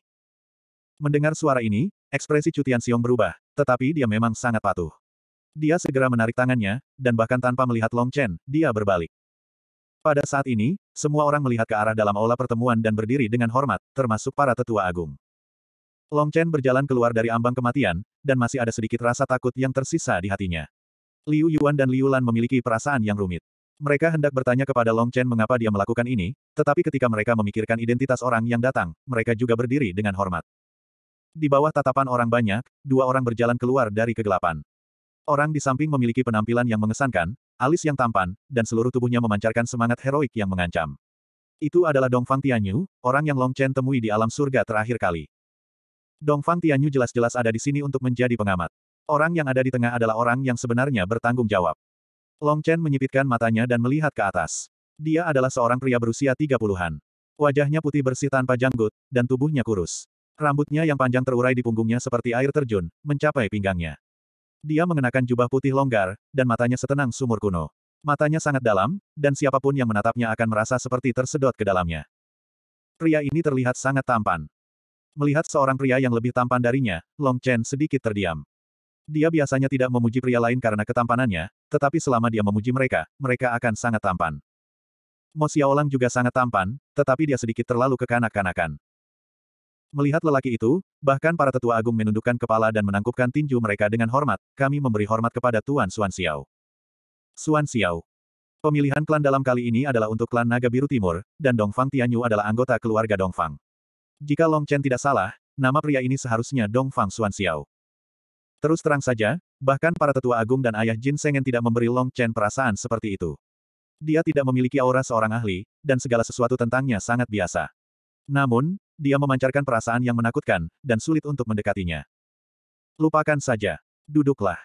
Mendengar suara ini, ekspresi Cutian Siong berubah, tetapi dia memang sangat patuh. Dia segera menarik tangannya, dan bahkan tanpa melihat Long Chen, dia berbalik. Pada saat ini, semua orang melihat ke arah dalam aula pertemuan dan berdiri dengan hormat, termasuk para tetua agung. Long Chen berjalan keluar dari ambang kematian, dan masih ada sedikit rasa takut yang tersisa di hatinya. Liu Yuan dan Liu Lan memiliki perasaan yang rumit. Mereka hendak bertanya kepada Long Chen mengapa dia melakukan ini, tetapi ketika mereka memikirkan identitas orang yang datang, mereka juga berdiri dengan hormat. Di bawah tatapan orang banyak, dua orang berjalan keluar dari kegelapan. Orang di samping memiliki penampilan yang mengesankan, alis yang tampan, dan seluruh tubuhnya memancarkan semangat heroik yang mengancam. Itu adalah Dongfang Tianyu, orang yang Long Chen temui di alam surga terakhir kali. Dongfang Tianyu jelas-jelas ada di sini untuk menjadi pengamat. Orang yang ada di tengah adalah orang yang sebenarnya bertanggung jawab. Long Chen menyipitkan matanya dan melihat ke atas. Dia adalah seorang pria berusia 30-an. Wajahnya putih bersih tanpa janggut, dan tubuhnya kurus. Rambutnya yang panjang terurai di punggungnya seperti air terjun, mencapai pinggangnya. Dia mengenakan jubah putih longgar, dan matanya setenang sumur kuno. Matanya sangat dalam, dan siapapun yang menatapnya akan merasa seperti tersedot ke dalamnya. Pria ini terlihat sangat tampan. Melihat seorang pria yang lebih tampan darinya, Long Chen sedikit terdiam. Dia biasanya tidak memuji pria lain karena ketampanannya, tetapi selama dia memuji mereka, mereka akan sangat tampan. Mo Xiaolang juga sangat tampan, tetapi dia sedikit terlalu kekanak-kanakan. Melihat lelaki itu, bahkan para tetua agung menundukkan kepala dan menangkupkan tinju mereka dengan hormat, kami memberi hormat kepada Tuan Xuan Xiao. Xuan Xiao. Pemilihan klan dalam kali ini adalah untuk klan Naga Biru Timur, dan Dongfang Tianyu adalah anggota keluarga Dongfang. Jika Long Chen tidak salah, nama pria ini seharusnya Dongfang Xuan Xiao. Terus terang saja, bahkan para tetua agung dan ayah Jin Sengen tidak memberi Long Chen perasaan seperti itu. Dia tidak memiliki aura seorang ahli, dan segala sesuatu tentangnya sangat biasa. Namun, dia memancarkan perasaan yang menakutkan, dan sulit untuk mendekatinya. Lupakan saja. Duduklah.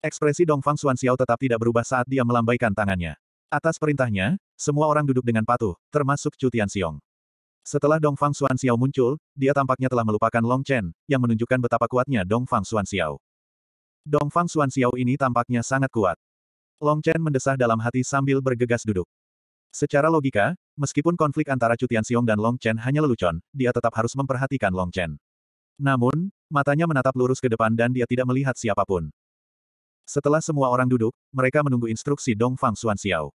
Ekspresi Dongfang Xiao tetap tidak berubah saat dia melambaikan tangannya. Atas perintahnya, semua orang duduk dengan patuh, termasuk Chu Tianxiong. Setelah Dongfang Xiao muncul, dia tampaknya telah melupakan Long Chen, yang menunjukkan betapa kuatnya Dongfang Xuanxiao. Dongfang Xiao ini tampaknya sangat kuat. Long Chen mendesah dalam hati sambil bergegas duduk. Secara logika, meskipun konflik antara Cutian Siong dan Long Chen hanya lelucon, dia tetap harus memperhatikan Long Chen. Namun, matanya menatap lurus ke depan dan dia tidak melihat siapapun. Setelah semua orang duduk, mereka menunggu instruksi Dong Fang Xuan Xiao.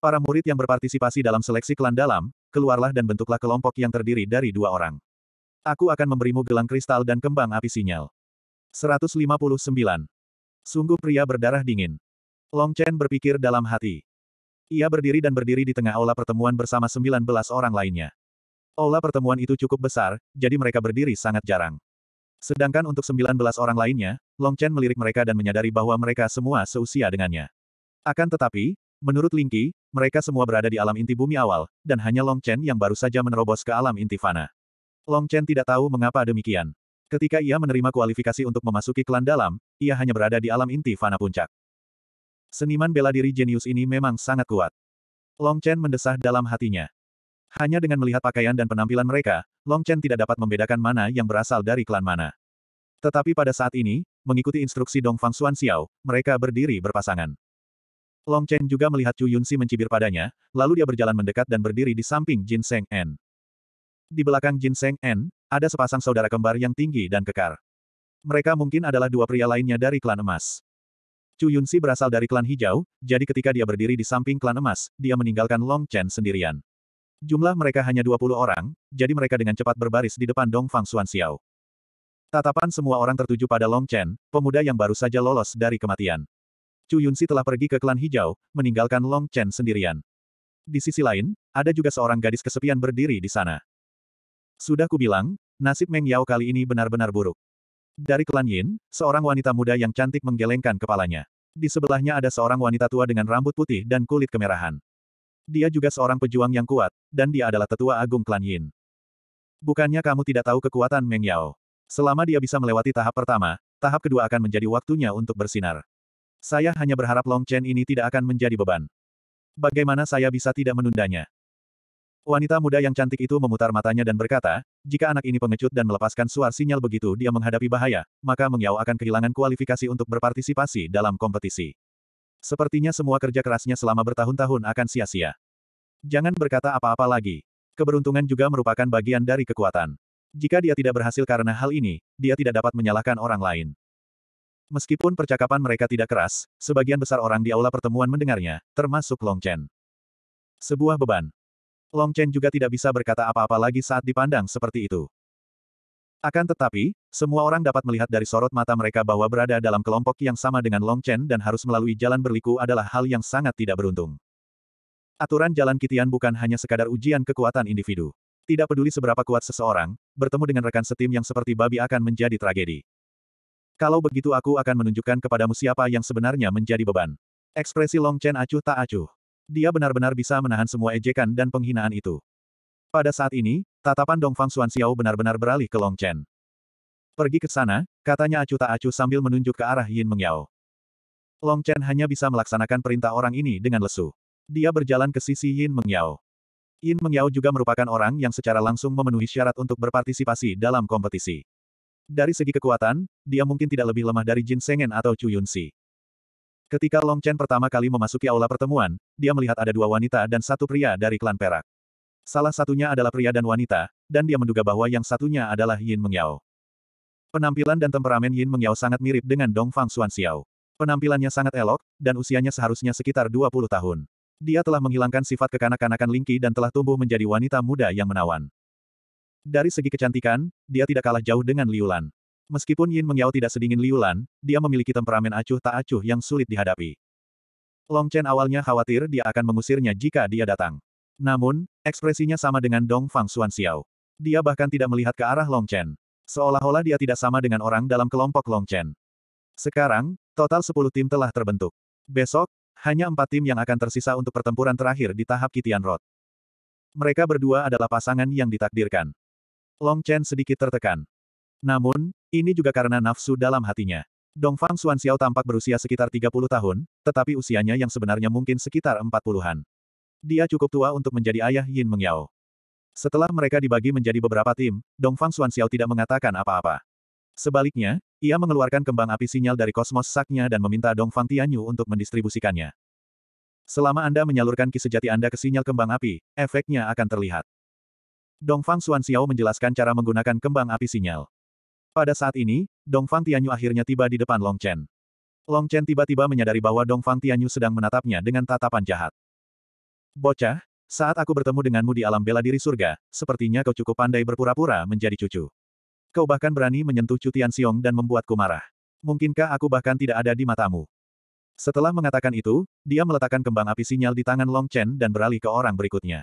Para murid yang berpartisipasi dalam seleksi klan dalam, keluarlah dan bentuklah kelompok yang terdiri dari dua orang. Aku akan memberimu gelang kristal dan kembang api sinyal. 159. Sungguh pria berdarah dingin. Long Chen berpikir dalam hati. Ia berdiri dan berdiri di tengah aula pertemuan bersama 19 orang lainnya. Aula pertemuan itu cukup besar, jadi mereka berdiri sangat jarang. Sedangkan untuk 19 orang lainnya, Long Chen melirik mereka dan menyadari bahwa mereka semua seusia dengannya. Akan tetapi, menurut Ling Qi, mereka semua berada di alam inti bumi awal, dan hanya Long Chen yang baru saja menerobos ke alam inti fana. Long Chen tidak tahu mengapa demikian. Ketika ia menerima kualifikasi untuk memasuki klan dalam, ia hanya berada di alam inti fana puncak. Seniman bela diri jenius ini memang sangat kuat. Long Chen mendesah dalam hatinya. Hanya dengan melihat pakaian dan penampilan mereka, Long Chen tidak dapat membedakan mana yang berasal dari klan mana. Tetapi pada saat ini, mengikuti instruksi Dong Fang Xuan Xiao, mereka berdiri berpasangan. Long Chen juga melihat Chu Yunsi mencibir padanya, lalu dia berjalan mendekat dan berdiri di samping Jin Seng En. Di belakang Jin Seng En, ada sepasang saudara kembar yang tinggi dan kekar. Mereka mungkin adalah dua pria lainnya dari klan emas. Chu Yunsi berasal dari klan hijau, jadi ketika dia berdiri di samping klan emas, dia meninggalkan Long Chen sendirian. Jumlah mereka hanya 20 orang, jadi mereka dengan cepat berbaris di depan Dong Fang Xuan Xiao. Tatapan semua orang tertuju pada Long Chen, pemuda yang baru saja lolos dari kematian. Chu Yunsi telah pergi ke klan hijau, meninggalkan Long Chen sendirian. Di sisi lain, ada juga seorang gadis kesepian berdiri di sana. Sudah kubilang, nasib Meng Yao kali ini benar-benar buruk. Dari klan Yin, seorang wanita muda yang cantik menggelengkan kepalanya. Di sebelahnya ada seorang wanita tua dengan rambut putih dan kulit kemerahan. Dia juga seorang pejuang yang kuat, dan dia adalah tetua agung klan Yin. Bukannya kamu tidak tahu kekuatan Meng Yao. Selama dia bisa melewati tahap pertama, tahap kedua akan menjadi waktunya untuk bersinar. Saya hanya berharap Long Chen ini tidak akan menjadi beban. Bagaimana saya bisa tidak menundanya? Wanita muda yang cantik itu memutar matanya dan berkata, jika anak ini pengecut dan melepaskan suar sinyal begitu dia menghadapi bahaya, maka Mengyao akan kehilangan kualifikasi untuk berpartisipasi dalam kompetisi. Sepertinya semua kerja kerasnya selama bertahun-tahun akan sia-sia. Jangan berkata apa-apa lagi. Keberuntungan juga merupakan bagian dari kekuatan. Jika dia tidak berhasil karena hal ini, dia tidak dapat menyalahkan orang lain. Meskipun percakapan mereka tidak keras, sebagian besar orang di aula pertemuan mendengarnya, termasuk Long Chen. Sebuah beban, Long Chen juga tidak bisa berkata apa-apa lagi saat dipandang seperti itu. Akan tetapi, semua orang dapat melihat dari sorot mata mereka bahwa berada dalam kelompok yang sama dengan Long Chen dan harus melalui jalan berliku adalah hal yang sangat tidak beruntung. Aturan jalan kitian bukan hanya sekadar ujian kekuatan individu. Tidak peduli seberapa kuat seseorang, bertemu dengan rekan setim yang seperti babi akan menjadi tragedi. Kalau begitu aku akan menunjukkan kepadamu siapa yang sebenarnya menjadi beban. Ekspresi Long Chen acuh tak acuh dia benar-benar bisa menahan semua ejekan dan penghinaan itu. Pada saat ini, tatapan Dongfang Xiao benar-benar beralih ke Long Chen. Pergi ke sana, katanya acuh tak acuh sambil menunjuk ke arah Yin Mengyao. Long Chen hanya bisa melaksanakan perintah orang ini dengan lesu. Dia berjalan ke sisi Yin Mengyao. Yin Mengyao juga merupakan orang yang secara langsung memenuhi syarat untuk berpartisipasi dalam kompetisi. Dari segi kekuatan, dia mungkin tidak lebih lemah dari Jin Sengen atau Chu Yun Si. Ketika Long Chen pertama kali memasuki aula pertemuan, dia melihat ada dua wanita dan satu pria dari klan Perak. Salah satunya adalah pria dan wanita, dan dia menduga bahwa yang satunya adalah Yin Mengyao. Penampilan dan temperamen Yin Mengyao sangat mirip dengan Dong Fang Xuan Xiao. Penampilannya sangat elok, dan usianya seharusnya sekitar 20 tahun. Dia telah menghilangkan sifat kekanak-kanakan Lingqi dan telah tumbuh menjadi wanita muda yang menawan. Dari segi kecantikan, dia tidak kalah jauh dengan Liulan. Meskipun Yin Mengyao tidak sedingin Liulan, dia memiliki temperamen acuh tak acuh yang sulit dihadapi. Long Chen awalnya khawatir dia akan mengusirnya jika dia datang. Namun, ekspresinya sama dengan Dong Fang Xuan Xiao. Dia bahkan tidak melihat ke arah Long Chen. Seolah-olah dia tidak sama dengan orang dalam kelompok Long Chen. Sekarang, total 10 tim telah terbentuk. Besok, hanya empat tim yang akan tersisa untuk pertempuran terakhir di tahap Kitian Road. Mereka berdua adalah pasangan yang ditakdirkan. Long Chen sedikit tertekan. Namun, ini juga karena nafsu dalam hatinya. Dongfang Xiao tampak berusia sekitar 30 tahun, tetapi usianya yang sebenarnya mungkin sekitar 40-an. Dia cukup tua untuk menjadi ayah Yin Mengyao. Setelah mereka dibagi menjadi beberapa tim, Dongfang Xiao tidak mengatakan apa-apa. Sebaliknya, ia mengeluarkan kembang api sinyal dari kosmos saknya dan meminta Dongfang Tianyu untuk mendistribusikannya. Selama Anda menyalurkan ki sejati Anda ke sinyal kembang api, efeknya akan terlihat. Dongfang Xiao menjelaskan cara menggunakan kembang api sinyal. Pada saat ini, Dong Fang Tianyu akhirnya tiba di depan Long Chen. Long Chen tiba-tiba menyadari bahwa Dong Fang Tianyu sedang menatapnya dengan tatapan jahat. Bocah, saat aku bertemu denganmu di alam bela diri surga, sepertinya kau cukup pandai berpura-pura menjadi cucu. Kau bahkan berani menyentuh Cutian Siong dan membuatku marah. Mungkinkah aku bahkan tidak ada di matamu? Setelah mengatakan itu, dia meletakkan kembang api sinyal di tangan Long Chen dan beralih ke orang berikutnya.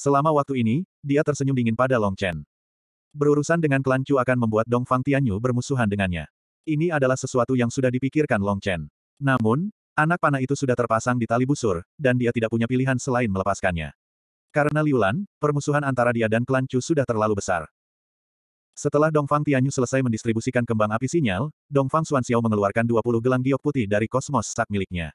Selama waktu ini, dia tersenyum dingin pada Long Chen. Berurusan dengan klan Chu akan membuat Dong Fang Tianyu bermusuhan dengannya. Ini adalah sesuatu yang sudah dipikirkan Long Chen. Namun, anak panah itu sudah terpasang di tali busur, dan dia tidak punya pilihan selain melepaskannya. Karena Liulan, permusuhan antara dia dan klan Chu sudah terlalu besar. Setelah Dong Fang Tianyu selesai mendistribusikan kembang api sinyal, Dong Dongfang Xuanxiao mengeluarkan 20 gelang giok putih dari kosmos sak miliknya.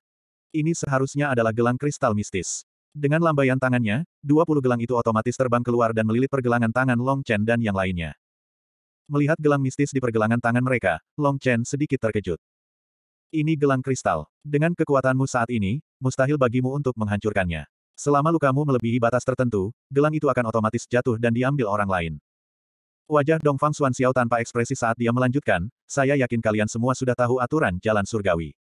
Ini seharusnya adalah gelang kristal mistis. Dengan lambaian tangannya, 20 gelang itu otomatis terbang keluar dan melilit pergelangan tangan Long Chen dan yang lainnya. Melihat gelang mistis di pergelangan tangan mereka, Long Chen sedikit terkejut. Ini gelang kristal. Dengan kekuatanmu saat ini, mustahil bagimu untuk menghancurkannya. Selama lukamu melebihi batas tertentu, gelang itu akan otomatis jatuh dan diambil orang lain. Wajah Dongfang Xiao tanpa ekspresi saat dia melanjutkan, saya yakin kalian semua sudah tahu aturan jalan surgawi.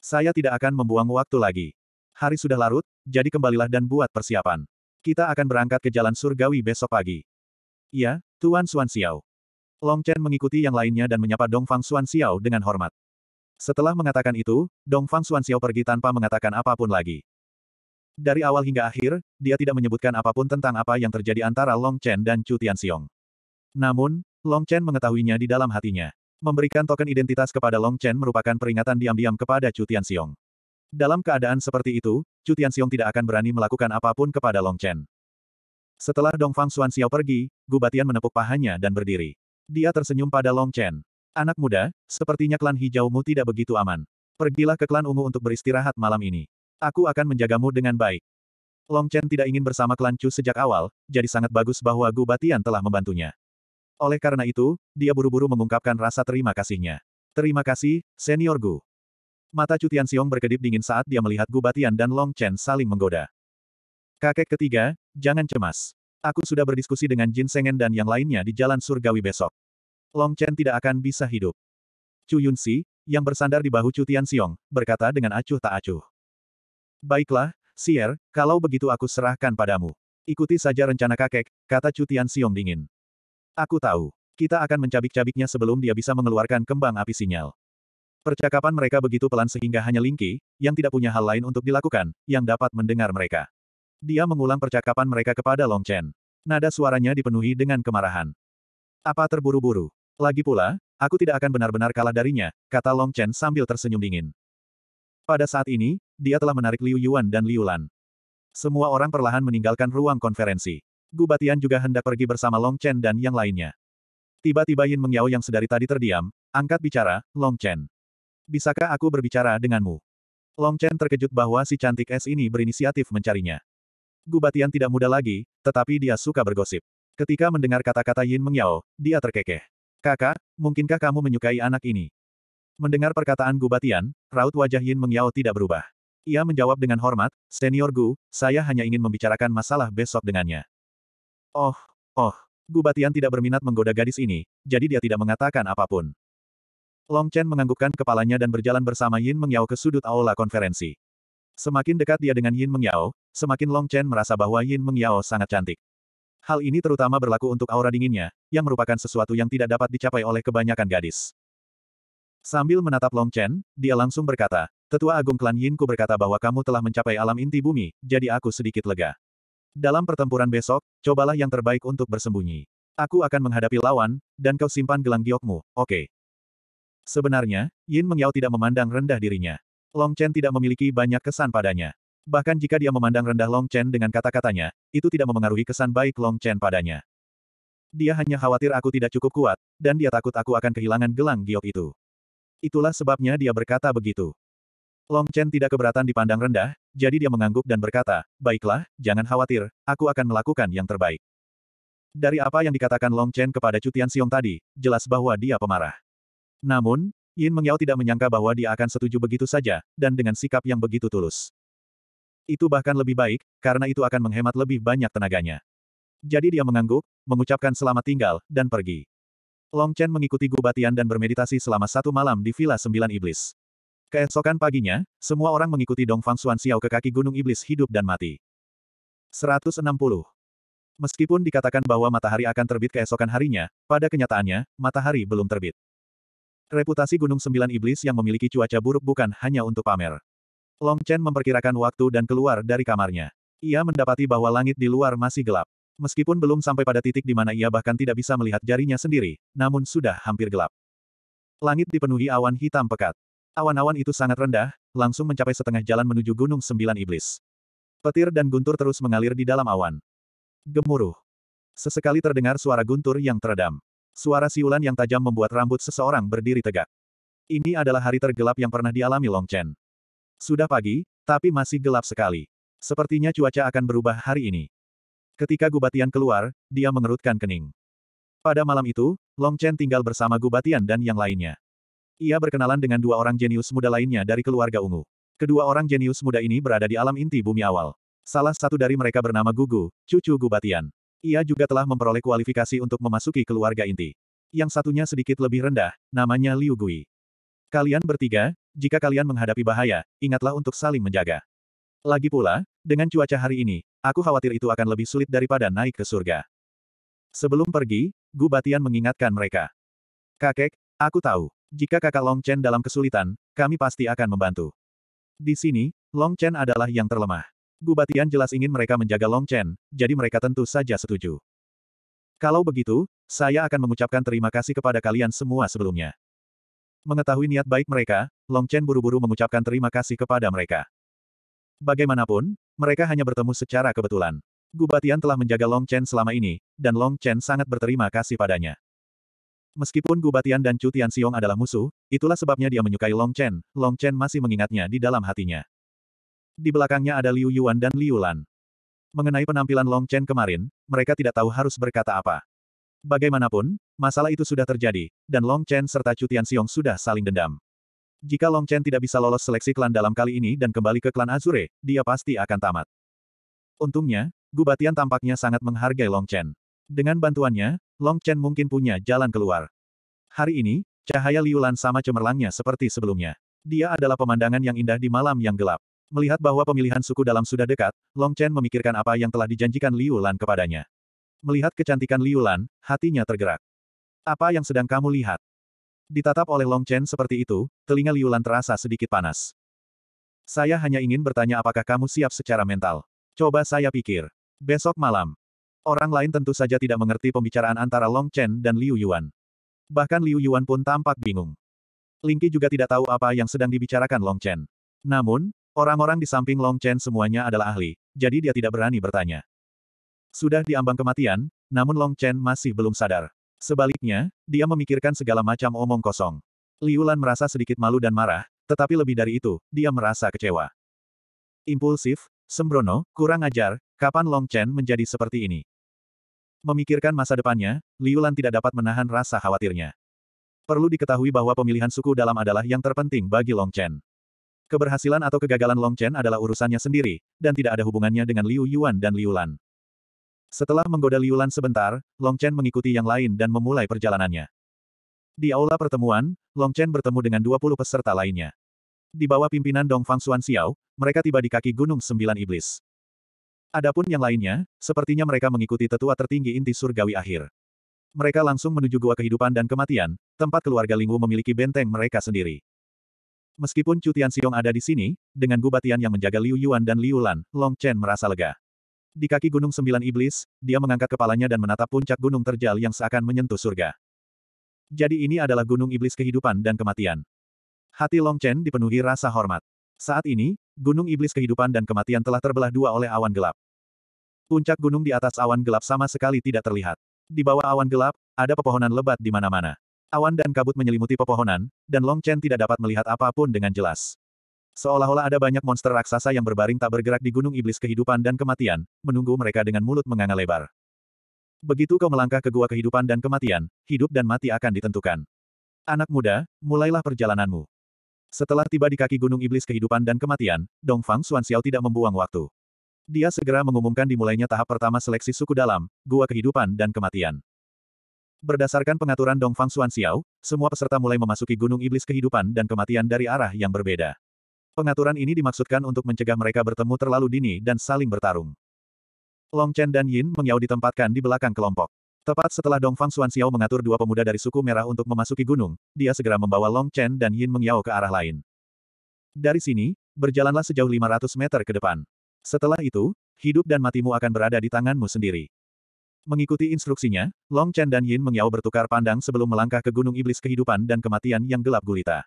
Saya tidak akan membuang waktu lagi. Hari sudah larut, jadi kembalilah dan buat persiapan. Kita akan berangkat ke jalan surgawi besok pagi. Ya, Tuan Xuan Xiao. Long Chen mengikuti yang lainnya dan menyapa Dong Fang Xuan Xiao dengan hormat. Setelah mengatakan itu, Dong Fang Xuan Xiao pergi tanpa mengatakan apapun lagi. Dari awal hingga akhir, dia tidak menyebutkan apapun tentang apa yang terjadi antara Long Chen dan Chu Tian Xiong. Namun, Long Chen mengetahuinya di dalam hatinya. Memberikan token identitas kepada Long Chen merupakan peringatan diam-diam kepada Chu Tian Xiong. Dalam keadaan seperti itu, Chu Tianxiong tidak akan berani melakukan apapun kepada Long Chen. Setelah Dongfang Xuan Xiao pergi, Gu Batian menepuk pahanya dan berdiri. Dia tersenyum pada Long Chen. Anak muda, sepertinya klan hijaumu tidak begitu aman. Pergilah ke klan ungu untuk beristirahat malam ini. Aku akan menjagamu dengan baik. Long Chen tidak ingin bersama klan Chu sejak awal, jadi sangat bagus bahwa Gu Batian telah membantunya. Oleh karena itu, dia buru-buru mengungkapkan rasa terima kasihnya. Terima kasih, Senior Gu. Mata Cutian Siong berkedip dingin saat dia melihat Gubatian dan Long Chen saling menggoda. Kakek ketiga, jangan cemas. Aku sudah berdiskusi dengan Jin Sengen dan yang lainnya di jalan surgawi besok. Long Chen tidak akan bisa hidup. Chu Yun Si, yang bersandar di bahu Cutian Siong, berkata dengan acuh tak acuh. Baiklah, Sier, kalau begitu aku serahkan padamu. Ikuti saja rencana kakek, kata Cutian Siong dingin. Aku tahu. Kita akan mencabik-cabiknya sebelum dia bisa mengeluarkan kembang api sinyal. Percakapan mereka begitu pelan sehingga hanya Lingqi, yang tidak punya hal lain untuk dilakukan, yang dapat mendengar mereka. Dia mengulang percakapan mereka kepada Long Chen. Nada suaranya dipenuhi dengan kemarahan. Apa terburu-buru? Lagi pula, aku tidak akan benar-benar kalah darinya, kata Long Chen sambil tersenyum dingin. Pada saat ini, dia telah menarik Liu Yuan dan Liu Lan. Semua orang perlahan meninggalkan ruang konferensi. Gu Batian juga hendak pergi bersama Long Chen dan yang lainnya. Tiba-tiba Yin Mengyao yang sedari tadi terdiam, angkat bicara, Long Chen. Bisakah aku berbicara denganmu? Long Chen terkejut bahwa si cantik es ini berinisiatif mencarinya. Gubatian tidak muda lagi, tetapi dia suka bergosip. Ketika mendengar kata-kata Yin Mengyao, dia terkekeh. Kakak, mungkinkah kamu menyukai anak ini? Mendengar perkataan Gubatian, raut wajah Yin Mengyao tidak berubah. Ia menjawab dengan hormat, Senior Gu, saya hanya ingin membicarakan masalah besok dengannya. Oh, oh, Gubatian tidak berminat menggoda gadis ini, jadi dia tidak mengatakan apapun. Long Chen menganggukkan kepalanya dan berjalan bersama Yin Mengyao ke sudut aula konferensi. Semakin dekat dia dengan Yin Mengyao, semakin Long Chen merasa bahwa Yin Mengyao sangat cantik. Hal ini terutama berlaku untuk aura dinginnya, yang merupakan sesuatu yang tidak dapat dicapai oleh kebanyakan gadis. Sambil menatap Long Chen, dia langsung berkata, Tetua Agung Klan Yin ku berkata bahwa kamu telah mencapai alam inti bumi, jadi aku sedikit lega. Dalam pertempuran besok, cobalah yang terbaik untuk bersembunyi. Aku akan menghadapi lawan, dan kau simpan gelang giokmu, oke. Okay. Sebenarnya, Yin Mengyao tidak memandang rendah dirinya. Long Chen tidak memiliki banyak kesan padanya. Bahkan jika dia memandang rendah Long Chen dengan kata-katanya, itu tidak memengaruhi kesan baik Long Chen padanya. Dia hanya khawatir aku tidak cukup kuat, dan dia takut aku akan kehilangan gelang giok itu. Itulah sebabnya dia berkata begitu. Long Chen tidak keberatan dipandang rendah, jadi dia mengangguk dan berkata, Baiklah, jangan khawatir, aku akan melakukan yang terbaik. Dari apa yang dikatakan Long Chen kepada Cutian Siong tadi, jelas bahwa dia pemarah. Namun, Yin Mengyao tidak menyangka bahwa dia akan setuju begitu saja, dan dengan sikap yang begitu tulus. Itu bahkan lebih baik, karena itu akan menghemat lebih banyak tenaganya. Jadi dia mengangguk, mengucapkan selamat tinggal, dan pergi. Long Chen mengikuti Gubatian dan bermeditasi selama satu malam di Villa Sembilan Iblis. Keesokan paginya, semua orang mengikuti Dong Fang Xuan Xiao ke kaki Gunung Iblis hidup dan mati. 160. Meskipun dikatakan bahwa matahari akan terbit keesokan harinya, pada kenyataannya, matahari belum terbit. Reputasi Gunung Sembilan Iblis yang memiliki cuaca buruk bukan hanya untuk pamer. Long Chen memperkirakan waktu dan keluar dari kamarnya. Ia mendapati bahwa langit di luar masih gelap. Meskipun belum sampai pada titik di mana ia bahkan tidak bisa melihat jarinya sendiri, namun sudah hampir gelap. Langit dipenuhi awan hitam pekat. Awan-awan itu sangat rendah, langsung mencapai setengah jalan menuju Gunung Sembilan Iblis. Petir dan guntur terus mengalir di dalam awan. Gemuruh. Sesekali terdengar suara guntur yang teredam. Suara siulan yang tajam membuat rambut seseorang berdiri tegak. Ini adalah hari tergelap yang pernah dialami Long Chen. Sudah pagi, tapi masih gelap sekali. Sepertinya cuaca akan berubah hari ini. Ketika Gubatian keluar, dia mengerutkan kening. Pada malam itu, Long Chen tinggal bersama Gubatian dan yang lainnya. Ia berkenalan dengan dua orang jenius muda lainnya dari keluarga ungu. Kedua orang jenius muda ini berada di alam inti bumi awal. Salah satu dari mereka bernama Gugu, cucu Gubatian. Ia juga telah memperoleh kualifikasi untuk memasuki keluarga inti. Yang satunya sedikit lebih rendah, namanya Liu Gui. Kalian bertiga, jika kalian menghadapi bahaya, ingatlah untuk saling menjaga. Lagi pula, dengan cuaca hari ini, aku khawatir itu akan lebih sulit daripada naik ke surga. Sebelum pergi, Gu Batian mengingatkan mereka. Kakek, aku tahu, jika kakak Long Chen dalam kesulitan, kami pasti akan membantu. Di sini, Long Chen adalah yang terlemah. Gubatian jelas ingin mereka menjaga Long Chen, jadi mereka tentu saja setuju. Kalau begitu, saya akan mengucapkan terima kasih kepada kalian semua sebelumnya. Mengetahui niat baik mereka, Long Chen buru-buru mengucapkan terima kasih kepada mereka. Bagaimanapun, mereka hanya bertemu secara kebetulan. Gubatian telah menjaga Long Chen selama ini, dan Long Chen sangat berterima kasih padanya. Meskipun Gubatian dan Cutian Siong adalah musuh, itulah sebabnya dia menyukai Long Chen, Long Chen masih mengingatnya di dalam hatinya di belakangnya ada Liu Yuan dan Liu Lan. Mengenai penampilan Long Chen kemarin, mereka tidak tahu harus berkata apa. Bagaimanapun, masalah itu sudah terjadi, dan Long Chen serta Chu Xiong sudah saling dendam. Jika Long Chen tidak bisa lolos seleksi klan dalam kali ini dan kembali ke klan Azure, dia pasti akan tamat. Untungnya, Gubatian tampaknya sangat menghargai Long Chen. Dengan bantuannya, Long Chen mungkin punya jalan keluar. Hari ini, cahaya Liulan sama cemerlangnya seperti sebelumnya. Dia adalah pemandangan yang indah di malam yang gelap. Melihat bahwa pemilihan suku dalam sudah dekat, Long Chen memikirkan apa yang telah dijanjikan Liu Lan kepadanya. Melihat kecantikan Liu Lan, hatinya tergerak. Apa yang sedang kamu lihat? Ditatap oleh Long Chen seperti itu, telinga Liu Lan terasa sedikit panas. Saya hanya ingin bertanya apakah kamu siap secara mental. Coba saya pikir. Besok malam. Orang lain tentu saja tidak mengerti pembicaraan antara Long Chen dan Liu Yuan. Bahkan Liu Yuan pun tampak bingung. Lingqi juga tidak tahu apa yang sedang dibicarakan Long Chen. Namun, Orang-orang di samping Long Chen semuanya adalah ahli, jadi dia tidak berani bertanya. Sudah diambang kematian, namun Long Chen masih belum sadar. Sebaliknya, dia memikirkan segala macam omong kosong. Liu Lan merasa sedikit malu dan marah, tetapi lebih dari itu, dia merasa kecewa. Impulsif, sembrono, kurang ajar, kapan Long Chen menjadi seperti ini? Memikirkan masa depannya, Liu Lan tidak dapat menahan rasa khawatirnya. Perlu diketahui bahwa pemilihan suku dalam adalah yang terpenting bagi Long Chen. Keberhasilan atau kegagalan Long Chen adalah urusannya sendiri, dan tidak ada hubungannya dengan Liu Yuan dan Liu Lan. Setelah menggoda Liu Lan sebentar, Long Chen mengikuti yang lain dan memulai perjalanannya. Di aula pertemuan, Long Chen bertemu dengan 20 peserta lainnya. Di bawah pimpinan Dong Fang Xuan Xiao, mereka tiba di kaki Gunung Sembilan Iblis. Adapun yang lainnya, sepertinya mereka mengikuti tetua tertinggi inti surgawi akhir. Mereka langsung menuju gua kehidupan dan kematian, tempat keluarga Lingwu memiliki benteng mereka sendiri. Meskipun Chu Tianxiong ada di sini, dengan Gubatian yang menjaga Liu Yuan dan Liu Lan, Long Chen merasa lega. Di kaki Gunung Sembilan Iblis, dia mengangkat kepalanya dan menatap puncak gunung terjal yang seakan menyentuh surga. Jadi ini adalah gunung iblis kehidupan dan kematian. Hati Long Chen dipenuhi rasa hormat. Saat ini, gunung iblis kehidupan dan kematian telah terbelah dua oleh awan gelap. Puncak gunung di atas awan gelap sama sekali tidak terlihat. Di bawah awan gelap, ada pepohonan lebat di mana-mana. Awan dan kabut menyelimuti pepohonan, dan Long Chen tidak dapat melihat apapun dengan jelas. Seolah-olah ada banyak monster raksasa yang berbaring tak bergerak di gunung iblis kehidupan dan kematian, menunggu mereka dengan mulut menganga lebar. Begitu kau melangkah ke gua kehidupan dan kematian, hidup dan mati akan ditentukan. Anak muda, mulailah perjalananmu. Setelah tiba di kaki gunung iblis kehidupan dan kematian, Dong Fang Xuan Xiao tidak membuang waktu. Dia segera mengumumkan dimulainya tahap pertama seleksi suku dalam, gua kehidupan dan kematian. Berdasarkan pengaturan Dongfang Xuan Xiao, semua peserta mulai memasuki gunung iblis kehidupan dan kematian dari arah yang berbeda. Pengaturan ini dimaksudkan untuk mencegah mereka bertemu terlalu dini dan saling bertarung. Long Chen dan Yin Mengyao ditempatkan di belakang kelompok. Tepat setelah Dongfang Xuan Xiao mengatur dua pemuda dari suku merah untuk memasuki gunung, dia segera membawa Long Chen dan Yin Mengyao ke arah lain. Dari sini, berjalanlah sejauh 500 meter ke depan. Setelah itu, hidup dan matimu akan berada di tanganmu sendiri. Mengikuti instruksinya, Long Chen dan Yin Mengyao bertukar pandang sebelum melangkah ke Gunung Iblis Kehidupan dan Kematian yang gelap gulita.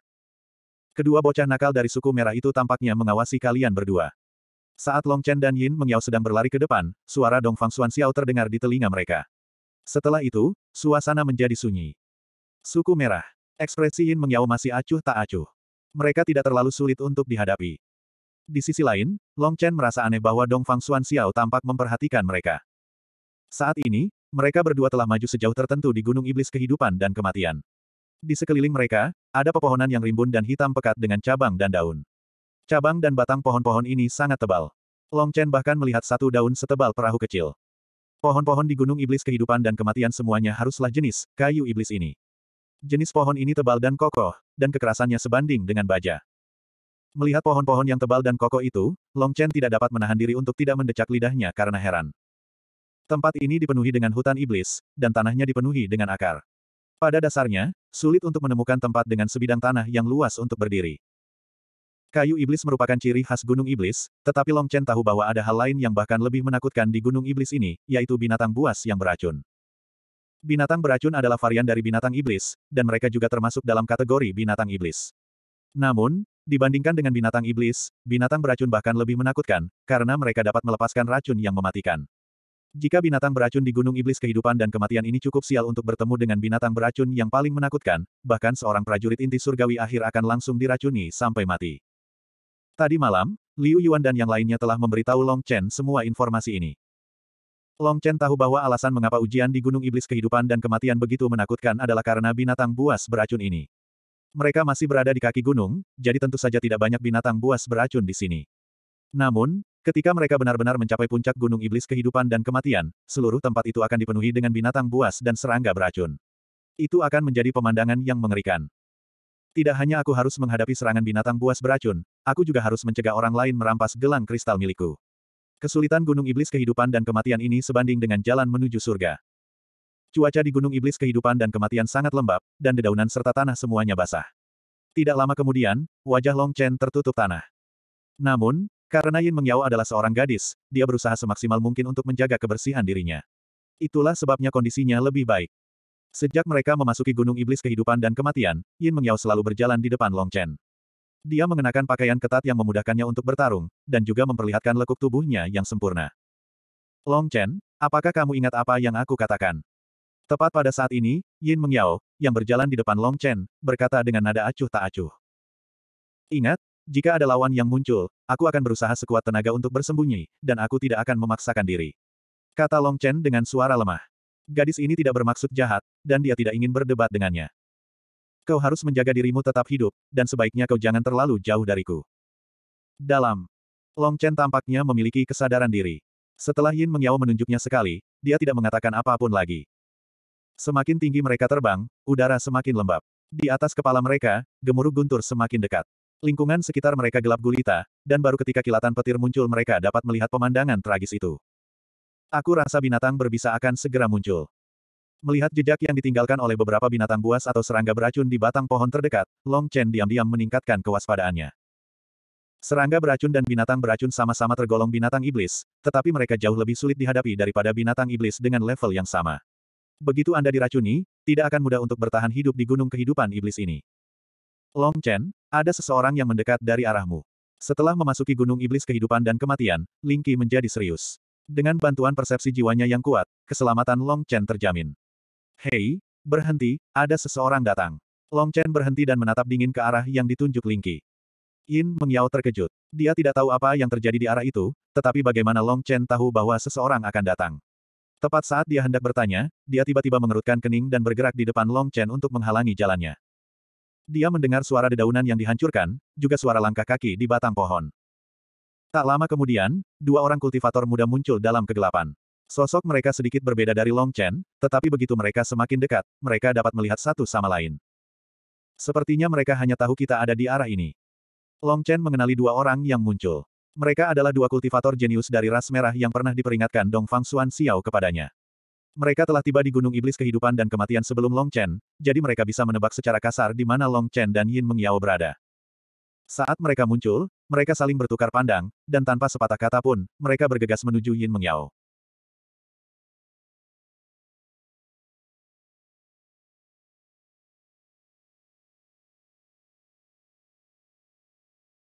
Kedua bocah nakal dari suku merah itu tampaknya mengawasi kalian berdua. Saat Long Chen dan Yin Mengyao sedang berlari ke depan, suara Dong Fang Xuan Xiao terdengar di telinga mereka. Setelah itu, suasana menjadi sunyi. Suku merah. Ekspresi Yin Mengyao masih acuh tak acuh. Mereka tidak terlalu sulit untuk dihadapi. Di sisi lain, Long Chen merasa aneh bahwa Dong Fang Xuan Xiao tampak memperhatikan mereka. Saat ini, mereka berdua telah maju sejauh tertentu di gunung iblis kehidupan dan kematian. Di sekeliling mereka, ada pepohonan yang rimbun dan hitam pekat dengan cabang dan daun. Cabang dan batang pohon-pohon ini sangat tebal. Long Chen bahkan melihat satu daun setebal perahu kecil. Pohon-pohon di gunung iblis kehidupan dan kematian semuanya haruslah jenis kayu iblis ini. Jenis pohon ini tebal dan kokoh, dan kekerasannya sebanding dengan baja. Melihat pohon-pohon yang tebal dan kokoh itu, Long Chen tidak dapat menahan diri untuk tidak mendecak lidahnya karena heran. Tempat ini dipenuhi dengan hutan iblis, dan tanahnya dipenuhi dengan akar. Pada dasarnya, sulit untuk menemukan tempat dengan sebidang tanah yang luas untuk berdiri. Kayu iblis merupakan ciri khas Gunung Iblis, tetapi Long Chen tahu bahwa ada hal lain yang bahkan lebih menakutkan di Gunung Iblis ini, yaitu binatang buas yang beracun. Binatang beracun adalah varian dari binatang iblis, dan mereka juga termasuk dalam kategori binatang iblis. Namun, dibandingkan dengan binatang iblis, binatang beracun bahkan lebih menakutkan, karena mereka dapat melepaskan racun yang mematikan. Jika binatang beracun di Gunung Iblis kehidupan dan kematian ini cukup sial untuk bertemu dengan binatang beracun yang paling menakutkan, bahkan seorang prajurit inti surgawi akhir akan langsung diracuni sampai mati. Tadi malam, Liu Yuan dan yang lainnya telah memberitahu Long Chen semua informasi ini. Long Chen tahu bahwa alasan mengapa ujian di Gunung Iblis kehidupan dan kematian begitu menakutkan adalah karena binatang buas beracun ini. Mereka masih berada di kaki gunung, jadi tentu saja tidak banyak binatang buas beracun di sini. Namun, Ketika mereka benar-benar mencapai puncak gunung iblis kehidupan dan kematian, seluruh tempat itu akan dipenuhi dengan binatang buas dan serangga beracun. Itu akan menjadi pemandangan yang mengerikan. Tidak hanya aku harus menghadapi serangan binatang buas beracun, aku juga harus mencegah orang lain merampas gelang kristal milikku. Kesulitan gunung iblis kehidupan dan kematian ini sebanding dengan jalan menuju surga. Cuaca di gunung iblis kehidupan dan kematian sangat lembab, dan dedaunan serta tanah semuanya basah. Tidak lama kemudian, wajah Long Chen tertutup tanah. Namun, karena Yin Mengyao adalah seorang gadis, dia berusaha semaksimal mungkin untuk menjaga kebersihan dirinya. Itulah sebabnya kondisinya lebih baik. Sejak mereka memasuki Gunung Iblis Kehidupan dan Kematian, Yin Mengyao selalu berjalan di depan Long Chen. Dia mengenakan pakaian ketat yang memudahkannya untuk bertarung, dan juga memperlihatkan lekuk tubuhnya yang sempurna. Long Chen, apakah kamu ingat apa yang aku katakan? Tepat pada saat ini, Yin Mengyao, yang berjalan di depan Long Chen, berkata dengan nada acuh tak acuh. Ingat, jika ada lawan yang muncul, aku akan berusaha sekuat tenaga untuk bersembunyi, dan aku tidak akan memaksakan diri. Kata Long Chen dengan suara lemah. Gadis ini tidak bermaksud jahat, dan dia tidak ingin berdebat dengannya. Kau harus menjaga dirimu tetap hidup, dan sebaiknya kau jangan terlalu jauh dariku. Dalam. Long Chen tampaknya memiliki kesadaran diri. Setelah Yin Mengyao menunjuknya sekali, dia tidak mengatakan apapun lagi. Semakin tinggi mereka terbang, udara semakin lembab. Di atas kepala mereka, gemuruh guntur semakin dekat. Lingkungan sekitar mereka gelap gulita, dan baru ketika kilatan petir muncul mereka dapat melihat pemandangan tragis itu. Aku rasa binatang berbisa akan segera muncul. Melihat jejak yang ditinggalkan oleh beberapa binatang buas atau serangga beracun di batang pohon terdekat, Long Chen diam-diam meningkatkan kewaspadaannya. Serangga beracun dan binatang beracun sama-sama tergolong binatang iblis, tetapi mereka jauh lebih sulit dihadapi daripada binatang iblis dengan level yang sama. Begitu Anda diracuni, tidak akan mudah untuk bertahan hidup di gunung kehidupan iblis ini. Long Chen, ada seseorang yang mendekat dari arahmu. Setelah memasuki gunung iblis kehidupan dan kematian, Ling Qi menjadi serius. Dengan bantuan persepsi jiwanya yang kuat, keselamatan Long Chen terjamin. Hei, berhenti, ada seseorang datang. Long Chen berhenti dan menatap dingin ke arah yang ditunjuk Ling Qi. Yin Mengyao terkejut. Dia tidak tahu apa yang terjadi di arah itu, tetapi bagaimana Long Chen tahu bahwa seseorang akan datang. Tepat saat dia hendak bertanya, dia tiba-tiba mengerutkan kening dan bergerak di depan Long Chen untuk menghalangi jalannya. Dia mendengar suara dedaunan yang dihancurkan, juga suara langkah kaki di batang pohon. Tak lama kemudian, dua orang kultivator muda muncul dalam kegelapan. Sosok mereka sedikit berbeda dari Long Chen, tetapi begitu mereka semakin dekat, mereka dapat melihat satu sama lain. Sepertinya mereka hanya tahu kita ada di arah ini. Long Chen mengenali dua orang yang muncul. Mereka adalah dua kultivator jenius dari ras merah yang pernah diperingatkan Dong Fang Xuan Xiao kepadanya. Mereka telah tiba di Gunung Iblis Kehidupan dan Kematian sebelum Long Chen, jadi mereka bisa menebak secara kasar di mana Long Chen dan Yin Mengyao berada. Saat mereka muncul, mereka saling bertukar pandang, dan tanpa sepatah kata pun, mereka bergegas menuju Yin Mengyao.